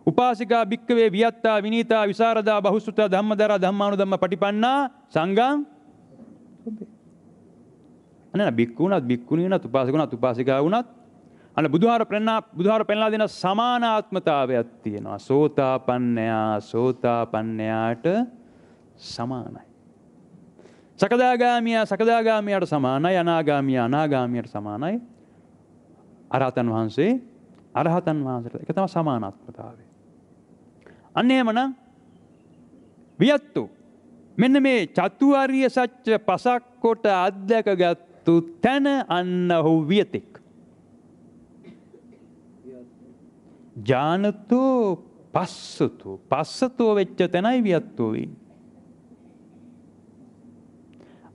උපාසිකා බික්කවේ වියත්තා විනීතා විසාරදා බහුස්සුතා ධම්මදාරා ධම්මානුධම්ම පටිපන්නා සංඝං සොබේති. අනේ බික්කුණත් බික්කුණී වුණත් උපාසක වුණත් උපාසිකා වුණත් අන බුදුහාර පෙන්නා බුදුහාර පෙන්ලා දෙන සමානාත්මතාවයක් තියෙනවා. සෝතාපන්නයා සෝතාපන්නයාට සමානයි. සකදාගාමියා සකදාගාමියාට සමානයි අනාගාමියා අනාගාමියාට සමානයි. අරහතන් වහන්සේ අරහතන් වහන්සේට ඒක තමයි සමානාත්මතාවය. අන්න එහෙමනම් වියත්තු මෙන්න මේ චතුාර්ය සත්‍ය පසක් කොට අධ්‍යක්ගත්තු තැන අන්න ඔහු වියතෙක්. ජානතු පස්සතු පස්සතුව වෙච්ච තැනයි වියත්තුවී.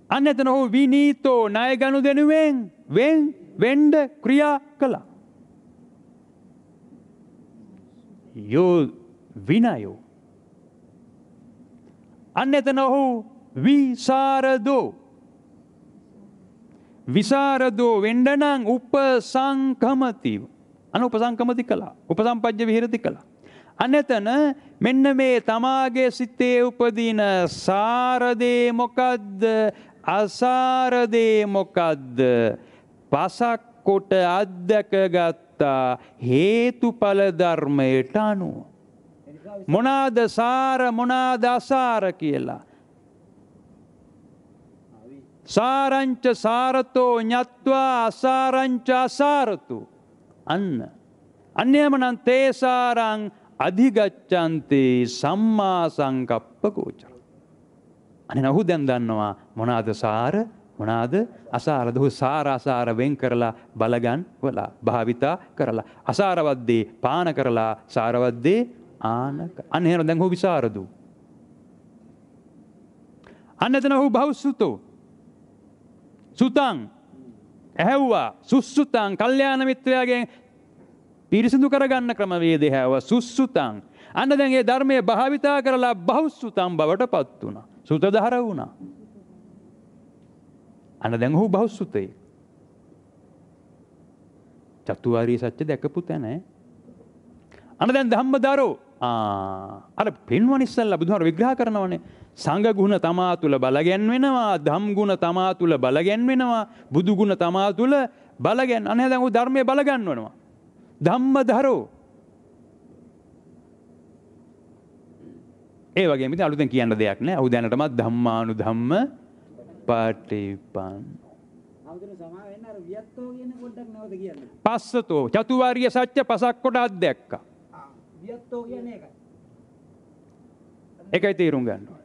අන්න එතන ඔහු විනීතෝ ණය ගනු දෙනුවෙන් වෙන් වෙන්ඩ ක්‍රියා කළා. යෝ විනයෝ. අන්න එතන ඔහු විසාරදෝ. විසාරදෝ වෙන්ඩනං උප සංකමතිව. අන උපසංකමති කලා උපසම්පජ්්‍ය විහිරති කළා. අනතන මෙන්න මේ තමාගේ සිත්තේ උපදින සාරදේ මොකද්ද අසාරදේ මොකද්ද පසක්කොට අත්දැකගත්තා හේතුඵල ධර්මයට අනුව. මොනාද සාර මොනාද අසාර කියලා. සාරංච සාරතෝ ඥත්වා අසාරංච අසාරතු. අන්න. අන්‍යමනන් තේසාරං අධිගච්චන්තේ සම්මා සංකප්ප ගෝචර. අනි නහු දැන් දන්නවා මොනාද සාර මොනාද අසාර දහු සාරාසාර වෙන් කරලා බලගන් වලා භාවිතා කරලා. අසාරවද්දේ පාන කරලා සාරවද්දේ ආනක අනහෙන දැන් හු විසාරදු. අන්න එතන හු බෞස්සුතෝ සුතං ඇහැව්වා සුස්සුතං කල්යාණ මිත්‍රයාගෙන් පිරිසිදු කරගන්න ක්‍රමවේදය හැව සුස්සුතං. අන්න දැන් ඒ ධර්මය භාවිතා කරලා බෞස්සුතම් බවට පත් වුණ. සුත දහර වුණා. අන දැන් හු බෞස්සුතයි. චතුවාරී සච්ච දැකපු තැනෑ. අන දැන් දහම්ම දරෝ අර පෙන්වනිස්සල්ල බුදුහර විග්‍රහ කරනවනේ සංගගුණ තමා තුළ බලගැන්වෙනවා දම්ගුණ තමා තුළ බලගැන්වෙනවා බුදුගුණ තමා තුළ බලගැන් අනහ දැඟු ධර්මය බලගන්නවනවා. දම්ම දරෝ. ඒවගේ මිති අලුතෙන් කියන්න දෙයක් නෑ ඔහු දැනටමත් ධම්මානු ධම්ම පාටිපන්. පස්සතෝ චතුවාර්ය සච්ච පසක් කොට අත් දැක්ක. එකයි තේරුම් ගන්නවා.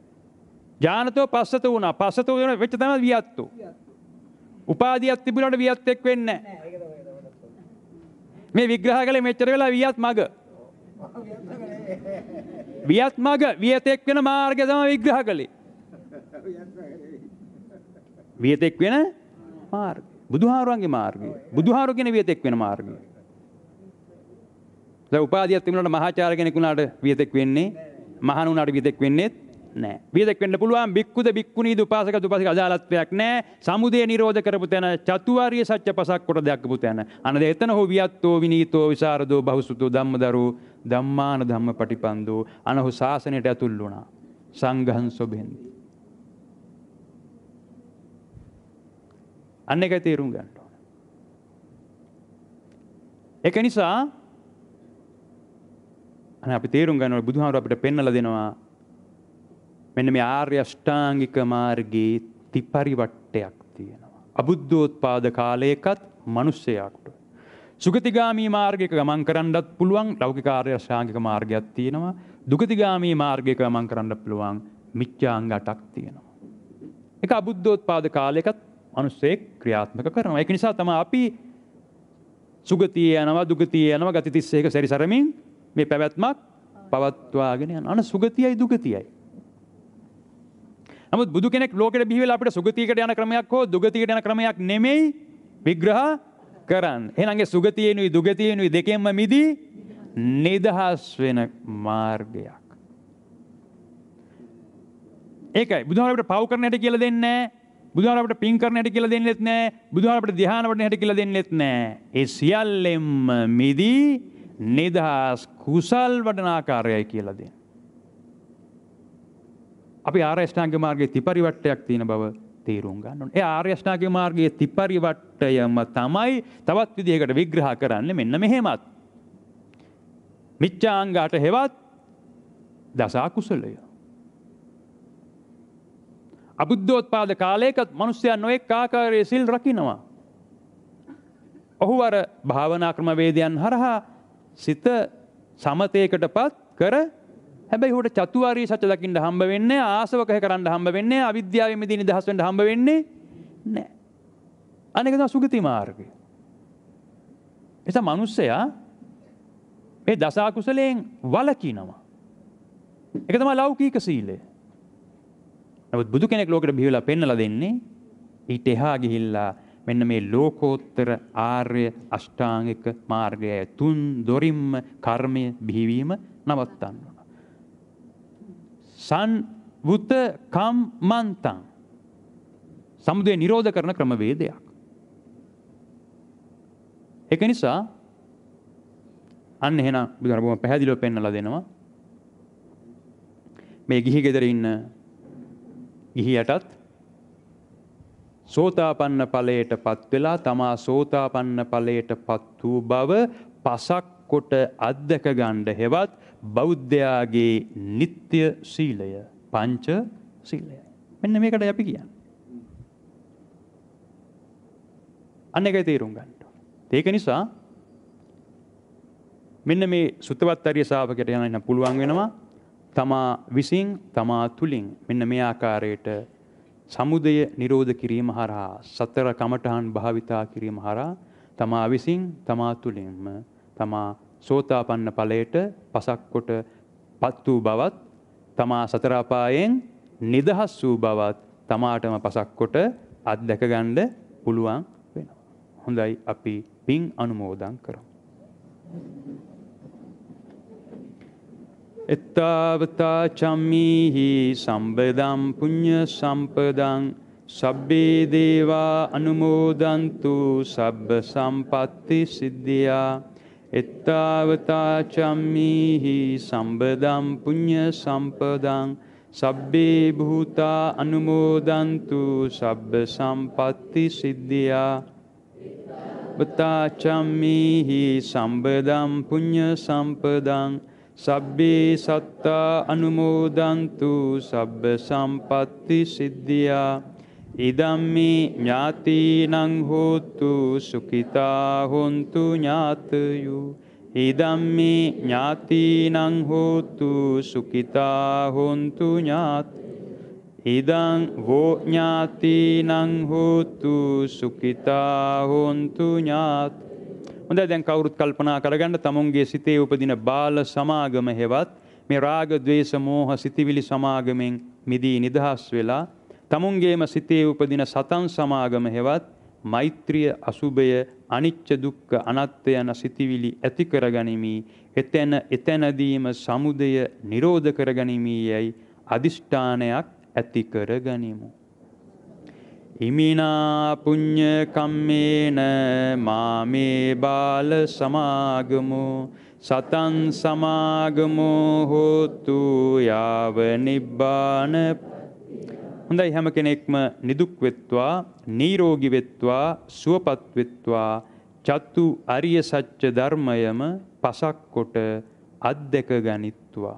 ඥානතෝ පස්සත වුණා. පස්සත වුණා වෙච්ච තමයි වියත්තු. උපාදියක් තිබුණාට වියත් එක් වෙන්නේ මේ විග්‍රහ කළේ මෙච්චර වෙලා වියත් මග. වියත් මග වියතෙක් වෙන මාර්ගය තමයි විග්‍රහ කළේ. වියතෙක් වෙන මාර්ගය. බුදුහාරුන්ගේ මාර්ගය. බුදුහාරු කියන වියතෙක් වෙන මාර්ගය. දැන් උපාදියක් තිබුණාට මහාචාර්ය කෙනෙක් වුණාට වියතෙක් වෙන්නේ මහණුණාට වියතෙක් වෙන්නේත් නෑ. බියදක් වෙන්න පුළුවන් බික්කුද බික්කුණී දුපාසක දුපාසික අදාළත්වයක් නෑ. සමුදය නිරෝධ කරපු තැන චතුාර්ය සත්‍ය පසක් කොට දැක්කපු තැන. අනද එතන හෝ වියත්තෝ විනීතෝ විසරදෝ බහුසුතෝ ධම්මදරෝ ධම්මාන ධම්ම පටිපන්දෝ අනහු ශාසනයට ඇතුල් වුණා. සංඝං සොබෙන්දි. අන්න එක තේරුම් ගන්න ඕන. ඒක නිසා අනේ අපි තේරුම් ගන්න ඕනේ බුදුහාමුදුර අපිට පෙන්නලා දෙනවා මෙන්න මේ ආර්ය අෂ්ටාංගික මාර්ගයේ තිපරිවට්ටයක් තියෙනවා. අබුද්ධෝත්පාද කාලයකත් මිනිස්සයාට. සුගතිගාමී මාර්ගයක ගමන් කරන්නත් පුළුවන් ලෞකික ආර්ය අෂ්ටාංගික මාර්ගයක් තියෙනවා. දුගතිගාමී මාර්ගයක ගමන් කරන්න පුළුවන් මිච්ඡාංග 8ක් තියෙනවා. ඒක අබුද්ධෝත්පාද කාලයකත් මිනිස්සේ ක්‍රියාත්මක කරනවා. ඒක නිසා තමයි අපි සුගතිය යනවා දුගතිය යනවා ගති 31 සැරිසරමින් මේ පැවැත්මක් පවත්වාගෙන යන අන සුගතියයි දුගතියයි නමුත් බුදු කෙනෙක් ලෝකෙට බිහිවෙලා අපිට සුගතියකට යන ක්‍රමයක් හෝ දුගතියකට යන ක්‍රමයක් නෙමෙයි විග්‍රහ කරන්න. එහෙනම් ඒ සුගතියේනුයි දුගතියේනුයි දෙකෙන්ම මිදී නිදහස් වෙන මාර්ගයක්. ඒකයි බුදුහාම අපිට පව් කරන හැටි කියලා දෙන්නේ නැහැ. බුදුහාම අපිට පින් කරන හැටි කියලා දෙන්නෙත් නැහැ. බුදුහාම අපිට ධ්‍යාන වඩන හැටි කියලා දෙන්නෙත් නැහැ. ඒ සියල්ලෙන්ම මිදී නිදහස් කුසල් වඩන ආකාරයයි කියලා දෙන්නේ. අපි ආර්යෂ්ඨාංග මාර්ගයේ තිපරිවට්ටයක් තියෙන බව තේරුම් ගන්න ඕනේ. ඒ ආර්යෂ්ඨාංග මාර්ගයේ තිපරිවට්ටයම තමයි තවත් විදිහකට විග්‍රහ කරන්නේ මෙන්න මෙහෙමත්. මිච්ඡාංගාට හේවත් දසා කුසලය. අබුද්ධෝත්පාද කාලයකත් මිනිස්සයා නොඑක ආකාරයේ සිල් රකින්නවා. ඔහු අර භාවනා ක්‍රමවේදයන් හරහා සිත සමතේකටපත් කර හැබැයි හට චතුවාරී සත්‍ය දකිින්ට හම්බ වෙන්න ආසවකහ කරන්න හම්බ වෙන්න අවිද්‍යාවමදී නිදහස්වට හම්බ වෙන්නේ නෑ. අනෙකතා සුගති මාර්ගය. එස මනුස්සයා මේ දසාකුසලයෙන් වලකිනවා. එකතම ලෞකීක සීලේ. ඇත් බුදු කෙනෙක් ලෝකට බිහිවල පෙන්නල දෙන්නේ ඊට එහා ගිහිල්ලා මෙන්න මේ ලෝකෝත්තර ආර්ය අෂ්ඨාංගික මාර්ගය තුන් දොරින්ම කර්මය බිහිවීම නවත්තන්න. සංවෘත කම්මන්තං. සමුදය නිරෝධ කරන ක්‍රමවේදයක්. ඒක නිසා අන්න එහෙනම් බුදුරජාණන් බොහොම පැහැදිලිව පෙන්වලා දෙනවා. මේ ගිහි ගෙදර ඉන්න ගිහියටත් සෝතාපන්න ඵලයට පත් වෙලා තමා සෝතාපන්න ඵලයට පත් වූ බව පසක් කොට අද්දක ගන්න හෙවත් බෞද්ධයාගේ නিত্য සීලය පංච සීලය. මෙන්න මේකට අපි කියන්නේ. අන්න ඒකයි තේරුම් ගන්න. ඒක නිසා මෙන්න මේ සුත්තවත් ආර්ය ශාවකයට යන්න පුළුවන් වෙනවා. තමා විසින් තමා තුලින් මෙන්න මේ ආකාරයට සමුදය නිරෝධ කිරීම හරහා සතර කමඨහන් භාවිතා කිරීම හරහා තමා විසින් තමා තුලින්ම තමා සෝතාපන්න ඵලයට පසක්කොට පත් වූ බවත් තමා සතරාපායෙන් නිදහස් වූ බවත් තමාටම පසක්කොට අත්දැකගණ්ඩ පුළුවන් වෙනවා. හොඳයි අපි පින් අනුමෝදන් කරමු. එත්තාවතා චම්මීහි සම්බදම් පුඤ්ඤ සම්පදං සබ්බේ දේවා අනුමෝදන්තු සබ්බ සම්පatti සිද්ධියා එත්තාවතා චම්මීහි සම්බදම් පුඤ්ඤ සම්පදං සබ්බේ භූතා අනුමෝදන්තු සබ්බ සම්පatti සිද්ධියා වතා චම්මීහි සම්බදම් පුඤ්ඤ සම්පදං සබ්බේ සත්තා අනුමෝදන්තු සබ්බ සම්පatti සිද්ධියා ඉදම්මි ඥාතිනං හෝතු සුඛිතා හොන්තු ඥාතයු ඉදම්මි ඥාතිනං හෝතු සුඛිතා හොන්තු ඥාත ඉදං වෝ ඥාතිනං හෝතු සුඛිතා හොන්තු ඥාත හොඳයි දැන් කවුරුත් කල්පනා කරගන්න තමුන්ගේ සිතේ උපදින බාල සමාගම හෙවත් මේ රාග ద్వේෂ මෝහ සිතිවිලි සමාගමෙන් මිදී නිදහස් වෙලා තමුන්ගේම සිතේ උපදින සතන් සමාගම හෙවත් මෛත්‍රිය අසුභය අනිච්ච දුක්ඛ අනාත්ම යන සිතිවිලි ඇති කරගනිමි එතන එතනදීම සමුදය නිරෝධ කරගනිමි යයි අදිෂ්ඨානයක් ඇති කරගනිමු හිමිනා පුඤ්ඤ කම්මේන මාමේ බාල සමාගමු සතං සමාගමෝ හෝතු යාව නිබ්බාන හොඳයි හැම කෙනෙක්ම නිදුක් වෙත්වා නිරෝගී වෙත්වා සුවපත් වෙත්වා චතු අරිය සත්‍ය ධර්මයම පසක් කොට අද්දක ගනිත්වා